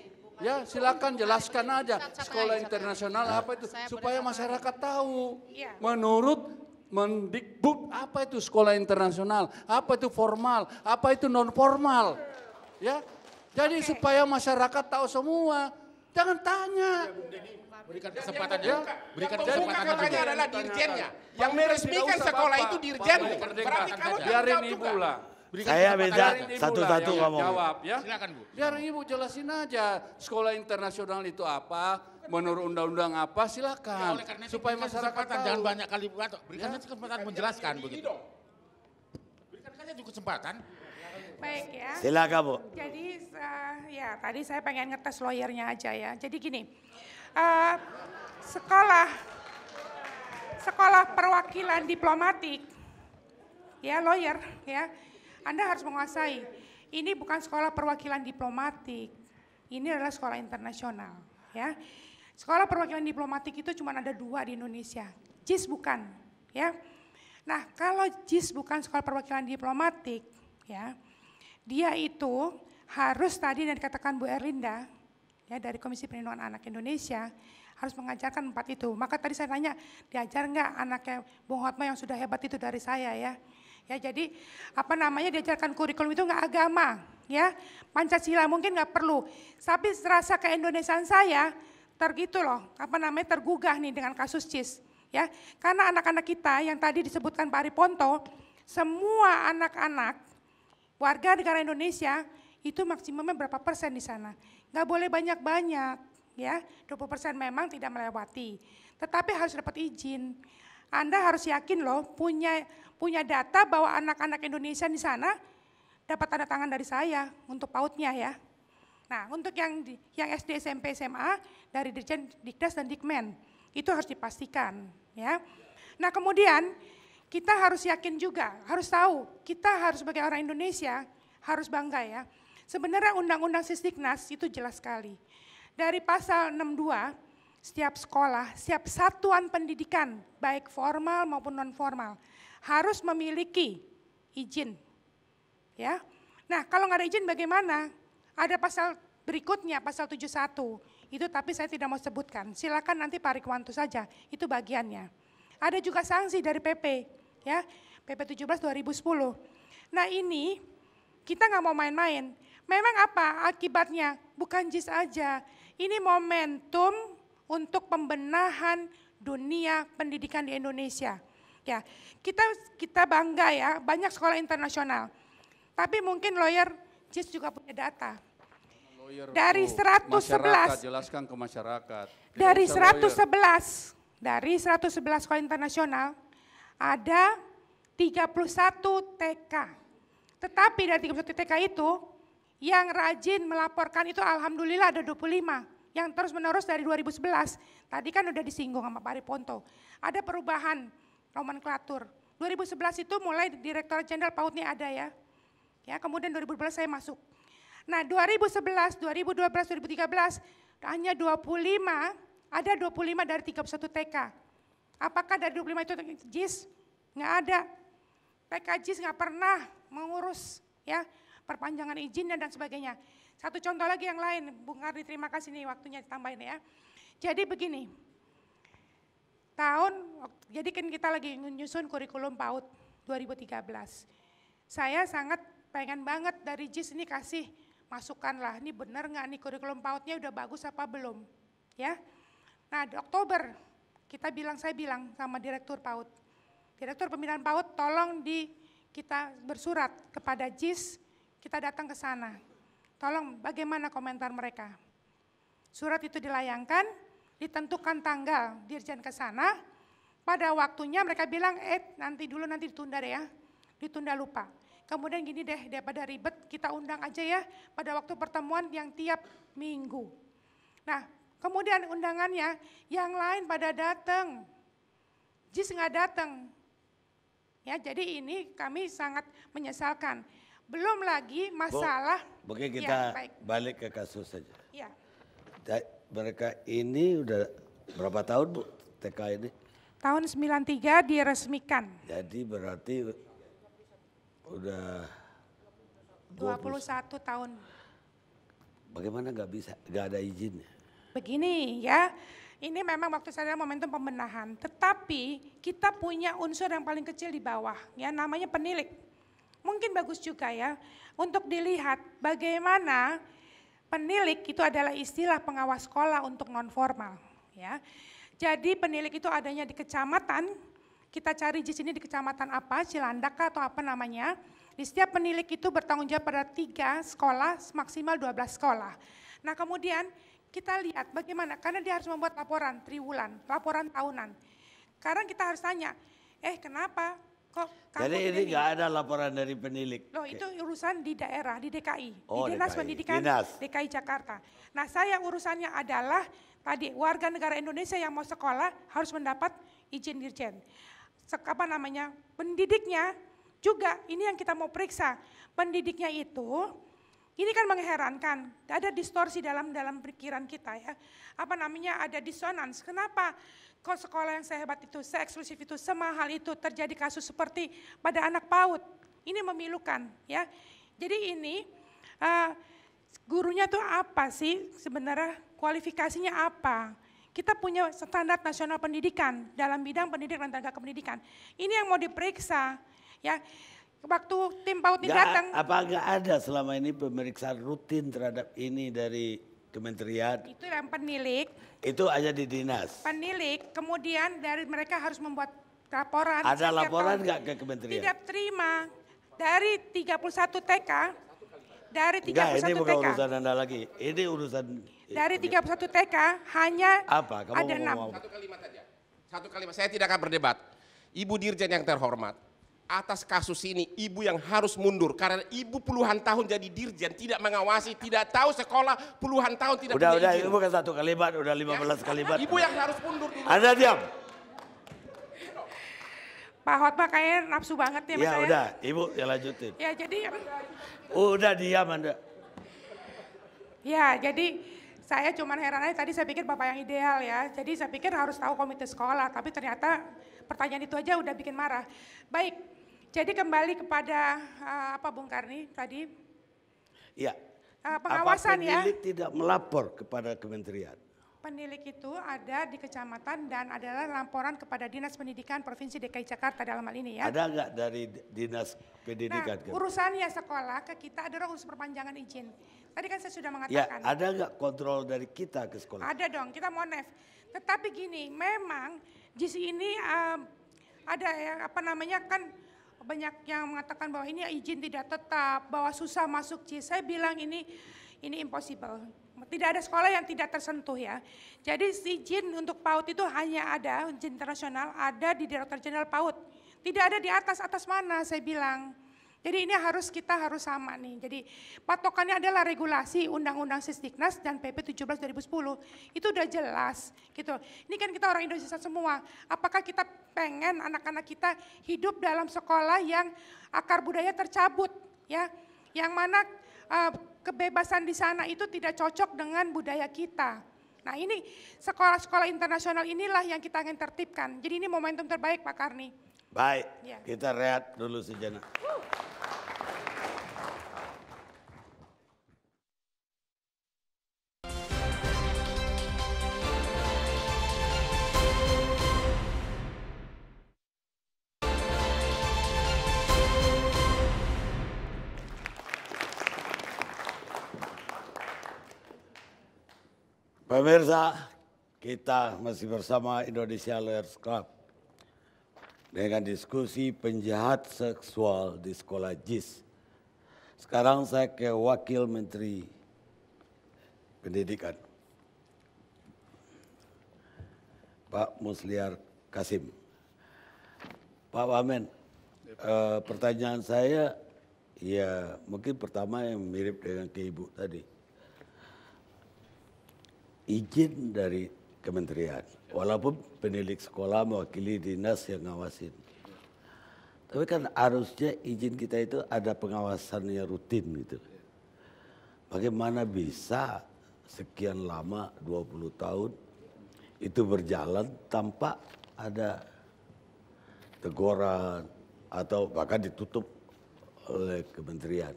Ya, silakan jelaskan aja sekolah internasional apa itu supaya masyarakat tahu. Iya. Menurut Mendikbud apa itu sekolah internasional, apa itu formal, apa itu non formal. Ya. Jadi supaya masyarakat tahu semua. Jangan tanya. Iya, Berikan kesempatan ya. Berikan kesempatan Yang adalah dirjennya. Yang meresmikan sekolah itu dirjen. Berarti kamu biarin ibu lah. Berikan Saya beda satu-satu kamu. Ya. Jawab ya. Silakan Bu. Biar Ibu jelasin aja sekolah internasional itu apa, menurut undang-undang apa, silakan. Ya, karena supaya masyarakat tahu. Jangan banyak kali buat. berikan ya. kesempatan menjelaskan begitu. Berikan saja kesempatan. Baik ya. Silakan Bu. Jadi uh, ya tadi saya pengen ngetes lawyernya aja ya. Jadi gini, uh, sekolah sekolah perwakilan diplomatik ya lawyer ya anda harus menguasai. Ini bukan sekolah perwakilan diplomatik. Ini adalah sekolah internasional, ya. Sekolah perwakilan diplomatik itu cuma ada dua di Indonesia. JIS bukan, ya. Nah, kalau JIS bukan sekolah perwakilan diplomatik, ya, dia itu harus tadi yang dikatakan Bu Erlinda, ya dari Komisi Perlindungan Anak Indonesia, harus mengajarkan empat itu. Maka tadi saya tanya, diajar enggak anaknya Bung Hotma yang sudah hebat itu dari saya ya? Ya jadi apa namanya diajarkan kurikulum itu nggak agama, ya Pancasila mungkin nggak perlu. Tapi ke Indonesiaan saya tergitu loh, apa namanya tergugah nih dengan kasus CIS, ya. Karena anak-anak kita yang tadi disebutkan Pak Ariponto, semua anak-anak warga negara Indonesia itu maksimumnya berapa persen di sana. Nggak boleh banyak-banyak, ya. 20 persen memang tidak melewati. Tetapi harus dapat izin anda harus yakin loh punya punya data bahwa anak-anak Indonesia di sana dapat tanda tangan dari saya untuk pautnya ya. Nah, untuk yang yang SD, SMP, SMA dari Dirjen Dikdas dan Dikmen itu harus dipastikan ya. Nah, kemudian kita harus yakin juga, harus tahu kita harus sebagai orang Indonesia harus bangga ya. Sebenarnya Undang-Undang Sisdiknas itu jelas sekali. Dari pasal 62 setiap sekolah, setiap satuan pendidikan, baik formal maupun non formal, harus memiliki izin. Ya. Nah, kalau nggak ada izin bagaimana? Ada pasal berikutnya, pasal 71. Itu tapi saya tidak mau sebutkan. Silakan nanti Pak Rikwanto saja, itu bagiannya. Ada juga sanksi dari PP, ya. PP 17 2010. Nah, ini kita nggak mau main-main. Memang apa akibatnya? Bukan JIS aja. Ini momentum untuk pembenahan dunia pendidikan di Indonesia. Ya, kita kita bangga ya, banyak sekolah internasional. Tapi mungkin lawyer JIS juga punya data. dari 111 jelaskan ke masyarakat. dari 111 lawyer. dari 111 sekolah internasional ada 31 TK. Tetapi dari 31 TK itu yang rajin melaporkan itu alhamdulillah ada 25 yang terus-menerus dari 2011. Tadi kan udah disinggung sama Pak Riponto. Ada perubahan nomenklatur. 2011 itu mulai Direktur Jenderal ini ada ya. Ya, kemudian 2012 saya masuk. Nah, 2011, 2012, 2013 hanya 25, ada 25 dari 31 TK. Apakah dari 25 itu JIS? Enggak ada. PK JIS enggak pernah mengurus ya perpanjangan izinnya dan sebagainya. Satu contoh lagi yang lain, Bung Ardi terima kasih nih waktunya ditambahin ya. Jadi begini, tahun, jadi kan kita lagi menyusun kurikulum PAUD 2013. Saya sangat pengen banget dari JIS ini kasih masukan lah, ini benar nggak nih kurikulum PAUD-nya udah bagus apa belum? Ya, Nah di Oktober kita bilang, saya bilang sama Direktur PAUD, Direktur Pembinaan PAUD tolong di kita bersurat kepada JIS, kita datang ke sana Tolong bagaimana komentar mereka? Surat itu dilayangkan, ditentukan tanggal dirjen ke sana. Pada waktunya mereka bilang, eh nanti dulu nanti ditunda deh ya, ditunda lupa. Kemudian gini deh, daripada ribet kita undang aja ya pada waktu pertemuan yang tiap minggu. Nah kemudian undangannya yang lain pada datang, JIS nggak datang. Ya, jadi ini kami sangat menyesalkan. Belum lagi masalah. Bo, mungkin kita ya, baik. balik ke kasus saja. Ya. mereka ini udah berapa tahun Bu TK ini? Tahun 93 diresmikan. Jadi berarti udah 20. 21 tahun. Bagaimana nggak bisa, nggak ada izinnya? Begini ya, ini memang waktu saya momentum pembenahan, tetapi kita punya unsur yang paling kecil di bawah, ya namanya penilik mungkin bagus juga ya untuk dilihat bagaimana penilik itu adalah istilah pengawas sekolah untuk non formal ya. Jadi penilik itu adanya di kecamatan, kita cari di sini di kecamatan apa, Cilandak atau apa namanya. Di setiap penilik itu bertanggung jawab pada tiga sekolah, maksimal 12 sekolah. Nah kemudian kita lihat bagaimana, karena dia harus membuat laporan triwulan, laporan tahunan. Sekarang kita harus tanya, eh kenapa Kok Jadi ini nggak ada laporan dari penilik. Loh itu urusan di daerah, di DKI, oh, di Dinas DKI. Pendidikan Dinas. DKI Jakarta. Nah saya urusannya adalah tadi warga negara Indonesia yang mau sekolah harus mendapat izin dirjen. Apa namanya pendidiknya juga ini yang kita mau periksa. Pendidiknya itu ini kan mengherankan, ada distorsi dalam dalam pikiran kita ya. Apa namanya ada disonans. Kenapa kok sekolah yang sehebat itu, seeksklusif itu, semahal itu terjadi kasus seperti pada anak PAUD. Ini memilukan ya. Jadi ini uh, gurunya tuh apa sih sebenarnya kualifikasinya apa? Kita punya standar nasional pendidikan dalam bidang pendidikan dan tenaga kependidikan. Ini yang mau diperiksa ya Waktu tim PAUD ini datang. Apa nggak ada selama ini pemeriksaan rutin terhadap ini dari kementerian? Itu yang penilik. Itu aja di dinas. Penilik, kemudian dari mereka harus membuat laporan. Ada laporan nggak ke kementerian? Tidak terima. Dari 31 TK, dari 31 Enggak, ini TK. bukan urusan Anda lagi. Ini urusan dari 31 TK hanya Apa? Kamu ada enam. Satu kalimat saja. Satu kalimat. Saya tidak akan berdebat. Ibu Dirjen yang terhormat, atas kasus ini ibu yang harus mundur karena ibu puluhan tahun jadi dirjen tidak mengawasi tidak tahu sekolah puluhan tahun tidak udah udah kan bukan satu kalibat udah lima belas ya. kalibat ibu yang harus mundur dulu. anda diam Pak Hotma kayak nafsu banget ya, ya, ya udah ibu ya lanjutin ya jadi udah diam anda ya jadi saya cuman heran aja tadi saya pikir bapak yang ideal ya jadi saya pikir harus tahu komite sekolah tapi ternyata pertanyaan itu aja udah bikin marah baik jadi kembali kepada uh, apa Bung Karni tadi? Ya. Uh, pengawasan apa ya. penilik ya. tidak melapor kepada kementerian? Penilik itu ada di kecamatan dan adalah laporan kepada Dinas Pendidikan Provinsi DKI Jakarta dalam hal ini ya. Ada nggak dari Dinas Pendidikan? Nah, urusannya sekolah ke kita adalah urus perpanjangan izin. Tadi kan saya sudah ya, mengatakan. Ya, ada nggak kontrol dari kita ke sekolah? Ada dong, kita mau nef. Tetapi gini, memang di sini uh, ada ya apa namanya kan banyak yang mengatakan bahwa ini izin tidak tetap, bahwa susah masuk C. Saya bilang ini ini impossible. Tidak ada sekolah yang tidak tersentuh ya. Jadi izin untuk PAUD itu hanya ada izin internasional ada di Direktur Jenderal PAUD. Tidak ada di atas atas mana saya bilang. Jadi ini harus kita harus sama nih. Jadi patokannya adalah regulasi Undang-Undang Sisdiknas dan PP 17 2010. Itu udah jelas gitu. Ini kan kita orang Indonesia semua. Apakah kita pengen anak-anak kita hidup dalam sekolah yang akar budaya tercabut ya? Yang mana uh, kebebasan di sana itu tidak cocok dengan budaya kita. Nah ini sekolah-sekolah internasional inilah yang kita ingin tertibkan. Jadi ini momentum terbaik Pak Karni. Baik, ya. kita rehat dulu sejenak. Uh. Pemirsa, kita masih bersama Indonesia Lawyers Club dengan diskusi penjahat seksual di sekolah JIS. Sekarang saya ke Wakil Menteri Pendidikan, Pak Musliar Kasim. Pak Wamen, ya, eh, Pak. pertanyaan saya ya mungkin pertama yang mirip dengan ke Ibu tadi izin dari kementerian. Walaupun penilik sekolah mewakili dinas yang ngawasin. Tapi kan harusnya izin kita itu ada pengawasannya rutin gitu. Bagaimana bisa sekian lama 20 tahun itu berjalan tanpa ada teguran atau bahkan ditutup oleh kementerian.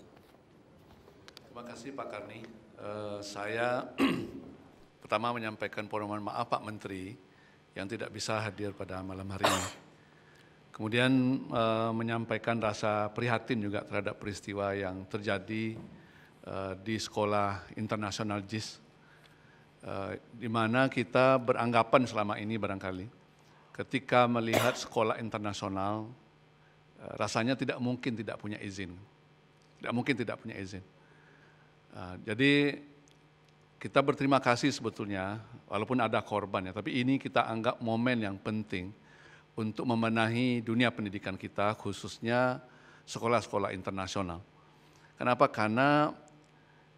Terima kasih Pak Karni. Uh, saya Pertama menyampaikan permohonan maaf Pak Menteri yang tidak bisa hadir pada malam hari ini. Kemudian e, menyampaikan rasa prihatin juga terhadap peristiwa yang terjadi e, di sekolah internasional JIS, e, di mana kita beranggapan selama ini barangkali ketika melihat sekolah internasional e, rasanya tidak mungkin tidak punya izin, tidak mungkin tidak punya izin. E, jadi kita berterima kasih sebetulnya, walaupun ada korban ya, tapi ini kita anggap momen yang penting untuk memenahi dunia pendidikan kita, khususnya sekolah-sekolah internasional. Kenapa? Karena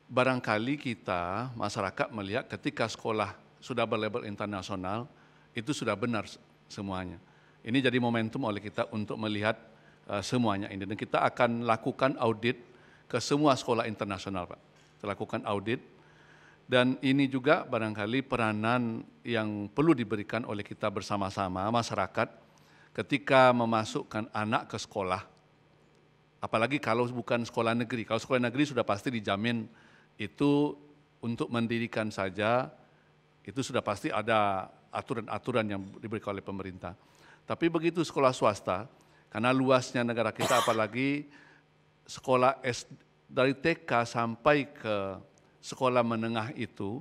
barangkali kita, masyarakat melihat ketika sekolah sudah berlabel internasional, itu sudah benar semuanya. Ini jadi momentum oleh kita untuk melihat uh, semuanya ini. Dan kita akan lakukan audit ke semua sekolah internasional, Pak. Kita lakukan audit dan ini juga barangkali peranan yang perlu diberikan oleh kita bersama-sama masyarakat ketika memasukkan anak ke sekolah. Apalagi kalau bukan sekolah negeri. Kalau sekolah negeri sudah pasti dijamin itu untuk mendirikan saja itu sudah pasti ada aturan-aturan yang diberikan oleh pemerintah. Tapi begitu sekolah swasta, karena luasnya negara kita apalagi sekolah S, dari TK sampai ke sekolah menengah itu,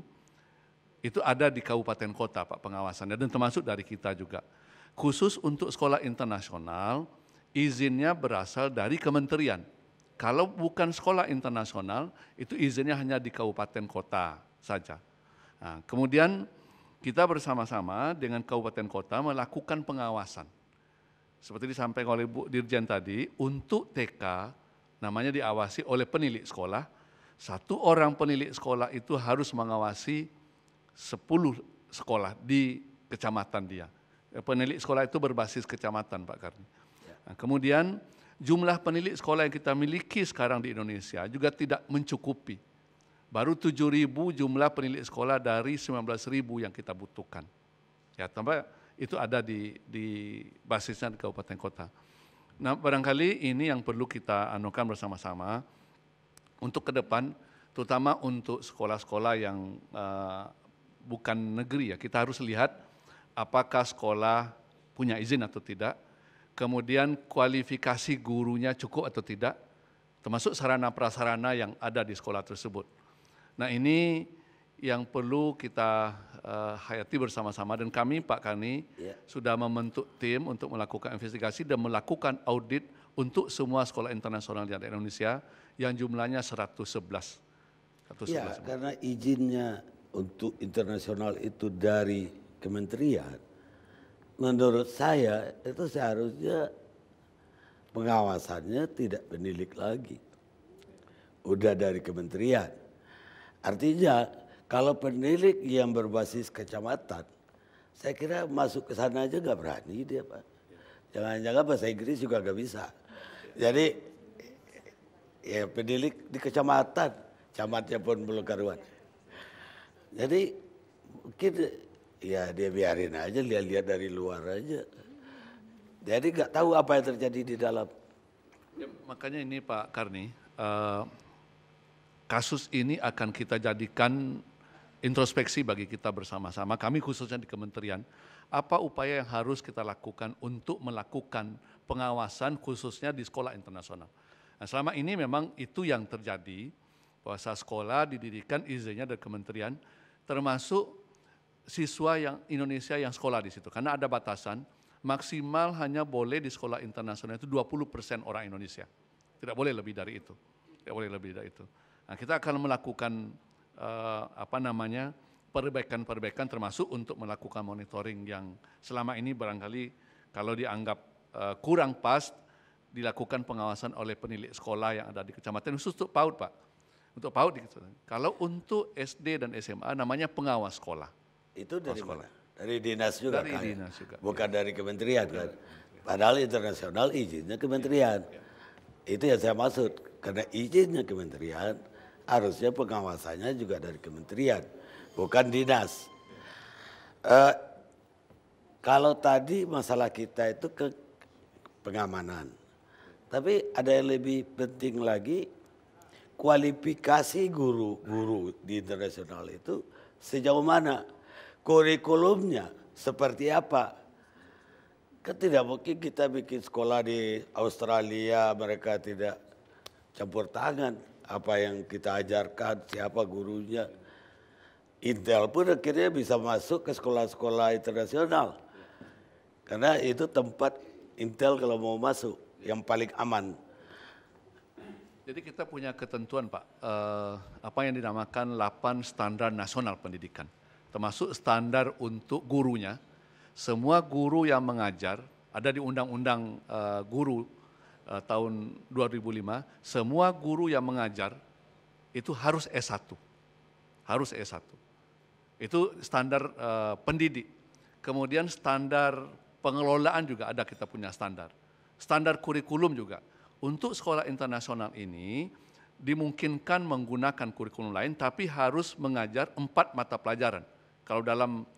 itu ada di kabupaten kota Pak pengawasannya, dan termasuk dari kita juga. Khusus untuk sekolah internasional, izinnya berasal dari kementerian. Kalau bukan sekolah internasional, itu izinnya hanya di kabupaten kota saja. Nah, kemudian kita bersama-sama dengan kabupaten kota melakukan pengawasan. Seperti disampaikan oleh Bu Dirjen tadi, untuk TK namanya diawasi oleh penilik sekolah, satu orang penilik sekolah itu harus mengawasi sepuluh sekolah di kecamatan dia. Eh, penilik sekolah itu berbasis kecamatan Pak Karni. Ya. Nah, kemudian jumlah penilik sekolah yang kita miliki sekarang di Indonesia juga tidak mencukupi. Baru 7.000 jumlah penilik sekolah dari 19.000 yang kita butuhkan. Ya, tambah itu ada di, di basisnya di kabupaten kota. Nah, barangkali ini yang perlu kita anukan bersama-sama untuk ke depan, terutama untuk sekolah-sekolah yang uh, bukan negeri ya, kita harus lihat apakah sekolah punya izin atau tidak, kemudian kualifikasi gurunya cukup atau tidak, termasuk sarana prasarana yang ada di sekolah tersebut. Nah ini yang perlu kita uh, hayati bersama-sama dan kami Pak Kani yeah. sudah membentuk tim untuk melakukan investigasi dan melakukan audit untuk semua sekolah internasional di Indonesia yang jumlahnya 111. 111. Ya, karena izinnya untuk internasional itu dari kementerian, menurut saya itu seharusnya pengawasannya tidak penilik lagi. Udah dari kementerian. Artinya kalau penilik yang berbasis kecamatan, saya kira masuk ke sana aja gak berani dia Pak. Jangan-jangan bahasa Inggris juga gak bisa. Jadi ya pendidik di kecamatan, camatnya pun belum karuan. Jadi mungkin ya dia biarin aja lihat-lihat dari luar aja. Jadi nggak tahu apa yang terjadi di dalam. Ya, makanya ini Pak Karni, uh, kasus ini akan kita jadikan introspeksi bagi kita bersama-sama. Kami khususnya di Kementerian, apa upaya yang harus kita lakukan untuk melakukan pengawasan khususnya di sekolah internasional? Nah, selama ini memang itu yang terjadi, bahwa sekolah didirikan izinnya dari kementerian, termasuk siswa yang Indonesia yang sekolah di situ. Karena ada batasan, maksimal hanya boleh di sekolah internasional itu 20% orang Indonesia. Tidak boleh lebih dari itu. Tidak boleh lebih dari itu. Nah, kita akan melakukan uh, apa namanya perbaikan-perbaikan termasuk untuk melakukan monitoring yang selama ini barangkali kalau dianggap uh, kurang pas dilakukan pengawasan oleh penilik sekolah yang ada di kecamatan khusus untuk PAUD Pak. Untuk PAUD di Kalau untuk SD dan SMA namanya pengawas sekolah. Itu dari sekolah. Mana? Dari dinas juga dari kan? dinas juga. Bukan ya. dari kementerian kan? Padahal internasional izinnya kementerian. Ya, ya. Itu yang saya maksud. Karena izinnya kementerian, harusnya pengawasannya juga dari kementerian, bukan dinas. Uh, kalau tadi masalah kita itu ke pengamanan tapi ada yang lebih penting lagi, kualifikasi guru-guru di internasional itu sejauh mana? Kurikulumnya seperti apa? Kan tidak mungkin kita bikin sekolah di Australia, mereka tidak campur tangan apa yang kita ajarkan, siapa gurunya. Intel pun akhirnya bisa masuk ke sekolah-sekolah internasional. Karena itu tempat Intel kalau mau masuk yang paling aman. Jadi kita punya ketentuan Pak, uh, apa yang dinamakan 8 standar nasional pendidikan, termasuk standar untuk gurunya. Semua guru yang mengajar ada di Undang-Undang uh, Guru uh, tahun 2005, semua guru yang mengajar itu harus S1, harus S1. Itu standar uh, pendidik. Kemudian standar pengelolaan juga ada kita punya standar standar kurikulum juga. Untuk sekolah internasional ini dimungkinkan menggunakan kurikulum lain tapi harus mengajar empat mata pelajaran. Kalau dalam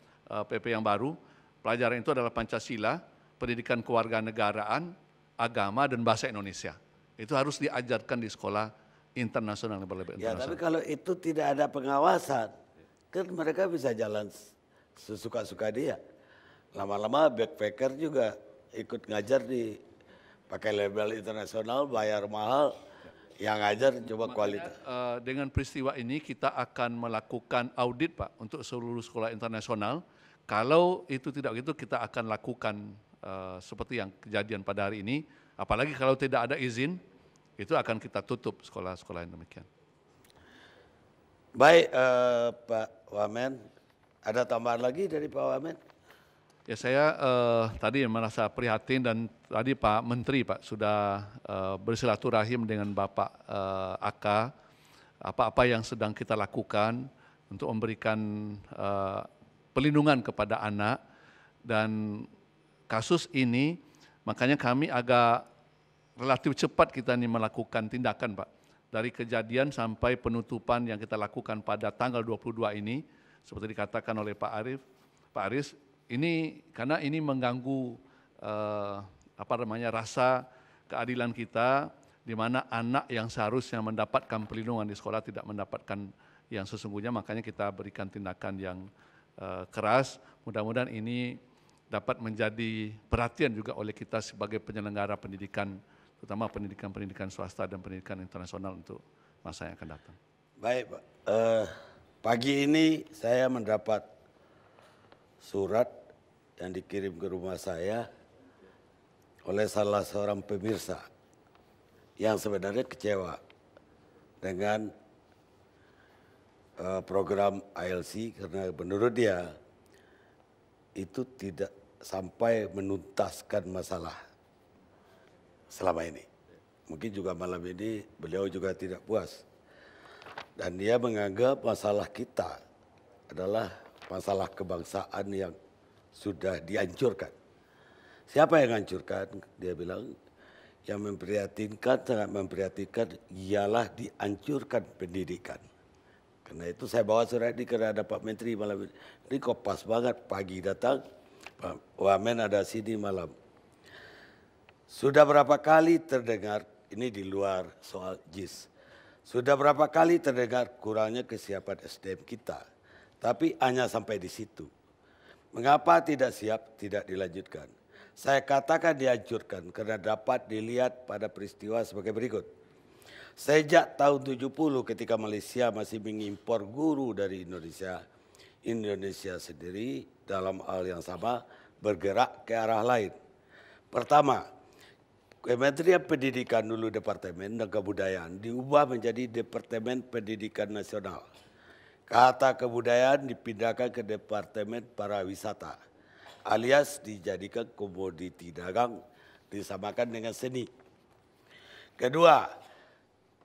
PP eh, yang baru, pelajaran itu adalah Pancasila, pendidikan kewarganegaraan, agama, dan bahasa Indonesia. Itu harus diajarkan di sekolah internasional. Ya, tapi kalau itu tidak ada pengawasan, kan mereka bisa jalan sesuka-suka dia. Lama-lama backpacker juga ikut ngajar di pakai label internasional, bayar mahal, yang ngajar coba Makanya, kualitas. Uh, dengan peristiwa ini kita akan melakukan audit Pak untuk seluruh sekolah internasional. Kalau itu tidak gitu kita akan lakukan uh, seperti yang kejadian pada hari ini. Apalagi kalau tidak ada izin, itu akan kita tutup sekolah-sekolah yang demikian. Baik uh, Pak Wamen, ada tambahan lagi dari Pak Wamen? Ya saya uh, tadi merasa prihatin dan tadi Pak Menteri Pak sudah uh, bersilaturahim dengan Bapak uh, Aka apa-apa yang sedang kita lakukan untuk memberikan uh, pelindungan kepada anak dan kasus ini makanya kami agak relatif cepat kita ini melakukan tindakan Pak dari kejadian sampai penutupan yang kita lakukan pada tanggal 22 ini seperti dikatakan oleh Pak Arif Pak Aris ini karena ini mengganggu eh, apa namanya rasa keadilan kita di mana anak yang seharusnya mendapatkan perlindungan di sekolah tidak mendapatkan yang sesungguhnya makanya kita berikan tindakan yang eh, keras. Mudah-mudahan ini dapat menjadi perhatian juga oleh kita sebagai penyelenggara pendidikan terutama pendidikan-pendidikan swasta dan pendidikan internasional untuk masa yang akan datang. Baik, Pak. Uh, pagi ini saya mendapat surat yang dikirim ke rumah saya oleh salah seorang pemirsa yang sebenarnya kecewa dengan uh, program ALC karena menurut dia itu tidak sampai menuntaskan masalah selama ini. Mungkin juga malam ini beliau juga tidak puas. Dan dia menganggap masalah kita adalah masalah kebangsaan yang sudah dihancurkan. Siapa yang hancurkan? Dia bilang yang memprihatinkan, sangat memprihatinkan ialah dihancurkan pendidikan. Karena itu saya bawa surat ini karena ada Pak Menteri malam ini. Ini kok pas banget pagi datang, Pak Wamen ada sini malam. Sudah berapa kali terdengar, ini di luar soal JIS. Sudah berapa kali terdengar kurangnya kesiapan SDM kita. Tapi hanya sampai di situ. Mengapa tidak siap, tidak dilanjutkan. Saya katakan dihancurkan karena dapat dilihat pada peristiwa sebagai berikut. Sejak tahun 70 ketika Malaysia masih mengimpor guru dari Indonesia, Indonesia sendiri dalam hal yang sama bergerak ke arah lain. Pertama, Kementerian Pendidikan dulu Departemen dan Kebudayaan diubah menjadi Departemen Pendidikan Nasional Kata kebudayaan dipindahkan ke Departemen Pariwisata alias dijadikan komoditi dagang disamakan dengan seni. Kedua,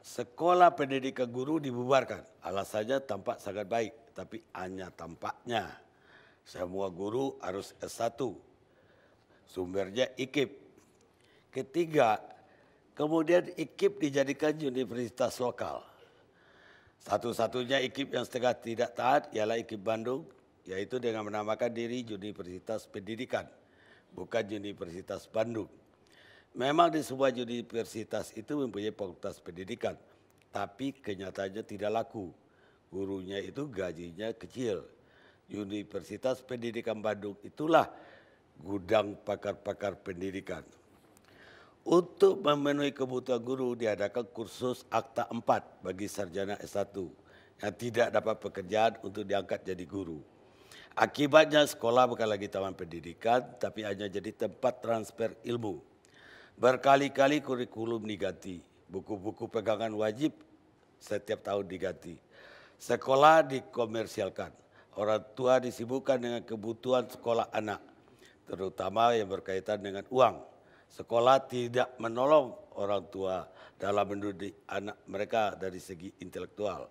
sekolah pendidikan guru dibubarkan. Alasannya tampak sangat baik, tapi hanya tampaknya. Semua guru harus S1. Sumbernya IKIP. Ketiga, kemudian IKIP dijadikan universitas lokal satu-satunya ikip yang setengah tidak taat ialah ikip Bandung, yaitu dengan menamakan diri Universitas Pendidikan, bukan Universitas Bandung. Memang di sebuah universitas itu mempunyai fakultas pendidikan, tapi kenyataannya tidak laku. Gurunya itu gajinya kecil. Universitas Pendidikan Bandung itulah gudang pakar-pakar pendidikan. Untuk memenuhi kebutuhan guru diadakan kursus akta 4 bagi sarjana S1 yang tidak dapat pekerjaan untuk diangkat jadi guru. Akibatnya sekolah bukan lagi taman pendidikan tapi hanya jadi tempat transfer ilmu. Berkali-kali kurikulum diganti, buku-buku pegangan wajib setiap tahun diganti. Sekolah dikomersialkan, orang tua disibukkan dengan kebutuhan sekolah anak, terutama yang berkaitan dengan uang Sekolah tidak menolong orang tua dalam mendidik anak mereka dari segi intelektual.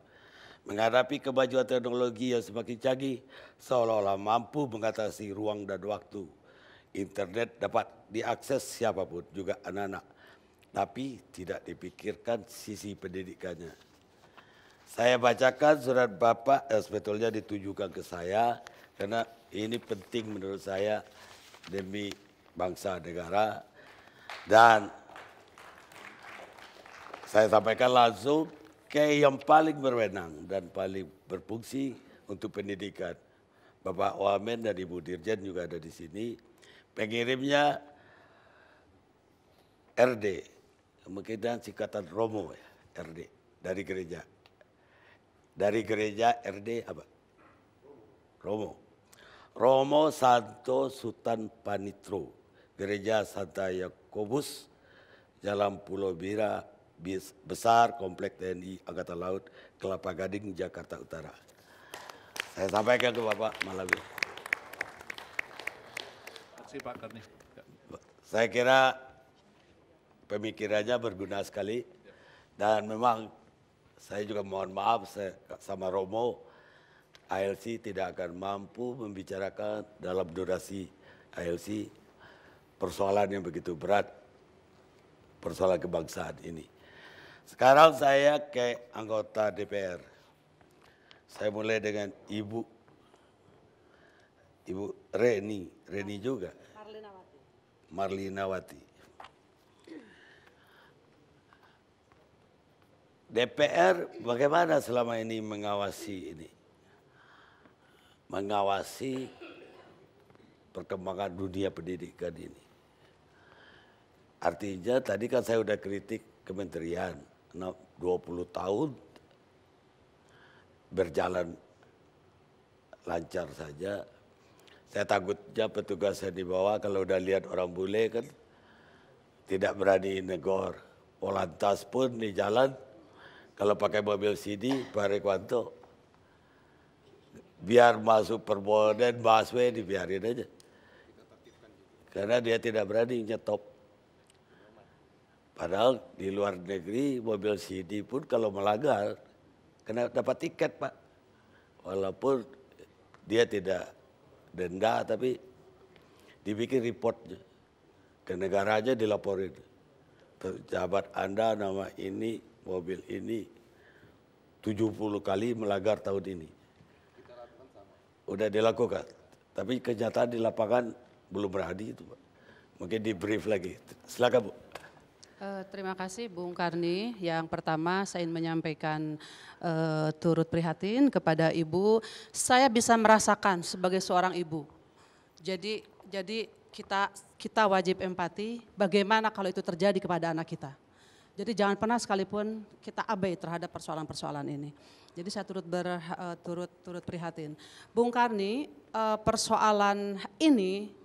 Menghadapi kemajuan teknologi yang semakin canggih, seolah-olah mampu mengatasi ruang dan waktu. Internet dapat diakses siapapun, juga anak-anak. Tapi tidak dipikirkan sisi pendidikannya. Saya bacakan surat Bapak yang sebetulnya ditujukan ke saya karena ini penting menurut saya demi bangsa negara dan saya sampaikan langsung ke yang paling berwenang dan paling berfungsi untuk pendidikan. Bapak Wamen dan Ibu Dirjen juga ada di sini. Pengirimnya RD, kemungkinan singkatan Romo ya, RD dari gereja. Dari gereja RD apa? Romo. Romo Santo Sultan Panitro, Gereja Santa Yak Kobus, Jalan Pulau Bira, Besar, Komplek TNI Angkatan Laut, Kelapa Gading, Jakarta Utara. Saya sampaikan ke Bapak malam ini. Terima kasih Pak Karni. Saya kira pemikirannya berguna sekali dan memang saya juga mohon maaf saya, sama Romo ALC tidak akan mampu membicarakan dalam durasi ALC persoalan yang begitu berat, persoalan kebangsaan ini. Sekarang saya ke anggota DPR. Saya mulai dengan Ibu Ibu Reni, Reni juga. Marlina Marlinawati. DPR bagaimana selama ini mengawasi ini? Mengawasi perkembangan dunia pendidikan ini. Artinya tadi kan saya udah kritik kementerian 20 nah, tahun berjalan lancar saja. Saya takutnya petugas yang dibawa kalau udah lihat orang bule kan tidak berani negor. Polantas oh, pun di jalan kalau pakai mobil CD Pak Rekwanto biar masuk perboden busway dibiarin aja. Karena dia tidak berani nyetop. Padahal di luar negeri mobil CD pun kalau melanggar kena dapat tiket pak. Walaupun dia tidak denda tapi dibikin reportnya ke negara negaranya dilaporin. Pejabat Anda nama ini, mobil ini 70 kali melanggar tahun ini. Udah dilakukan. Tapi kenyataan di lapangan belum berani itu Pak. Mungkin di brief lagi. Silakan Bu. Eh, terima kasih Bung Karni. Yang pertama saya ingin menyampaikan uh, turut prihatin kepada Ibu. Saya bisa merasakan sebagai seorang ibu. Jadi jadi kita kita wajib empati bagaimana kalau itu terjadi kepada anak kita. Jadi jangan pernah sekalipun kita abai terhadap persoalan-persoalan ini. Jadi saya turut ber, uh, turut turut prihatin. Bung Karni, uh, persoalan ini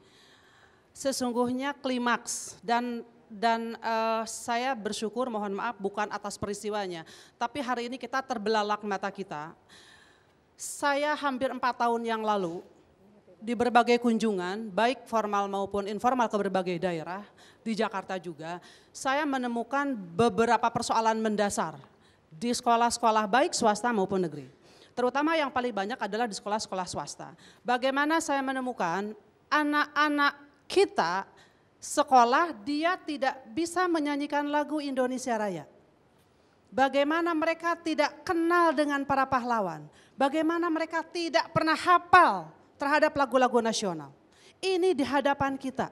sesungguhnya klimaks dan dan uh, saya bersyukur mohon maaf bukan atas peristiwanya, tapi hari ini kita terbelalak mata kita. Saya hampir empat tahun yang lalu di berbagai kunjungan, baik formal maupun informal ke berbagai daerah, di Jakarta juga, saya menemukan beberapa persoalan mendasar di sekolah-sekolah baik swasta maupun negeri. Terutama yang paling banyak adalah di sekolah-sekolah swasta. Bagaimana saya menemukan anak-anak kita sekolah dia tidak bisa menyanyikan lagu Indonesia Raya. Bagaimana mereka tidak kenal dengan para pahlawan. Bagaimana mereka tidak pernah hafal terhadap lagu-lagu nasional. Ini di hadapan kita.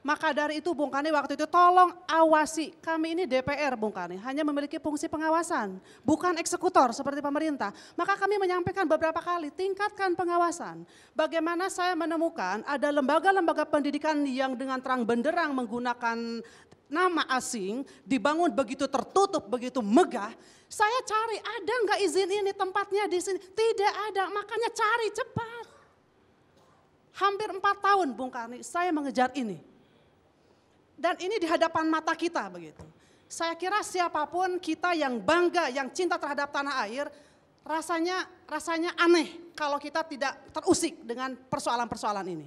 Maka dari itu Bung Kani waktu itu tolong awasi. Kami ini DPR Bung Kani, hanya memiliki fungsi pengawasan, bukan eksekutor seperti pemerintah. Maka kami menyampaikan beberapa kali, tingkatkan pengawasan. Bagaimana saya menemukan ada lembaga-lembaga pendidikan yang dengan terang benderang menggunakan nama asing, dibangun begitu tertutup, begitu megah. Saya cari, ada nggak izin ini tempatnya di sini? Tidak ada, makanya cari cepat. Hampir empat tahun Bung Karni, saya mengejar ini dan ini di hadapan mata kita begitu. Saya kira siapapun kita yang bangga, yang cinta terhadap tanah air, rasanya rasanya aneh kalau kita tidak terusik dengan persoalan-persoalan ini.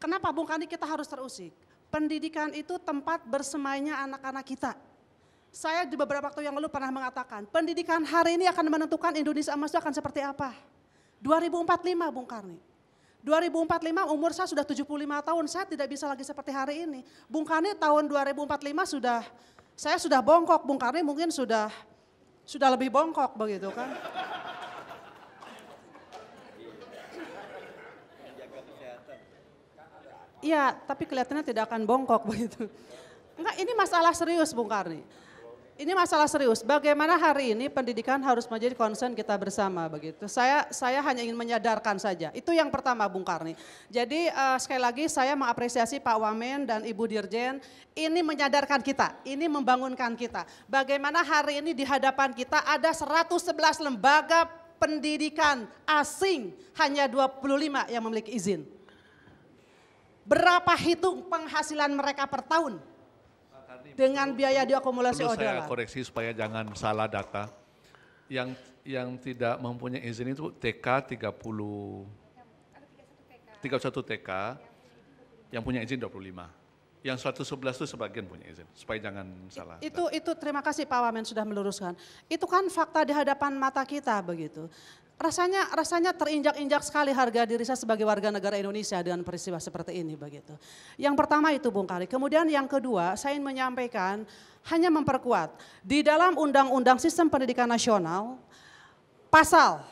Kenapa Bung Kandi kita harus terusik? Pendidikan itu tempat bersemainya anak-anak kita. Saya di beberapa waktu yang lalu pernah mengatakan, pendidikan hari ini akan menentukan Indonesia emas akan seperti apa. 2045 Bung Karni. 2045 umur saya sudah 75 tahun, saya tidak bisa lagi seperti hari ini. Bung Karni tahun 2045 sudah, saya sudah bongkok, Bung Karni mungkin sudah sudah lebih bongkok begitu kan. Iya, tapi kelihatannya tidak akan bongkok begitu. Enggak, ini masalah serius Bung Karni ini masalah serius. Bagaimana hari ini pendidikan harus menjadi concern kita bersama begitu. Saya saya hanya ingin menyadarkan saja. Itu yang pertama Bung Karni. Jadi uh, sekali lagi saya mengapresiasi Pak Wamen dan Ibu Dirjen ini menyadarkan kita, ini membangunkan kita. Bagaimana hari ini di hadapan kita ada 111 lembaga pendidikan asing hanya 25 yang memiliki izin. Berapa hitung penghasilan mereka per tahun? Iya. dengan biaya diakumulasi Perlu saya koreksi supaya jangan salah data. Yang yang tidak mempunyai izin itu TK 30 31 TK yang punya izin 25. Yang 111 itu sebagian punya izin, supaya jangan salah. Itu itu terima kasih Pak Wamen sudah meluruskan. Itu kan fakta di hadapan mata kita begitu rasanya rasanya terinjak-injak sekali harga diri saya sebagai warga negara Indonesia dengan peristiwa seperti ini begitu. Yang pertama itu Bung Kali. Kemudian yang kedua, saya ingin menyampaikan hanya memperkuat di dalam Undang-Undang Sistem Pendidikan Nasional pasal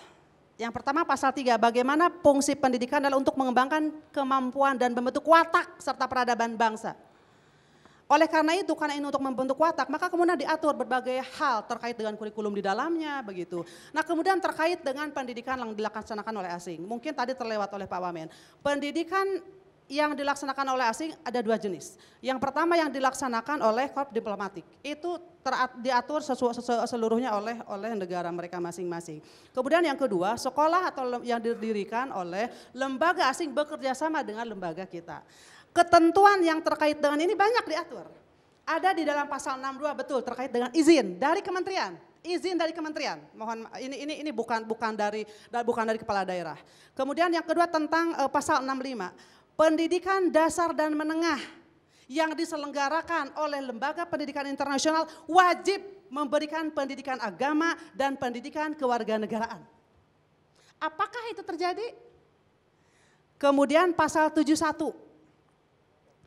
yang pertama pasal 3, bagaimana fungsi pendidikan adalah untuk mengembangkan kemampuan dan membentuk watak serta peradaban bangsa. Oleh karena itu, karena ini untuk membentuk watak, maka kemudian diatur berbagai hal terkait dengan kurikulum di dalamnya, begitu. Nah kemudian terkait dengan pendidikan yang dilaksanakan oleh asing. Mungkin tadi terlewat oleh Pak Wamen. Pendidikan yang dilaksanakan oleh asing ada dua jenis. Yang pertama yang dilaksanakan oleh korp diplomatik. Itu diatur seluruhnya oleh oleh negara mereka masing-masing. Kemudian yang kedua, sekolah atau yang didirikan oleh lembaga asing bekerja sama dengan lembaga kita. Ketentuan yang terkait dengan ini banyak diatur. Ada di dalam pasal 62 betul terkait dengan izin dari kementerian izin dari kementerian. Mohon ini ini ini bukan bukan dari bukan dari kepala daerah. Kemudian yang kedua tentang uh, pasal 65. Pendidikan dasar dan menengah yang diselenggarakan oleh lembaga pendidikan internasional wajib memberikan pendidikan agama dan pendidikan kewarganegaraan. Apakah itu terjadi? Kemudian pasal 71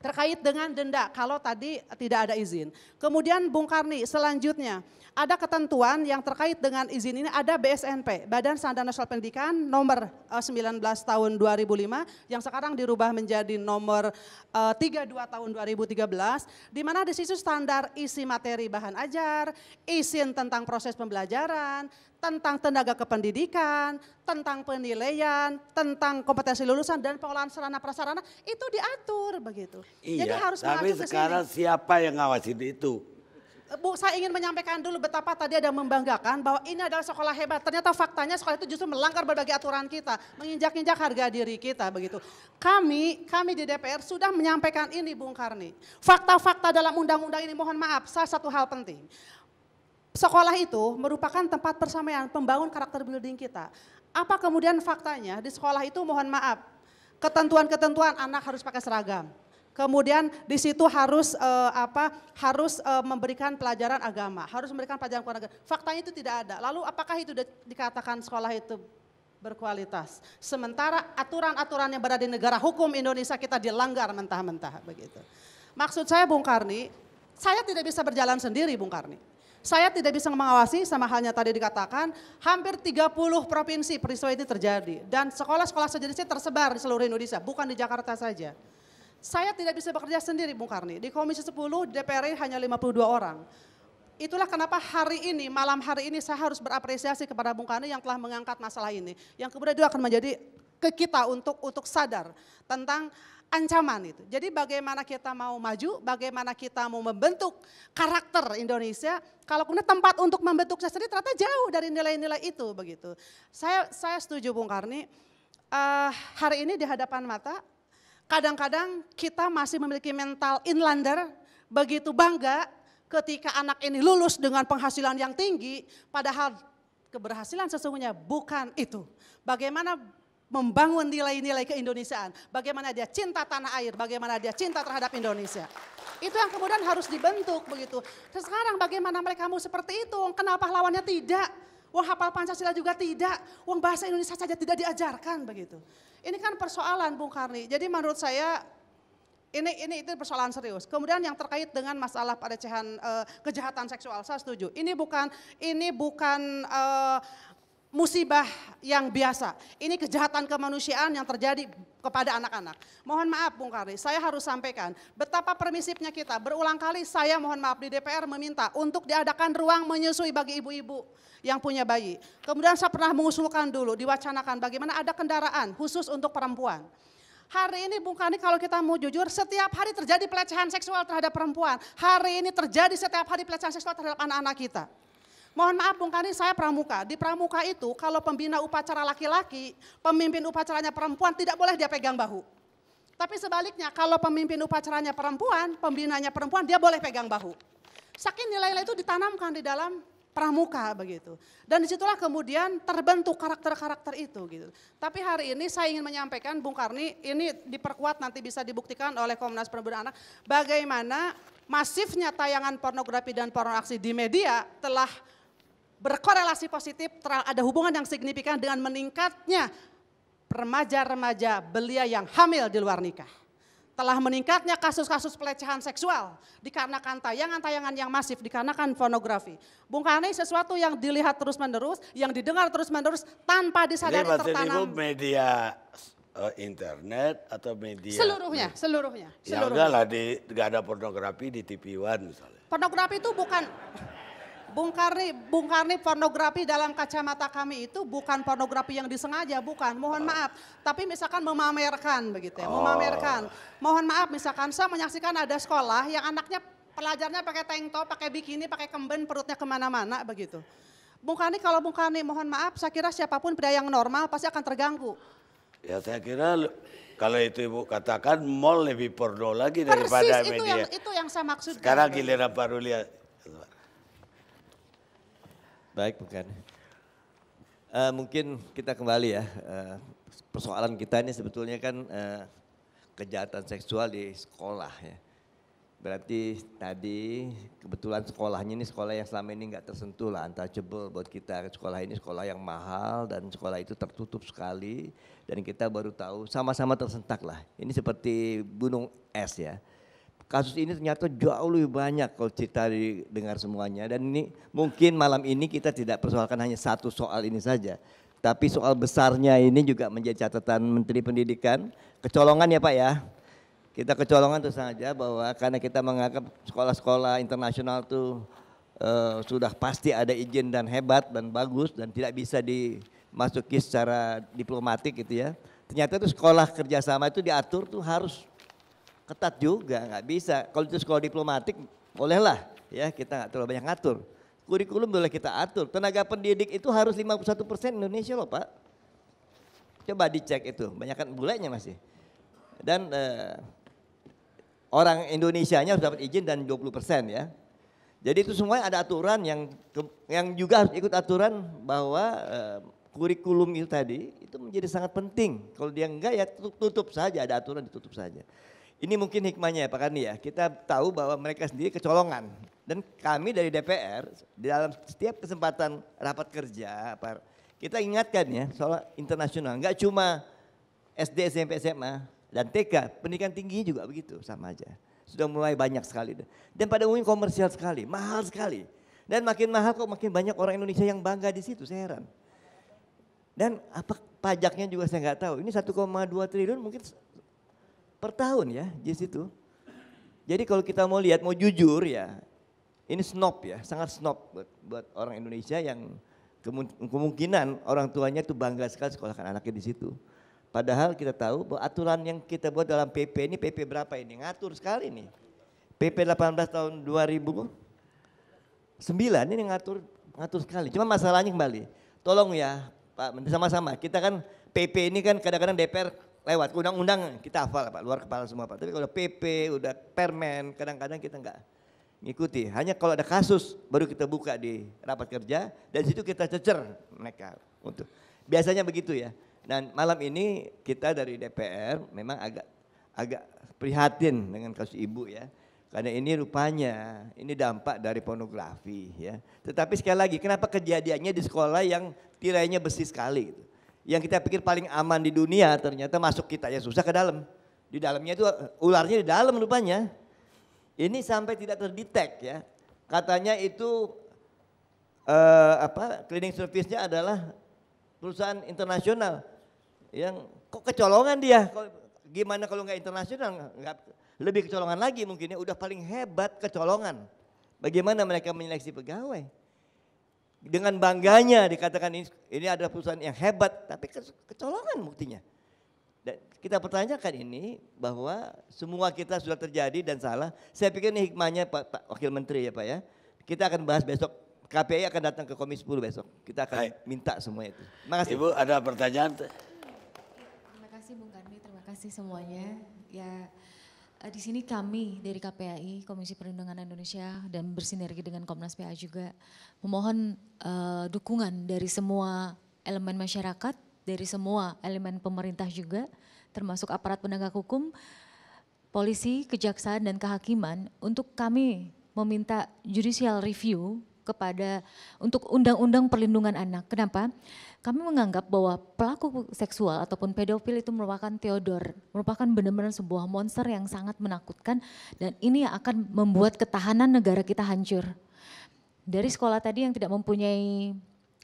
terkait dengan denda kalau tadi tidak ada izin. Kemudian Bung Karni selanjutnya ada ketentuan yang terkait dengan izin ini ada BSNP, Badan Standar Nasional Pendidikan nomor 19 eh, tahun 2005 yang sekarang dirubah menjadi nomor 32 eh, tahun 2013 di mana di situ standar isi materi bahan ajar, izin tentang proses pembelajaran, tentang tenaga kependidikan, tentang penilaian, tentang kompetensi lulusan dan pengolahan sarana prasarana itu diatur begitu. Iya, Jadi harus tapi sekarang kesini. siapa yang ngawasin itu? Bu, saya ingin menyampaikan dulu betapa tadi ada membanggakan bahwa ini adalah sekolah hebat. Ternyata faktanya sekolah itu justru melanggar berbagai aturan kita, menginjak-injak harga diri kita begitu. Kami, kami di DPR sudah menyampaikan ini Bung Karni. Fakta-fakta dalam undang-undang ini mohon maaf, salah satu hal penting sekolah itu merupakan tempat persamaan, pembangun karakter building kita. Apa kemudian faktanya di sekolah itu mohon maaf, ketentuan-ketentuan anak harus pakai seragam. Kemudian di situ harus eh, apa? Harus eh, memberikan pelajaran agama, harus memberikan pelajaran keluarga. Faktanya itu tidak ada. Lalu apakah itu dikatakan sekolah itu berkualitas? Sementara aturan-aturan yang berada di negara hukum Indonesia kita dilanggar mentah-mentah begitu. Maksud saya Bung Karni, saya tidak bisa berjalan sendiri Bung Karni saya tidak bisa mengawasi sama halnya tadi dikatakan, hampir 30 provinsi peristiwa ini terjadi. Dan sekolah-sekolah sejenisnya tersebar di seluruh Indonesia, bukan di Jakarta saja. Saya tidak bisa bekerja sendiri, Bung Karni. Di Komisi 10, DPR hanya 52 orang. Itulah kenapa hari ini, malam hari ini saya harus berapresiasi kepada Bung Karni yang telah mengangkat masalah ini. Yang kemudian itu akan menjadi ke kita untuk untuk sadar tentang ancaman itu. Jadi bagaimana kita mau maju, bagaimana kita mau membentuk karakter Indonesia, kalau kemudian tempat untuk membentuknya sendiri ternyata jauh dari nilai-nilai itu begitu. Saya saya setuju Bung Karni, uh, hari ini di hadapan mata, kadang-kadang kita masih memiliki mental inlander, begitu bangga ketika anak ini lulus dengan penghasilan yang tinggi, padahal keberhasilan sesungguhnya bukan itu. Bagaimana membangun nilai-nilai keindonesiaan. Bagaimana dia cinta tanah air, bagaimana dia cinta terhadap Indonesia. Itu yang kemudian harus dibentuk begitu. sekarang bagaimana mereka mau seperti itu, kenapa lawannya tidak. Wong hafal Pancasila juga tidak, wong bahasa Indonesia saja tidak diajarkan begitu. Ini kan persoalan Bung Karni. Jadi menurut saya ini ini itu persoalan serius. Kemudian yang terkait dengan masalah pelecehan eh, kejahatan seksual, saya setuju. Ini bukan ini bukan eh, musibah yang biasa. Ini kejahatan kemanusiaan yang terjadi kepada anak-anak. Mohon maaf Bung Karni, saya harus sampaikan betapa permisifnya kita. Berulang kali saya mohon maaf di DPR meminta untuk diadakan ruang menyusui bagi ibu-ibu yang punya bayi. Kemudian saya pernah mengusulkan dulu, diwacanakan bagaimana ada kendaraan khusus untuk perempuan. Hari ini Bung Karni kalau kita mau jujur, setiap hari terjadi pelecehan seksual terhadap perempuan. Hari ini terjadi setiap hari pelecehan seksual terhadap anak-anak kita. Mohon maaf Bung Karni saya pramuka. Di pramuka itu kalau pembina upacara laki-laki, pemimpin upacaranya perempuan tidak boleh dia pegang bahu. Tapi sebaliknya kalau pemimpin upacaranya perempuan, pembinanya perempuan dia boleh pegang bahu. Saking nilai-nilai itu ditanamkan di dalam pramuka begitu. Dan disitulah kemudian terbentuk karakter-karakter itu gitu. Tapi hari ini saya ingin menyampaikan Bung Karni, ini diperkuat nanti bisa dibuktikan oleh Komnas Perempuan Anak, bagaimana masifnya tayangan pornografi dan pornografi di media telah berkorelasi positif, ada hubungan yang signifikan dengan meningkatnya remaja-remaja belia yang hamil di luar nikah. Telah meningkatnya kasus-kasus pelecehan seksual dikarenakan tayangan-tayangan yang masif, dikarenakan pornografi. Bung Karni sesuatu yang dilihat terus-menerus, yang didengar terus-menerus tanpa disadari Ini tertanam. media uh, internet atau media? Seluruhnya, seluruhnya. seluruhnya. Ya enggak lah, di, gak ada pornografi di TV One misalnya. Pornografi itu bukan... Bung Karni, Bung Karni pornografi dalam kacamata kami itu bukan pornografi yang disengaja, bukan. Mohon ah. maaf. Tapi misalkan memamerkan begitu ya, memamerkan. Oh. Mohon maaf misalkan saya menyaksikan ada sekolah yang anaknya pelajarnya pakai tank top, pakai bikini, pakai kemben, perutnya kemana-mana begitu. Bung Karni kalau Bung Karni mohon maaf, saya kira siapapun pria yang normal pasti akan terganggu. Ya saya kira kalau itu ibu katakan mall lebih porno lagi daripada Persis, media. itu yang, itu yang saya maksud. Sekarang giliran baru lihat. Baik, bukan. Uh, mungkin kita kembali ya. Uh, persoalan kita ini sebetulnya kan uh, kejahatan seksual di sekolah ya. Berarti tadi kebetulan sekolahnya ini sekolah yang selama ini nggak tersentuh lah, untouchable buat kita. Sekolah ini sekolah yang mahal dan sekolah itu tertutup sekali dan kita baru tahu sama-sama tersentak lah. Ini seperti gunung es ya kasus ini ternyata jauh lebih banyak kalau cerita didengar semuanya dan ini mungkin malam ini kita tidak persoalkan hanya satu soal ini saja tapi soal besarnya ini juga menjadi catatan Menteri Pendidikan kecolongan ya Pak ya kita kecolongan itu saja bahwa karena kita menganggap sekolah-sekolah internasional itu uh, eh, sudah pasti ada izin dan hebat dan bagus dan tidak bisa dimasuki secara diplomatik gitu ya ternyata itu sekolah kerjasama itu diatur tuh harus ketat juga, nggak bisa. Kalau itu sekolah diplomatik, bolehlah ya kita nggak terlalu banyak ngatur. Kurikulum boleh kita atur. Tenaga pendidik itu harus 51 persen Indonesia loh Pak. Coba dicek itu, banyak kan bulenya masih. Dan eh, orang nya harus dapat izin dan 20 persen ya. Jadi itu semuanya ada aturan yang yang juga harus ikut aturan bahwa eh, kurikulum itu tadi itu menjadi sangat penting. Kalau dia enggak ya tutup saja, ada aturan ditutup saja. Ini mungkin hikmahnya ya Pak Kandi ya. Kita tahu bahwa mereka sendiri kecolongan. Dan kami dari DPR di dalam setiap kesempatan rapat kerja kita ingatkan ya soal internasional. Enggak cuma SD, SMP, SMA dan TK, pendidikan tinggi juga begitu sama aja. Sudah mulai banyak sekali. Dan pada umumnya komersial sekali, mahal sekali. Dan makin mahal kok makin banyak orang Indonesia yang bangga di situ, saya heran. Dan apa pajaknya juga saya nggak tahu. Ini 1,2 triliun mungkin per tahun ya di situ. Jadi kalau kita mau lihat mau jujur ya ini snob ya, sangat snob buat, buat orang Indonesia yang kemungkinan orang tuanya tuh bangga sekali sekolahkan anaknya di situ. Padahal kita tahu bahwa aturan yang kita buat dalam PP ini PP berapa ini ngatur sekali nih. PP 18 tahun 2009 ini ngatur ngatur sekali. Cuma masalahnya kembali, tolong ya Pak sama-sama. Kita kan PP ini kan kadang-kadang DPR lewat undang-undang kita hafal Pak, luar kepala semua Pak. Tapi kalau PP, udah permen, kadang-kadang kita enggak ngikuti. Hanya kalau ada kasus baru kita buka di rapat kerja dan situ kita cecer mereka untuk biasanya begitu ya. Dan malam ini kita dari DPR memang agak agak prihatin dengan kasus ibu ya. Karena ini rupanya ini dampak dari pornografi ya. Tetapi sekali lagi kenapa kejadiannya di sekolah yang tirainya besi sekali gitu yang kita pikir paling aman di dunia ternyata masuk kita ya susah ke dalam. Di dalamnya itu eh, ularnya di dalam rupanya. Ini sampai tidak terdetek ya. Katanya itu eh, apa cleaning service-nya adalah perusahaan internasional yang kok kecolongan dia. Gimana kalau nggak internasional? Enggak, lebih kecolongan lagi mungkin ya udah paling hebat kecolongan. Bagaimana mereka menyeleksi pegawai? dengan bangganya dikatakan ini, ini adalah perusahaan yang hebat, tapi kecolongan buktinya. Dan kita pertanyakan ini bahwa semua kita sudah terjadi dan salah. Saya pikir ini hikmahnya Pak, Pak Wakil Menteri ya Pak ya. Kita akan bahas besok. KPI akan datang ke Komisi 10 besok. Kita akan Hai. minta semua itu. Terima kasih Ibu ada pertanyaan? Terima kasih Bung Karni. terima kasih semuanya. Ya Eh, di sini kami dari KPAI, Komisi Perlindungan Indonesia dan bersinergi dengan Komnas PA juga memohon uh, dukungan dari semua elemen masyarakat, dari semua elemen pemerintah juga, termasuk aparat penegak hukum, polisi, kejaksaan dan kehakiman untuk kami meminta judicial review kepada untuk undang-undang perlindungan anak. Kenapa? Kami menganggap bahwa pelaku seksual ataupun pedofil itu merupakan Theodor, merupakan benar-benar sebuah monster yang sangat menakutkan dan ini yang akan membuat ketahanan negara kita hancur. Dari sekolah tadi yang tidak mempunyai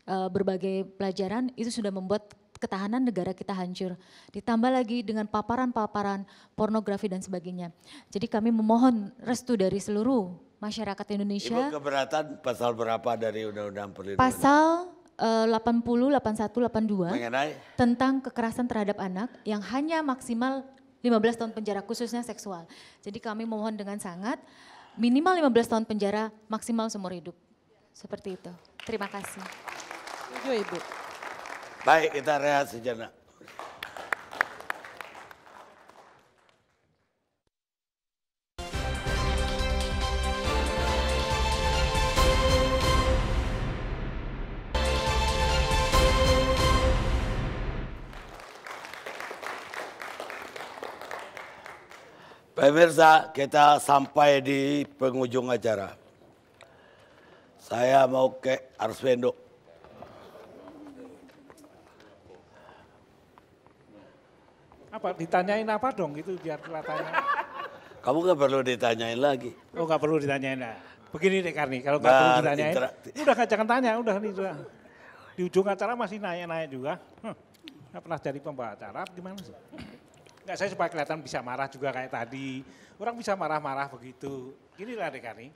uh, berbagai pelajaran itu sudah membuat ketahanan negara kita hancur. Ditambah lagi dengan paparan-paparan pornografi dan sebagainya. Jadi kami memohon restu dari seluruh masyarakat Indonesia. Ibu keberatan pasal berapa dari Undang-Undang Perlindungan? Pasal uh, 80, 81, 82 Mengenai? tentang kekerasan terhadap anak yang hanya maksimal 15 tahun penjara khususnya seksual. Jadi kami mohon dengan sangat minimal 15 tahun penjara maksimal seumur hidup. Seperti itu. Terima kasih. Tujuh Ibu. Baik kita rehat sejenak. Pemirsa, kita sampai di penghujung acara. Saya mau ke Arswendo. Apa ditanyain apa dong itu biar kelihatannya. Kamu nggak perlu ditanyain lagi. Oh nggak perlu ditanyain lah. Begini deh Karni, kalau nggak nah, perlu ditanyain, udah jangan tanya, udah nih udah. Di ujung acara masih nanya-nanya juga. Hm, gak pernah jadi pembawa acara, gimana sih? nggak saya supaya kelihatan bisa marah juga kayak tadi. Orang bisa marah-marah begitu. Inilah dekani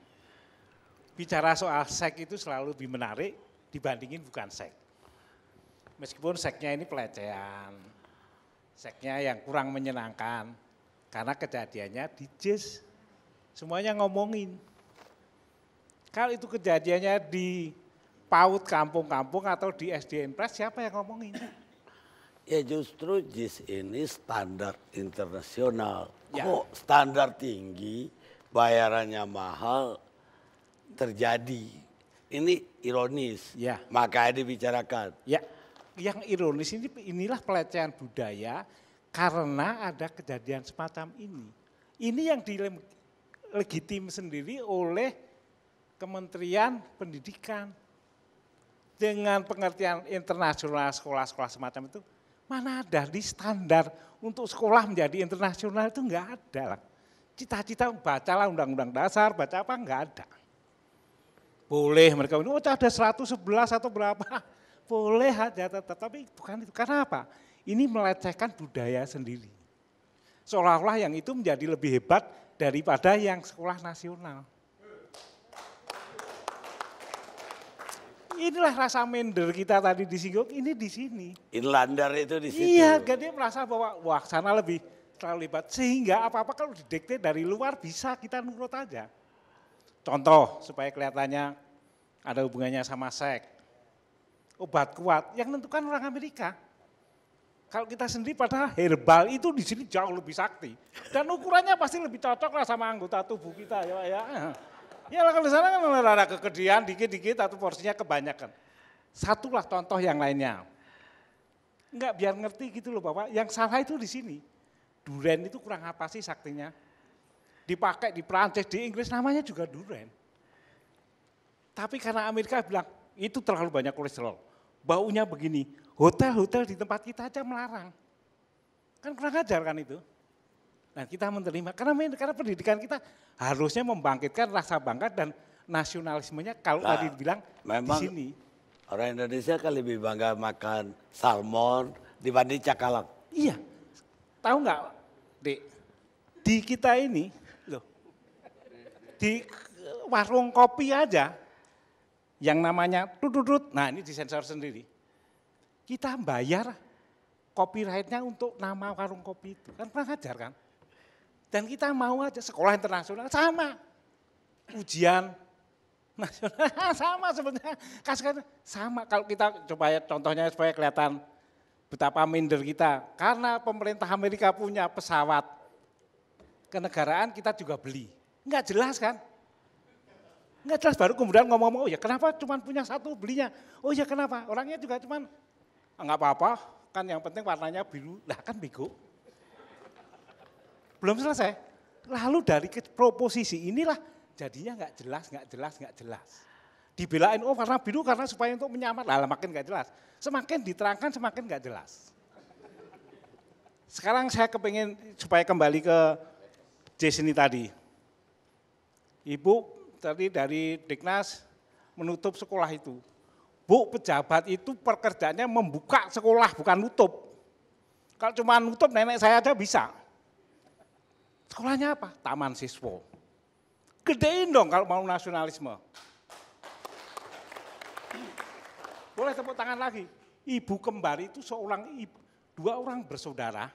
bicara soal seks itu selalu lebih menarik dibandingin bukan seks. Meskipun seksnya ini pelecehan, seksnya yang kurang menyenangkan, karena kejadiannya di jazz, semuanya ngomongin. Kalau itu kejadiannya di paut kampung-kampung atau di SDN Press, siapa yang ngomongin? Ya justru JIS ini standar internasional. Ya. Kok standar tinggi, bayarannya mahal, terjadi. Ini ironis. Ya. Makanya dibicarakan. Ya. Yang ironis ini inilah pelecehan budaya karena ada kejadian semacam ini. Ini yang dilegitim sendiri oleh Kementerian Pendidikan. Dengan pengertian internasional sekolah-sekolah semacam itu, Mana ada di standar untuk sekolah menjadi internasional itu enggak ada. Cita-cita bacalah undang-undang dasar, baca apa enggak ada. Boleh mereka ini oh ada 111 atau berapa. Boleh ada tetapi bukan itu. Karena apa? Ini melecehkan budaya sendiri. Seolah-olah yang itu menjadi lebih hebat daripada yang sekolah nasional. Inilah rasa minder kita tadi disinggung, ini di sini. Inlander itu di sini. Iya, kan dia merasa bahwa wah sana lebih terlalu lebat. Sehingga apa-apa kalau didikte dari luar bisa kita nurut aja. Contoh, supaya kelihatannya ada hubungannya sama sek Obat kuat yang menentukan orang Amerika. Kalau kita sendiri padahal herbal itu di sini jauh lebih sakti. Dan ukurannya pasti lebih cocok lah sama anggota tubuh kita ya. ya. Ya kalau di sana kan olahraga kekedian dikit-dikit atau porsinya kebanyakan. Satulah contoh yang lainnya. Enggak biar ngerti gitu loh Bapak, yang salah itu di sini. Duren itu kurang apa sih saktinya? Dipakai di Prancis, di Inggris namanya juga duren. Tapi karena Amerika bilang itu terlalu banyak kolesterol. Baunya begini, hotel-hotel di tempat kita aja melarang. Kan kurang ajar kan itu. Nah kita menerima, karena, karena pendidikan kita harusnya membangkitkan rasa bangga dan nasionalismenya kalau nah, tadi bilang memang di sini. Orang Indonesia kan lebih bangga makan salmon dibanding cakalang. Iya, tahu nggak, Dek? Di kita ini, loh, di warung kopi aja yang namanya tututut, nah ini disensor sendiri. Kita bayar copyrightnya untuk nama warung kopi itu. Kan pernah ngajar kan? Dan kita mau aja sekolah internasional sama. Ujian nasional sama sebenarnya. kasihkan sama kalau kita coba ya contohnya supaya kelihatan betapa minder kita. Karena pemerintah Amerika punya pesawat kenegaraan kita juga beli. Enggak jelas kan? Enggak jelas baru kemudian ngomong-ngomong, oh ya kenapa cuma punya satu belinya? Oh ya kenapa? Orangnya juga cuma enggak ah, apa-apa, kan yang penting warnanya biru. Lah kan bego belum selesai. Lalu dari proposisi inilah jadinya nggak jelas, nggak jelas, nggak jelas. Dibelain, oh karena biru karena supaya untuk menyamar, lah makin nggak jelas. Semakin diterangkan semakin nggak jelas. Sekarang saya kepengen supaya kembali ke ini tadi. Ibu tadi dari Diknas menutup sekolah itu. Bu, pejabat itu pekerjaannya membuka sekolah, bukan nutup. Kalau cuma nutup nenek saya aja bisa. Sekolahnya apa? Taman Siswo. Gedein dong kalau mau nasionalisme. Boleh tepuk tangan lagi. Ibu kembar itu seorang ibu, dua orang bersaudara,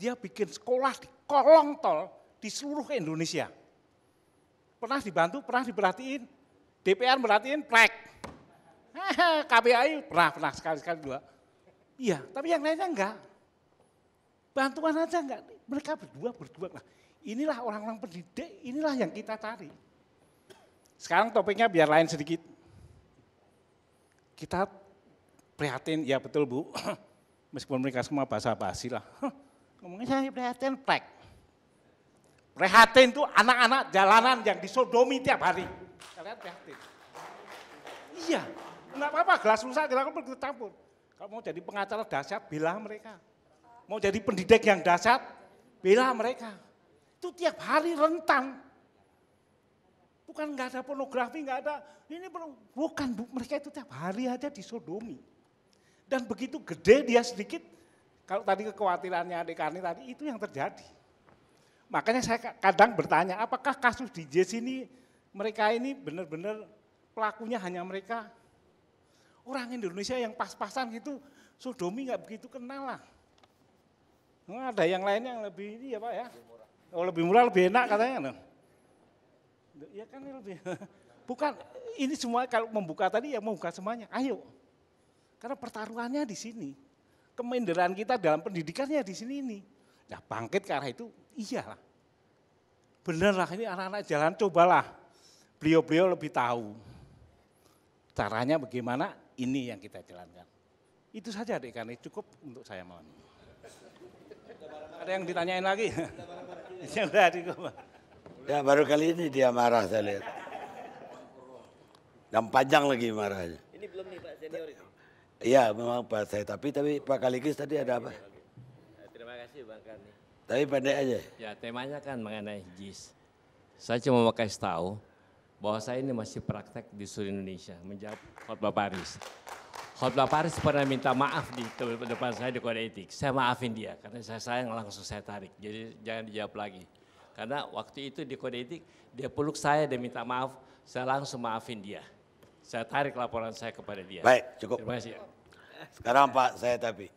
dia bikin sekolah di kolong tol di seluruh Indonesia. Pernah dibantu, pernah diperhatiin, DPR merhatiin, plek. KPI pernah, pernah sekali-sekali dua. Iya, tapi yang lainnya enggak. Bantuan aja enggak. Mereka berdua, berdua. Nah, Inilah orang-orang pendidik, inilah yang kita cari. Sekarang topiknya biar lain sedikit. Kita prihatin, ya betul Bu, meskipun mereka semua bahasa basi lah. Ngomongnya saya prihatin, plek. Prihatin itu anak-anak jalanan yang disodomi tiap hari. Kalian prihatin. Iya, enggak apa-apa, gelas rusak, gelas rusak kita campur. Kalau mau jadi pengacara dahsyat, bela mereka. Mau jadi pendidik yang dahsyat, bela mereka. Itu tiap hari rentan. Bukan nggak ada pornografi, nggak ada. Ini bukan, bu, mereka itu tiap hari ada di sodomi Dan begitu gede dia sedikit, kalau tadi kekhawatirannya adik Karni tadi, itu yang terjadi. Makanya saya kadang bertanya, apakah kasus di Jess ini, mereka ini benar-benar pelakunya hanya mereka? Orang Indonesia yang pas-pasan gitu, sodomi nggak begitu kenal lah. Nah, ada yang lain yang lebih ini ya Pak ya. Oh lebih murah lebih enak katanya. Iya kan lebih. Bukan ini semua kalau membuka tadi ya membuka semuanya. Ayo. Karena pertaruhannya di sini. Kemenderan kita dalam pendidikannya di sini ini. Nah bangkit ke arah itu iyalah. Benerlah ini anak-anak jalan cobalah. Beliau-beliau lebih tahu. Caranya bagaimana ini yang kita jalankan. Itu saja adik karena cukup untuk saya mohon. Ada yang ditanyain lagi? yang tadi Ya baru kali ini dia marah saya lihat. Dan panjang lagi marahnya. Ini belum nih Pak senior ini. Iya memang Pak saya tapi tapi Pak Kaligis tadi ada apa? Terima kasih Bang Karni. Tapi pendek aja. Ya temanya kan mengenai JIS. Saya cuma mau kasih tahu bahwa saya ini masih praktek di seluruh Indonesia menjawab khotbah Paris. Khotbah Paris pernah minta maaf di depan saya di kode etik. Saya maafin dia karena saya sayang langsung saya tarik. Jadi jangan dijawab lagi. Karena waktu itu di kode etik dia peluk saya dia minta maaf, saya langsung maafin dia. Saya tarik laporan saya kepada dia. Baik, cukup. Terima kasih. Sekarang Pak saya tapi.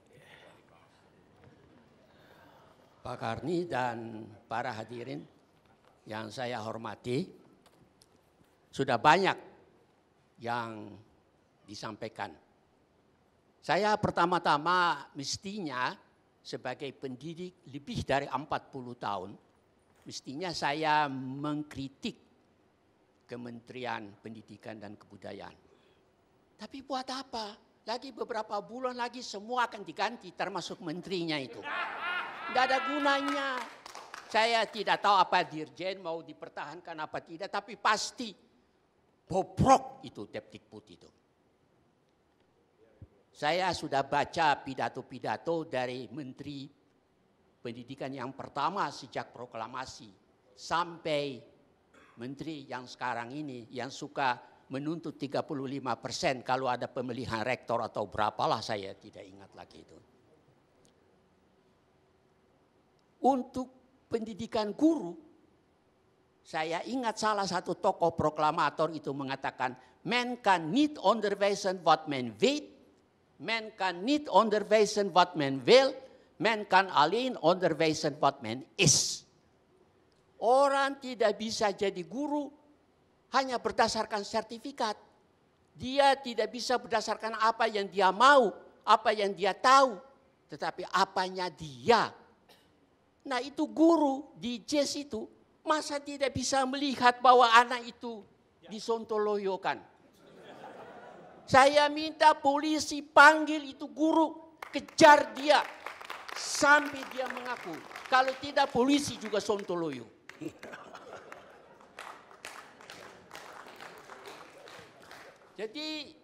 Pak Karni dan para hadirin yang saya hormati, sudah banyak yang disampaikan saya pertama-tama mestinya sebagai pendidik lebih dari 40 tahun, mestinya saya mengkritik Kementerian Pendidikan dan Kebudayaan. Tapi buat apa? Lagi beberapa bulan lagi semua akan diganti termasuk menterinya itu. Tidak ada gunanya. Saya tidak tahu apa dirjen mau dipertahankan apa tidak, tapi pasti bobrok itu Depdikbud itu. Saya sudah baca pidato-pidato dari Menteri Pendidikan yang pertama sejak proklamasi sampai menteri yang sekarang ini yang suka menuntut 35 persen kalau ada pemilihan rektor atau berapalah saya tidak ingat lagi itu. Untuk pendidikan guru, saya ingat salah satu tokoh proklamator itu mengatakan, men can need on the reason what men wait Men kan niet onderwijzen what men will, Men kan alleen onderwijzen what men is. Orang tidak bisa jadi guru hanya berdasarkan sertifikat. Dia tidak bisa berdasarkan apa yang dia mau, apa yang dia tahu, tetapi apanya dia. Nah itu guru di JES itu masa tidak bisa melihat bahwa anak itu disontoloyokan. Saya minta polisi panggil itu guru, kejar dia sampai dia mengaku. Kalau tidak polisi juga sontoloyo. Jadi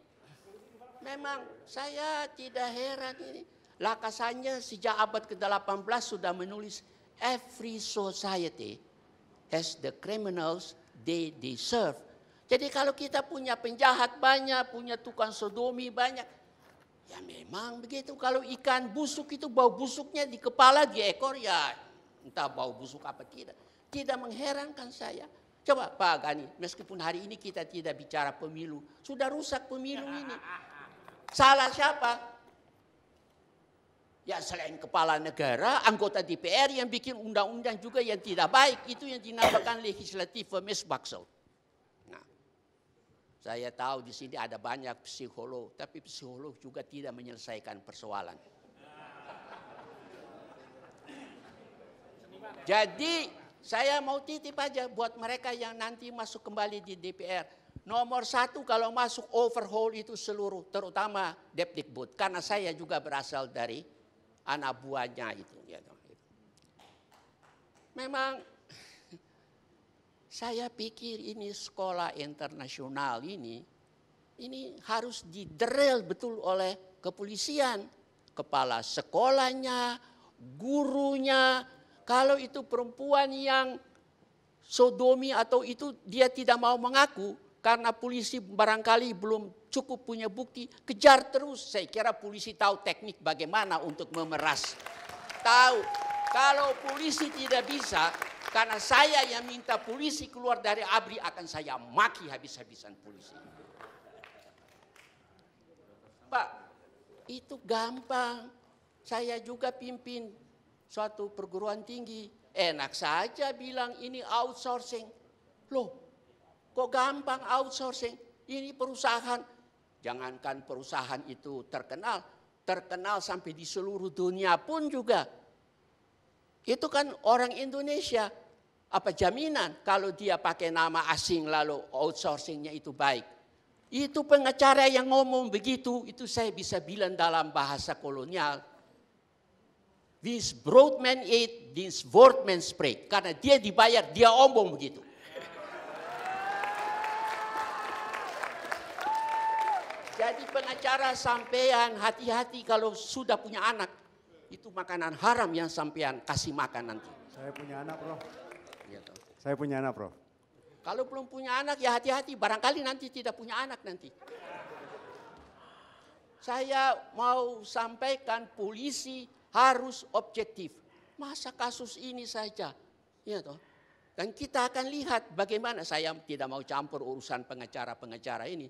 memang saya tidak heran ini. Lakasannya sejak abad ke-18 sudah menulis every society has the criminals they deserve jadi kalau kita punya penjahat banyak, punya tukang sodomi banyak, ya memang begitu. Kalau ikan busuk itu bau busuknya di kepala, di ekor ya entah bau busuk apa tidak. Tidak mengherankan saya. Coba Pak Gani, meskipun hari ini kita tidak bicara pemilu, sudah rusak pemilu ini. Salah siapa? Ya selain kepala negara, anggota DPR yang bikin undang-undang juga yang tidak baik, itu yang dinamakan legislatif legislative misbaksel. Saya tahu di sini ada banyak psikolog, tapi psikolog juga tidak menyelesaikan persoalan. Jadi saya mau titip aja buat mereka yang nanti masuk kembali di DPR. Nomor satu kalau masuk overhaul itu seluruh, terutama Depdikbud. Karena saya juga berasal dari anak buahnya itu. Ya, gitu. Memang saya pikir ini sekolah internasional ini, ini harus diderel betul oleh kepolisian. Kepala sekolahnya, gurunya, kalau itu perempuan yang sodomi atau itu dia tidak mau mengaku karena polisi barangkali belum cukup punya bukti, kejar terus. Saya kira polisi tahu teknik bagaimana untuk memeras. Tahu kalau polisi tidak bisa, karena saya yang minta polisi keluar dari ABRI akan saya maki habis-habisan polisi. Pak, itu gampang. Saya juga pimpin suatu perguruan tinggi. Enak saja bilang ini outsourcing. Loh, kok gampang outsourcing? Ini perusahaan. Jangankan perusahaan itu terkenal, terkenal sampai di seluruh dunia pun juga itu kan orang Indonesia. Apa jaminan kalau dia pakai nama asing lalu outsourcingnya itu baik. Itu pengacara yang ngomong begitu, itu saya bisa bilang dalam bahasa kolonial. This broad man eat, this word man spray Karena dia dibayar, dia omong begitu. Jadi pengacara sampean hati-hati kalau sudah punya anak itu makanan haram yang sampean kasih makan nanti. Saya punya anak, Prof. Gitu. Iya saya punya anak, Prof. Kalau belum punya anak ya hati-hati, barangkali nanti tidak punya anak nanti. Saya mau sampaikan polisi harus objektif. Masa kasus ini saja, ya toh. Dan kita akan lihat bagaimana saya tidak mau campur urusan pengacara-pengacara ini.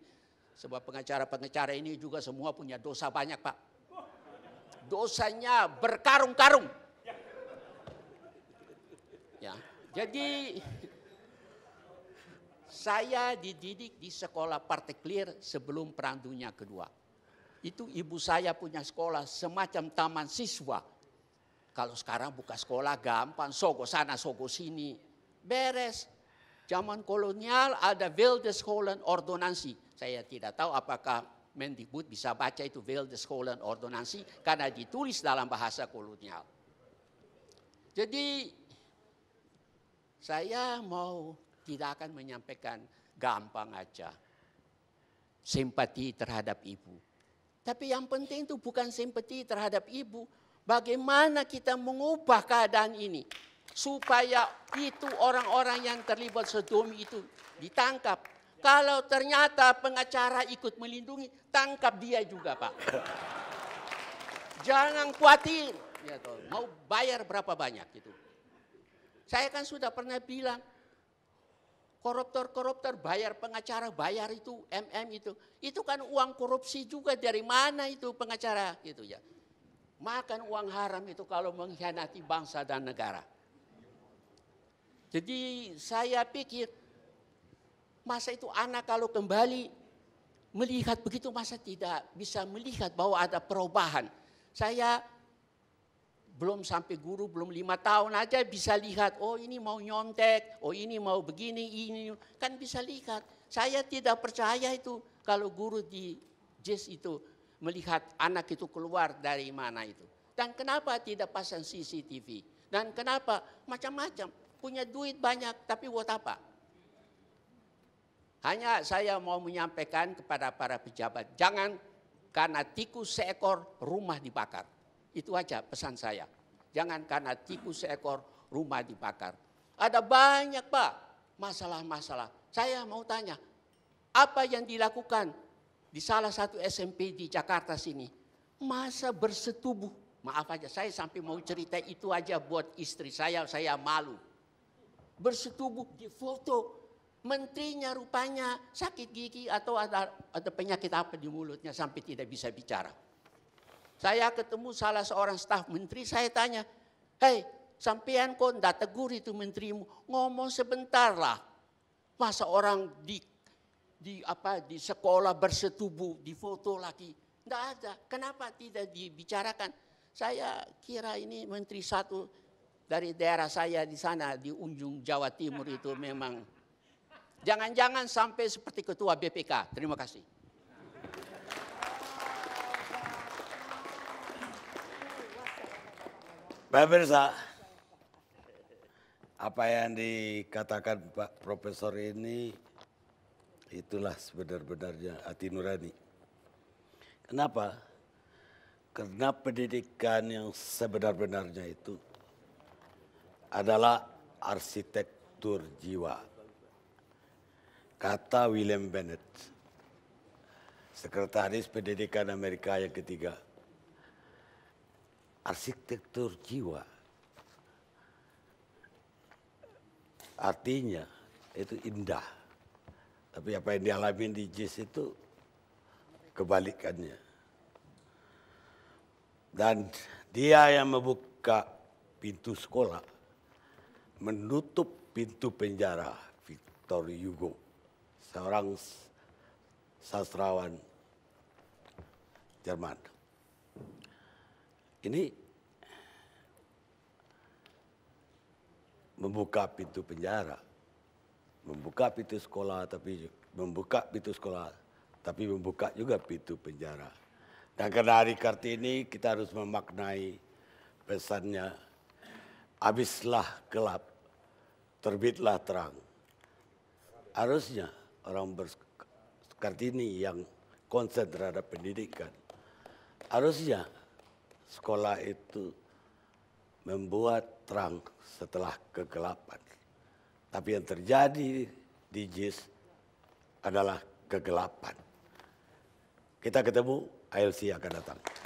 Sebab pengacara-pengacara ini juga semua punya dosa banyak, Pak dosanya berkarung-karung. Ya, jadi saya dididik di sekolah partikelir sebelum perang dunia kedua. Itu ibu saya punya sekolah semacam taman siswa. Kalau sekarang buka sekolah gampang, sogo sana, sogo sini. Beres. Zaman kolonial ada Wildescholen Ordonansi. Saya tidak tahu apakah Mendikbud bisa baca itu Weldeskolen Ordonansi karena ditulis dalam bahasa kolonial. Jadi saya mau tidak akan menyampaikan gampang aja simpati terhadap ibu. Tapi yang penting itu bukan simpati terhadap ibu. Bagaimana kita mengubah keadaan ini supaya itu orang-orang yang terlibat sedomi itu ditangkap kalau ternyata pengacara ikut melindungi, tangkap dia juga Pak. Jangan khawatir. Ya, Mau bayar berapa banyak gitu. Saya kan sudah pernah bilang, koruptor-koruptor bayar pengacara bayar itu MM itu itu kan uang korupsi juga dari mana itu pengacara gitu ya makan uang haram itu kalau mengkhianati bangsa dan negara jadi saya pikir Masa itu anak kalau kembali melihat begitu masa tidak bisa melihat bahwa ada perubahan. Saya belum sampai guru, belum lima tahun aja bisa lihat, oh ini mau nyontek, oh ini mau begini, ini kan bisa lihat. Saya tidak percaya itu kalau guru di JES itu melihat anak itu keluar dari mana itu. Dan kenapa tidak pasang CCTV? Dan kenapa macam-macam punya duit banyak tapi buat apa? Hanya saya mau menyampaikan kepada para pejabat, jangan karena tikus seekor rumah dibakar. Itu aja pesan saya. Jangan karena tikus seekor rumah dibakar. Ada banyak Pak masalah-masalah. Saya mau tanya, apa yang dilakukan di salah satu SMP di Jakarta sini? Masa bersetubuh. Maaf aja, saya sampai mau cerita itu aja buat istri saya, saya malu. Bersetubuh di foto menterinya rupanya sakit gigi atau ada, ada penyakit apa di mulutnya sampai tidak bisa bicara. Saya ketemu salah seorang staf menteri, saya tanya, hei sampean kok ndak tegur itu menterimu, ngomong sebentar lah. Masa orang di di apa di sekolah bersetubuh di foto lagi ndak ada kenapa tidak dibicarakan saya kira ini menteri satu dari daerah saya di sana di ujung Jawa Timur itu memang Jangan-jangan sampai seperti ketua BPK. Terima kasih. Pak Pemirsa, apa yang dikatakan Pak Profesor ini itulah sebenar-benarnya hati nurani. Kenapa? Karena pendidikan yang sebenar-benarnya itu adalah arsitektur jiwa. Kata William Bennett, Sekretaris Pendidikan Amerika yang ketiga. Arsitektur jiwa. Artinya itu indah. Tapi apa yang dialami di JIS itu kebalikannya. Dan dia yang membuka pintu sekolah, menutup pintu penjara Victor Hugo seorang sastrawan Jerman. Ini membuka pintu penjara, membuka pintu sekolah tapi membuka pintu sekolah tapi membuka juga pintu penjara. Dan karena hari Kartini kita harus memaknai pesannya habislah gelap, terbitlah terang. Harusnya orang berkartini yang konsen terhadap pendidikan. Harusnya sekolah itu membuat terang setelah kegelapan. Tapi yang terjadi di JIS adalah kegelapan. Kita ketemu, ALC akan datang.